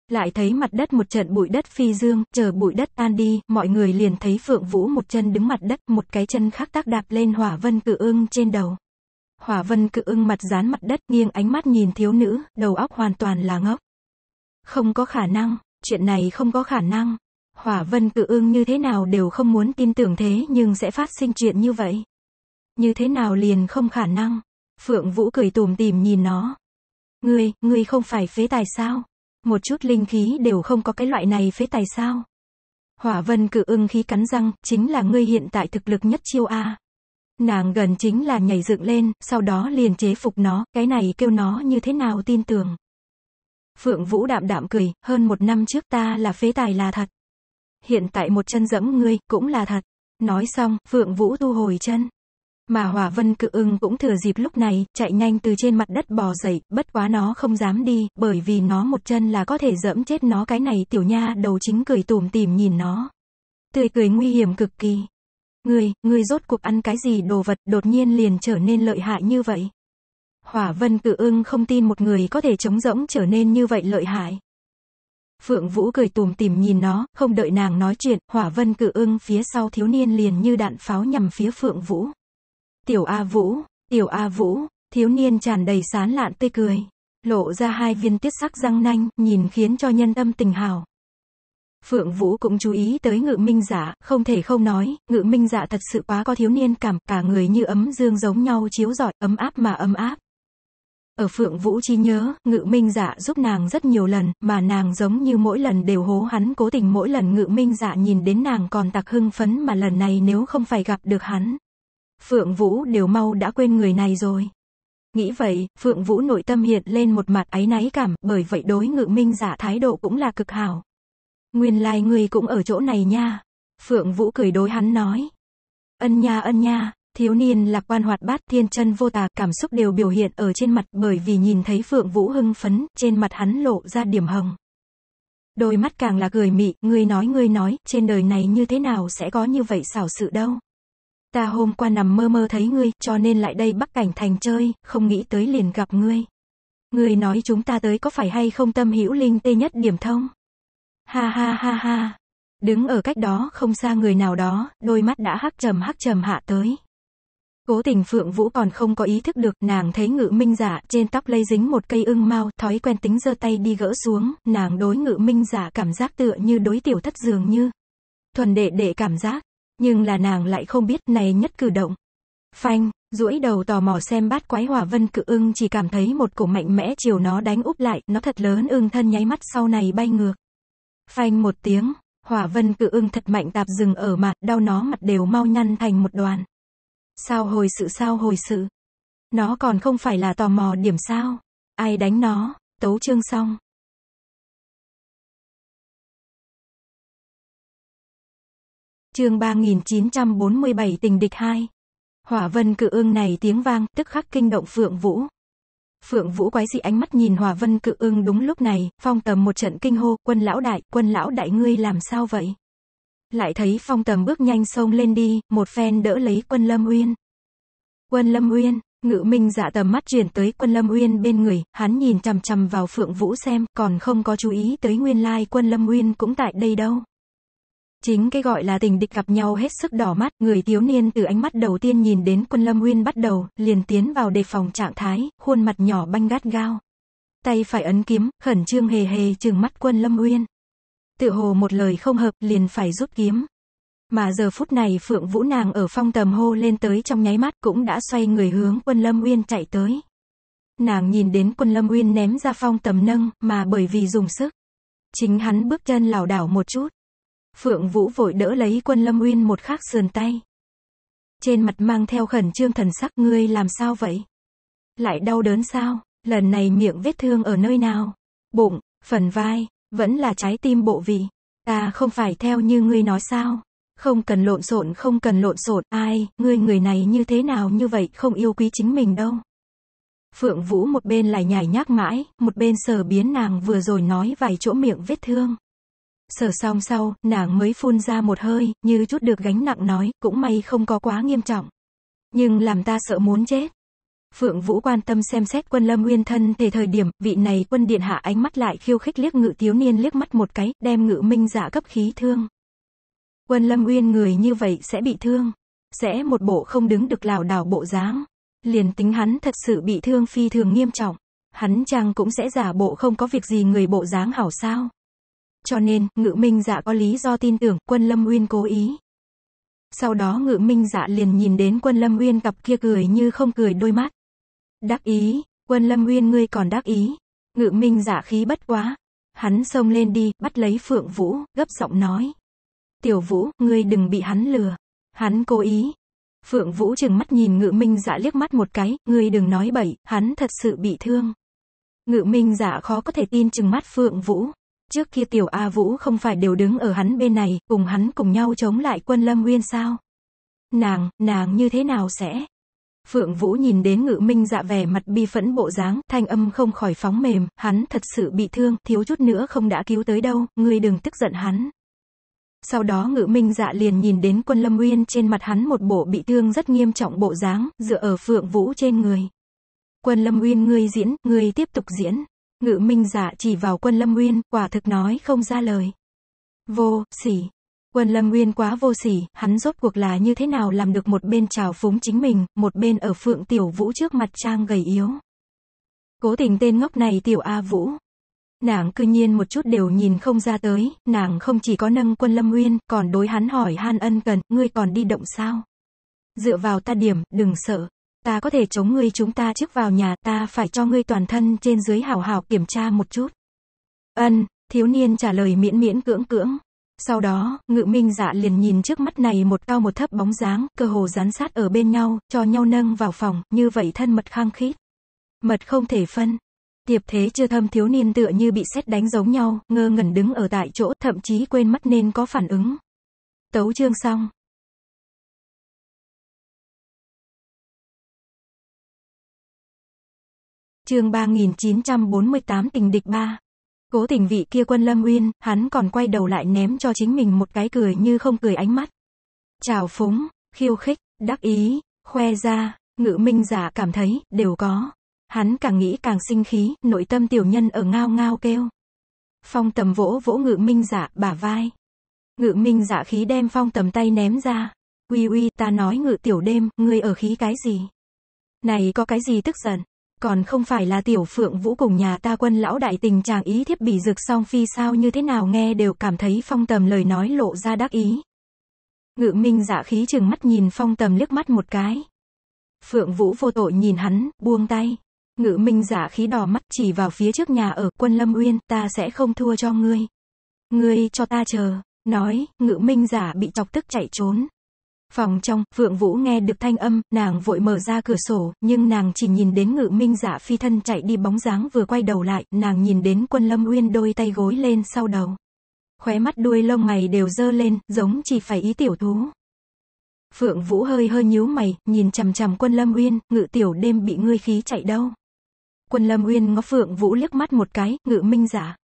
Lại thấy mặt đất một trận bụi đất phi dương, chờ bụi đất tan đi, mọi người liền thấy Phượng Vũ một chân đứng mặt đất, một cái chân khác tác đạp lên hỏa vân cự ưng trên đầu. Hỏa vân cự ưng mặt dán mặt đất, nghiêng ánh mắt nhìn thiếu nữ, đầu óc hoàn toàn là ngốc. Không có khả năng, chuyện này không có khả năng. Hỏa vân cự ưng như thế nào đều không muốn tin tưởng thế nhưng sẽ phát sinh chuyện như vậy. Như thế nào liền không khả năng. Phượng Vũ cười tùm tìm nhìn nó. Ngươi, ngươi không phải phế tài sao? Một chút linh khí đều không có cái loại này phế tài sao? Hỏa vân cự ưng khí cắn răng, chính là ngươi hiện tại thực lực nhất chiêu A. Nàng gần chính là nhảy dựng lên, sau đó liền chế phục nó, cái này kêu nó như thế nào tin tưởng. Phượng Vũ đạm đạm cười, hơn một năm trước ta là phế tài là thật. Hiện tại một chân dẫm ngươi, cũng là thật. Nói xong, Phượng Vũ thu hồi chân. Mà hỏa vân cự ưng cũng thừa dịp lúc này, chạy nhanh từ trên mặt đất bò dậy, bất quá nó không dám đi, bởi vì nó một chân là có thể dẫm chết nó cái này tiểu nha đầu chính cười tủm tỉm nhìn nó. Tươi cười nguy hiểm cực kỳ. người người rốt cuộc ăn cái gì đồ vật đột nhiên liền trở nên lợi hại như vậy. Hỏa vân cự ưng không tin một người có thể chống rỗng trở nên như vậy lợi hại. Phượng Vũ cười tùm tìm nhìn nó, không đợi nàng nói chuyện, hỏa vân cự ưng phía sau thiếu niên liền như đạn pháo nhằm phía Phượng Vũ. Tiểu A Vũ, Tiểu A Vũ, thiếu niên tràn đầy sán lạn tươi cười, lộ ra hai viên tiết sắc răng nanh, nhìn khiến cho nhân tâm tình hào. Phượng Vũ cũng chú ý tới ngự minh giả, không thể không nói, ngự minh giả thật sự quá có thiếu niên cảm, cả người như ấm dương giống nhau chiếu rọi, ấm áp mà ấm áp. Ở Phượng Vũ chi nhớ, ngự minh giả giúp nàng rất nhiều lần, mà nàng giống như mỗi lần đều hố hắn cố tình mỗi lần ngự minh giả nhìn đến nàng còn tặc hưng phấn mà lần này nếu không phải gặp được hắn, Phượng Vũ đều mau đã quên người này rồi. Nghĩ vậy, Phượng Vũ nội tâm hiện lên một mặt áy náy cảm, bởi vậy đối ngự minh giả dạ thái độ cũng là cực hảo. Nguyên lai like ngươi cũng ở chỗ này nha. Phượng Vũ cười đối hắn nói. Ân nha ân nha, thiếu niên lạc quan hoạt bát thiên chân vô tà, cảm xúc đều biểu hiện ở trên mặt bởi vì nhìn thấy Phượng Vũ hưng phấn, trên mặt hắn lộ ra điểm hồng. Đôi mắt càng là cười mị, Người nói người nói, trên đời này như thế nào sẽ có như vậy xảo sự đâu. Ta hôm qua nằm mơ mơ thấy ngươi, cho nên lại đây Bắc Cảnh Thành chơi, không nghĩ tới liền gặp ngươi. Ngươi nói chúng ta tới có phải hay không tâm hữu linh tê nhất điểm thông? Ha ha ha ha. Đứng ở cách đó không xa người nào đó, đôi mắt đã hắc trầm hắc trầm hạ tới. Cố tình Phượng Vũ còn không có ý thức được, nàng thấy ngự minh giả trên tóc lây dính một cây ưng mau, thói quen tính giơ tay đi gỡ xuống, nàng đối ngự minh giả cảm giác tựa như đối tiểu thất dường như. Thuần đệ đệ cảm giác, nhưng là nàng lại không biết này nhất cử động. Phanh, duỗi đầu tò mò xem bát quái hỏa vân cự ưng chỉ cảm thấy một cổ mạnh mẽ chiều nó đánh úp lại, nó thật lớn ưng thân nháy mắt sau này bay ngược. Phanh một tiếng, hỏa vân cự ưng thật mạnh tạp dừng ở mặt, đau nó mặt đều mau nhăn thành một đoàn. Sao hồi sự sao hồi sự? Nó còn không phải là tò mò điểm sao? Ai đánh nó? Tấu chương xong. chương 3947 tình địch 2. Hỏa vân cự ương này tiếng vang, tức khắc kinh động Phượng Vũ. Phượng Vũ quái dị ánh mắt nhìn hỏa vân cự ương đúng lúc này, phong tầm một trận kinh hô, quân lão đại, quân lão đại ngươi làm sao vậy? Lại thấy phong tầm bước nhanh sông lên đi, một phen đỡ lấy quân lâm uyên. Quân lâm uyên, ngự minh dạ tầm mắt chuyển tới quân lâm uyên bên người, hắn nhìn chằm chằm vào Phượng Vũ xem, còn không có chú ý tới nguyên lai quân lâm uyên cũng tại đây đâu. Chính cái gọi là tình địch gặp nhau hết sức đỏ mắt, người thiếu niên từ ánh mắt đầu tiên nhìn đến quân Lâm Nguyên bắt đầu, liền tiến vào đề phòng trạng thái, khuôn mặt nhỏ banh gắt gao. Tay phải ấn kiếm, khẩn trương hề hề trừng mắt quân Lâm Nguyên. Tự hồ một lời không hợp, liền phải rút kiếm. Mà giờ phút này Phượng Vũ nàng ở phong tầm hô lên tới trong nháy mắt cũng đã xoay người hướng quân Lâm nguyên chạy tới. Nàng nhìn đến quân Lâm nguyên ném ra phong tầm nâng, mà bởi vì dùng sức. Chính hắn bước chân lảo đảo một chút. Phượng Vũ vội đỡ lấy quân Lâm Uyên một khắc sườn tay. Trên mặt mang theo khẩn trương thần sắc ngươi làm sao vậy? Lại đau đớn sao? Lần này miệng vết thương ở nơi nào? Bụng, phần vai, vẫn là trái tim bộ vị. Ta không phải theo như ngươi nói sao? Không cần lộn xộn không cần lộn xộn ai, ngươi người này như thế nào như vậy không yêu quý chính mình đâu. Phượng Vũ một bên lại nhảy nhác mãi, một bên sờ biến nàng vừa rồi nói vài chỗ miệng vết thương sở xong sau, nàng mới phun ra một hơi, như chút được gánh nặng nói, cũng may không có quá nghiêm trọng. Nhưng làm ta sợ muốn chết. Phượng Vũ quan tâm xem xét quân lâm nguyên thân thể thời điểm, vị này quân điện hạ ánh mắt lại khiêu khích liếc ngự thiếu niên liếc mắt một cái, đem ngự minh giả dạ cấp khí thương. Quân lâm nguyên người như vậy sẽ bị thương. Sẽ một bộ không đứng được lảo đảo bộ dáng. Liền tính hắn thật sự bị thương phi thường nghiêm trọng. Hắn chàng cũng sẽ giả bộ không có việc gì người bộ dáng hảo sao cho nên, ngự minh dạ có lý do tin tưởng, quân lâm uyên cố ý. Sau đó ngự minh dạ liền nhìn đến quân lâm uyên cặp kia cười như không cười đôi mắt. Đắc ý, quân lâm uyên ngươi còn đắc ý. Ngự minh dạ khí bất quá. Hắn xông lên đi, bắt lấy phượng vũ, gấp giọng nói. Tiểu vũ, ngươi đừng bị hắn lừa. Hắn cố ý. Phượng vũ chừng mắt nhìn ngự minh dạ liếc mắt một cái, ngươi đừng nói bậy, hắn thật sự bị thương. Ngự minh dạ khó có thể tin chừng mắt phượng vũ. Trước kia Tiểu A Vũ không phải đều đứng ở hắn bên này, cùng hắn cùng nhau chống lại quân Lâm Nguyên sao? Nàng, nàng như thế nào sẽ? Phượng Vũ nhìn đến ngự minh dạ vẻ mặt bi phẫn bộ dáng, thanh âm không khỏi phóng mềm, hắn thật sự bị thương, thiếu chút nữa không đã cứu tới đâu, ngươi đừng tức giận hắn. Sau đó ngự minh dạ liền nhìn đến quân lâm nguyên trên mặt hắn một bộ bị thương rất nghiêm trọng bộ dáng, dựa ở Phượng Vũ trên người. Quân lâm nguyên ngươi diễn, ngươi tiếp tục diễn. Ngự minh dạ chỉ vào quân lâm nguyên, quả thực nói không ra lời. Vô, sỉ. Quân lâm nguyên quá vô sỉ, hắn rốt cuộc là như thế nào làm được một bên trào phúng chính mình, một bên ở phượng tiểu vũ trước mặt trang gầy yếu. Cố tình tên ngốc này tiểu A Vũ. Nàng cư nhiên một chút đều nhìn không ra tới, nàng không chỉ có nâng quân lâm nguyên, còn đối hắn hỏi han ân cần, ngươi còn đi động sao? Dựa vào ta điểm, đừng sợ, ta có thể chống ngươi chúng ta trước vào nhà ta phải cho ngươi toàn thân trên dưới hảo hảo kiểm tra một chút. Ân, thiếu niên trả lời miễn miễn cưỡng cưỡng. Sau đó, ngự minh dạ liền nhìn trước mắt này một cao một thấp bóng dáng, cơ hồ rán sát ở bên nhau, cho nhau nâng vào phòng, như vậy thân mật khang khít. Mật không thể phân. Tiệp thế chưa thâm thiếu niên tựa như bị xét đánh giống nhau, ngơ ngẩn đứng ở tại chỗ, thậm chí quên mất nên có phản ứng. Tấu chương xong. chương 3948 tình địch 3. Cố tình vị kia quân Lâm Uyên, hắn còn quay đầu lại ném cho chính mình một cái cười như không cười ánh mắt. Chào phúng, khiêu khích, đắc ý, khoe ra, ngự minh giả cảm thấy, đều có. Hắn càng nghĩ càng sinh khí, nội tâm tiểu nhân ở ngao ngao kêu. Phong tầm vỗ vỗ ngự minh giả, bả vai. Ngự minh giả khí đem phong tầm tay ném ra. Uy uy, ta nói ngự tiểu đêm, ngươi ở khí cái gì? Này có cái gì tức giận? Còn không phải là tiểu phượng vũ cùng nhà ta quân lão đại tình chàng ý thiếp bị rực song phi sao như thế nào nghe đều cảm thấy phong tầm lời nói lộ ra đắc ý. Ngự minh dạ khí chừng mắt nhìn phong tầm liếc mắt một cái. Phượng vũ vô tội nhìn hắn, buông tay. Ngự minh giả dạ khí đỏ mắt chỉ vào phía trước nhà ở quân lâm uyên, ta sẽ không thua cho ngươi. Ngươi cho ta chờ, nói, ngự minh giả dạ bị chọc tức chạy trốn. Phòng trong, Phượng Vũ nghe được thanh âm, nàng vội mở ra cửa sổ, nhưng nàng chỉ nhìn đến ngự minh dạ phi thân chạy đi bóng dáng vừa quay đầu lại, nàng nhìn đến quân lâm uyên đôi tay gối lên sau đầu. Khóe mắt đuôi lông mày đều dơ lên, giống chỉ phải ý tiểu thú. Phượng Vũ hơi hơi nhíu mày, nhìn chằm chằm quân lâm uyên, ngự tiểu đêm bị ngươi khí chạy đâu. Quân lâm uyên ngó Phượng Vũ liếc mắt một cái, ngự minh dạ.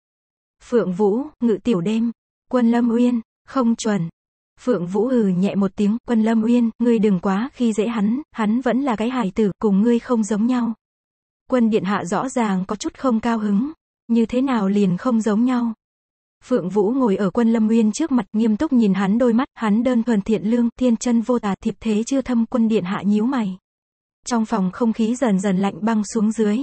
Phượng Vũ, ngự tiểu đêm. Quân lâm uyên, không chuẩn, Phượng Vũ hừ nhẹ một tiếng, Quân Lâm Uyên, ngươi đừng quá khi dễ hắn, hắn vẫn là cái hài tử, cùng ngươi không giống nhau. Quân Điện Hạ rõ ràng có chút không cao hứng, như thế nào liền không giống nhau. Phượng Vũ ngồi ở quân Lâm Uyên trước mặt nghiêm túc nhìn hắn đôi mắt, hắn đơn thuần thiện lương, thiên chân vô tà thiệp thế chưa thâm quân điện hạ nhíu mày. Trong phòng không khí dần dần lạnh băng xuống dưới,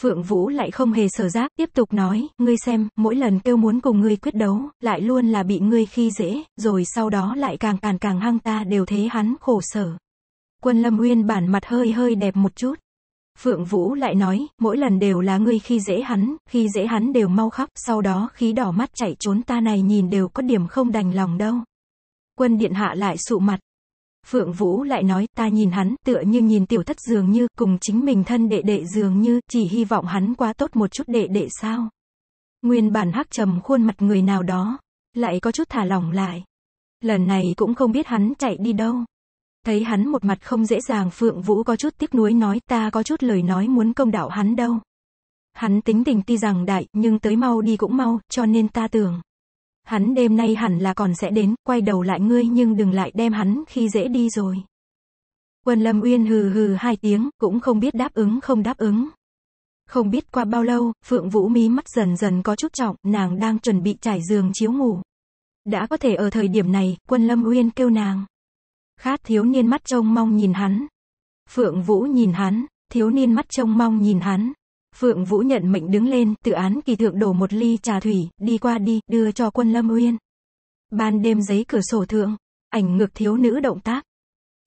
Phượng Vũ lại không hề sở giác, tiếp tục nói, ngươi xem, mỗi lần kêu muốn cùng ngươi quyết đấu, lại luôn là bị ngươi khi dễ, rồi sau đó lại càng càng càng hăng ta đều thế hắn khổ sở. Quân Lâm Uyên bản mặt hơi hơi đẹp một chút. Phượng Vũ lại nói, mỗi lần đều là ngươi khi dễ hắn, khi dễ hắn đều mau khóc, sau đó khí đỏ mắt chạy trốn ta này nhìn đều có điểm không đành lòng đâu. Quân Điện Hạ lại sụ mặt, Phượng Vũ lại nói, ta nhìn hắn, tựa như nhìn tiểu thất dường như, cùng chính mình thân đệ đệ dường như, chỉ hy vọng hắn quá tốt một chút đệ đệ sao. Nguyên bản hắc trầm khuôn mặt người nào đó, lại có chút thả lỏng lại. Lần này cũng không biết hắn chạy đi đâu. Thấy hắn một mặt không dễ dàng Phượng Vũ có chút tiếc nuối nói ta có chút lời nói muốn công đạo hắn đâu. Hắn tính tình tuy rằng đại, nhưng tới mau đi cũng mau, cho nên ta tưởng. Hắn đêm nay hẳn là còn sẽ đến, quay đầu lại ngươi nhưng đừng lại đem hắn khi dễ đi rồi. Quân Lâm Uyên hừ hừ hai tiếng, cũng không biết đáp ứng không đáp ứng. Không biết qua bao lâu, Phượng Vũ mí mắt dần dần có chút trọng, nàng đang chuẩn bị trải giường chiếu ngủ. Đã có thể ở thời điểm này, quân Lâm Uyên kêu nàng. Khát thiếu niên mắt trông mong nhìn hắn. Phượng Vũ nhìn hắn, thiếu niên mắt trông mong nhìn hắn. Phượng Vũ nhận mệnh đứng lên, tự án kỳ thượng đổ một ly trà thủy, đi qua đi, đưa cho quân Lâm Uyên. Ban đêm giấy cửa sổ thượng, ảnh ngược thiếu nữ động tác.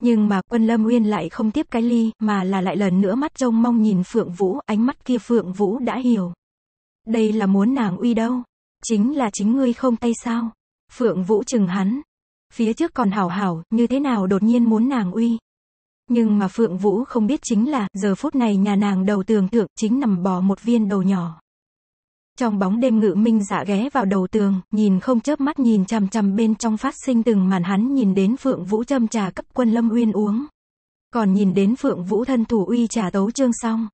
Nhưng mà quân Lâm Uyên lại không tiếp cái ly, mà là lại lần nữa mắt trông mong nhìn Phượng Vũ, ánh mắt kia Phượng Vũ đã hiểu. Đây là muốn nàng uy đâu. Chính là chính ngươi không tay sao. Phượng Vũ chừng hắn. Phía trước còn hảo hảo, như thế nào đột nhiên muốn nàng uy. Nhưng mà Phượng Vũ không biết chính là, giờ phút này nhà nàng đầu tường thượng, chính nằm bò một viên đầu nhỏ. Trong bóng đêm ngự minh dạ ghé vào đầu tường, nhìn không chớp mắt nhìn chằm chằm bên trong phát sinh từng màn hắn nhìn đến Phượng Vũ châm trà cấp quân lâm uyên uống. Còn nhìn đến Phượng Vũ thân thủ uy trà tấu trương xong,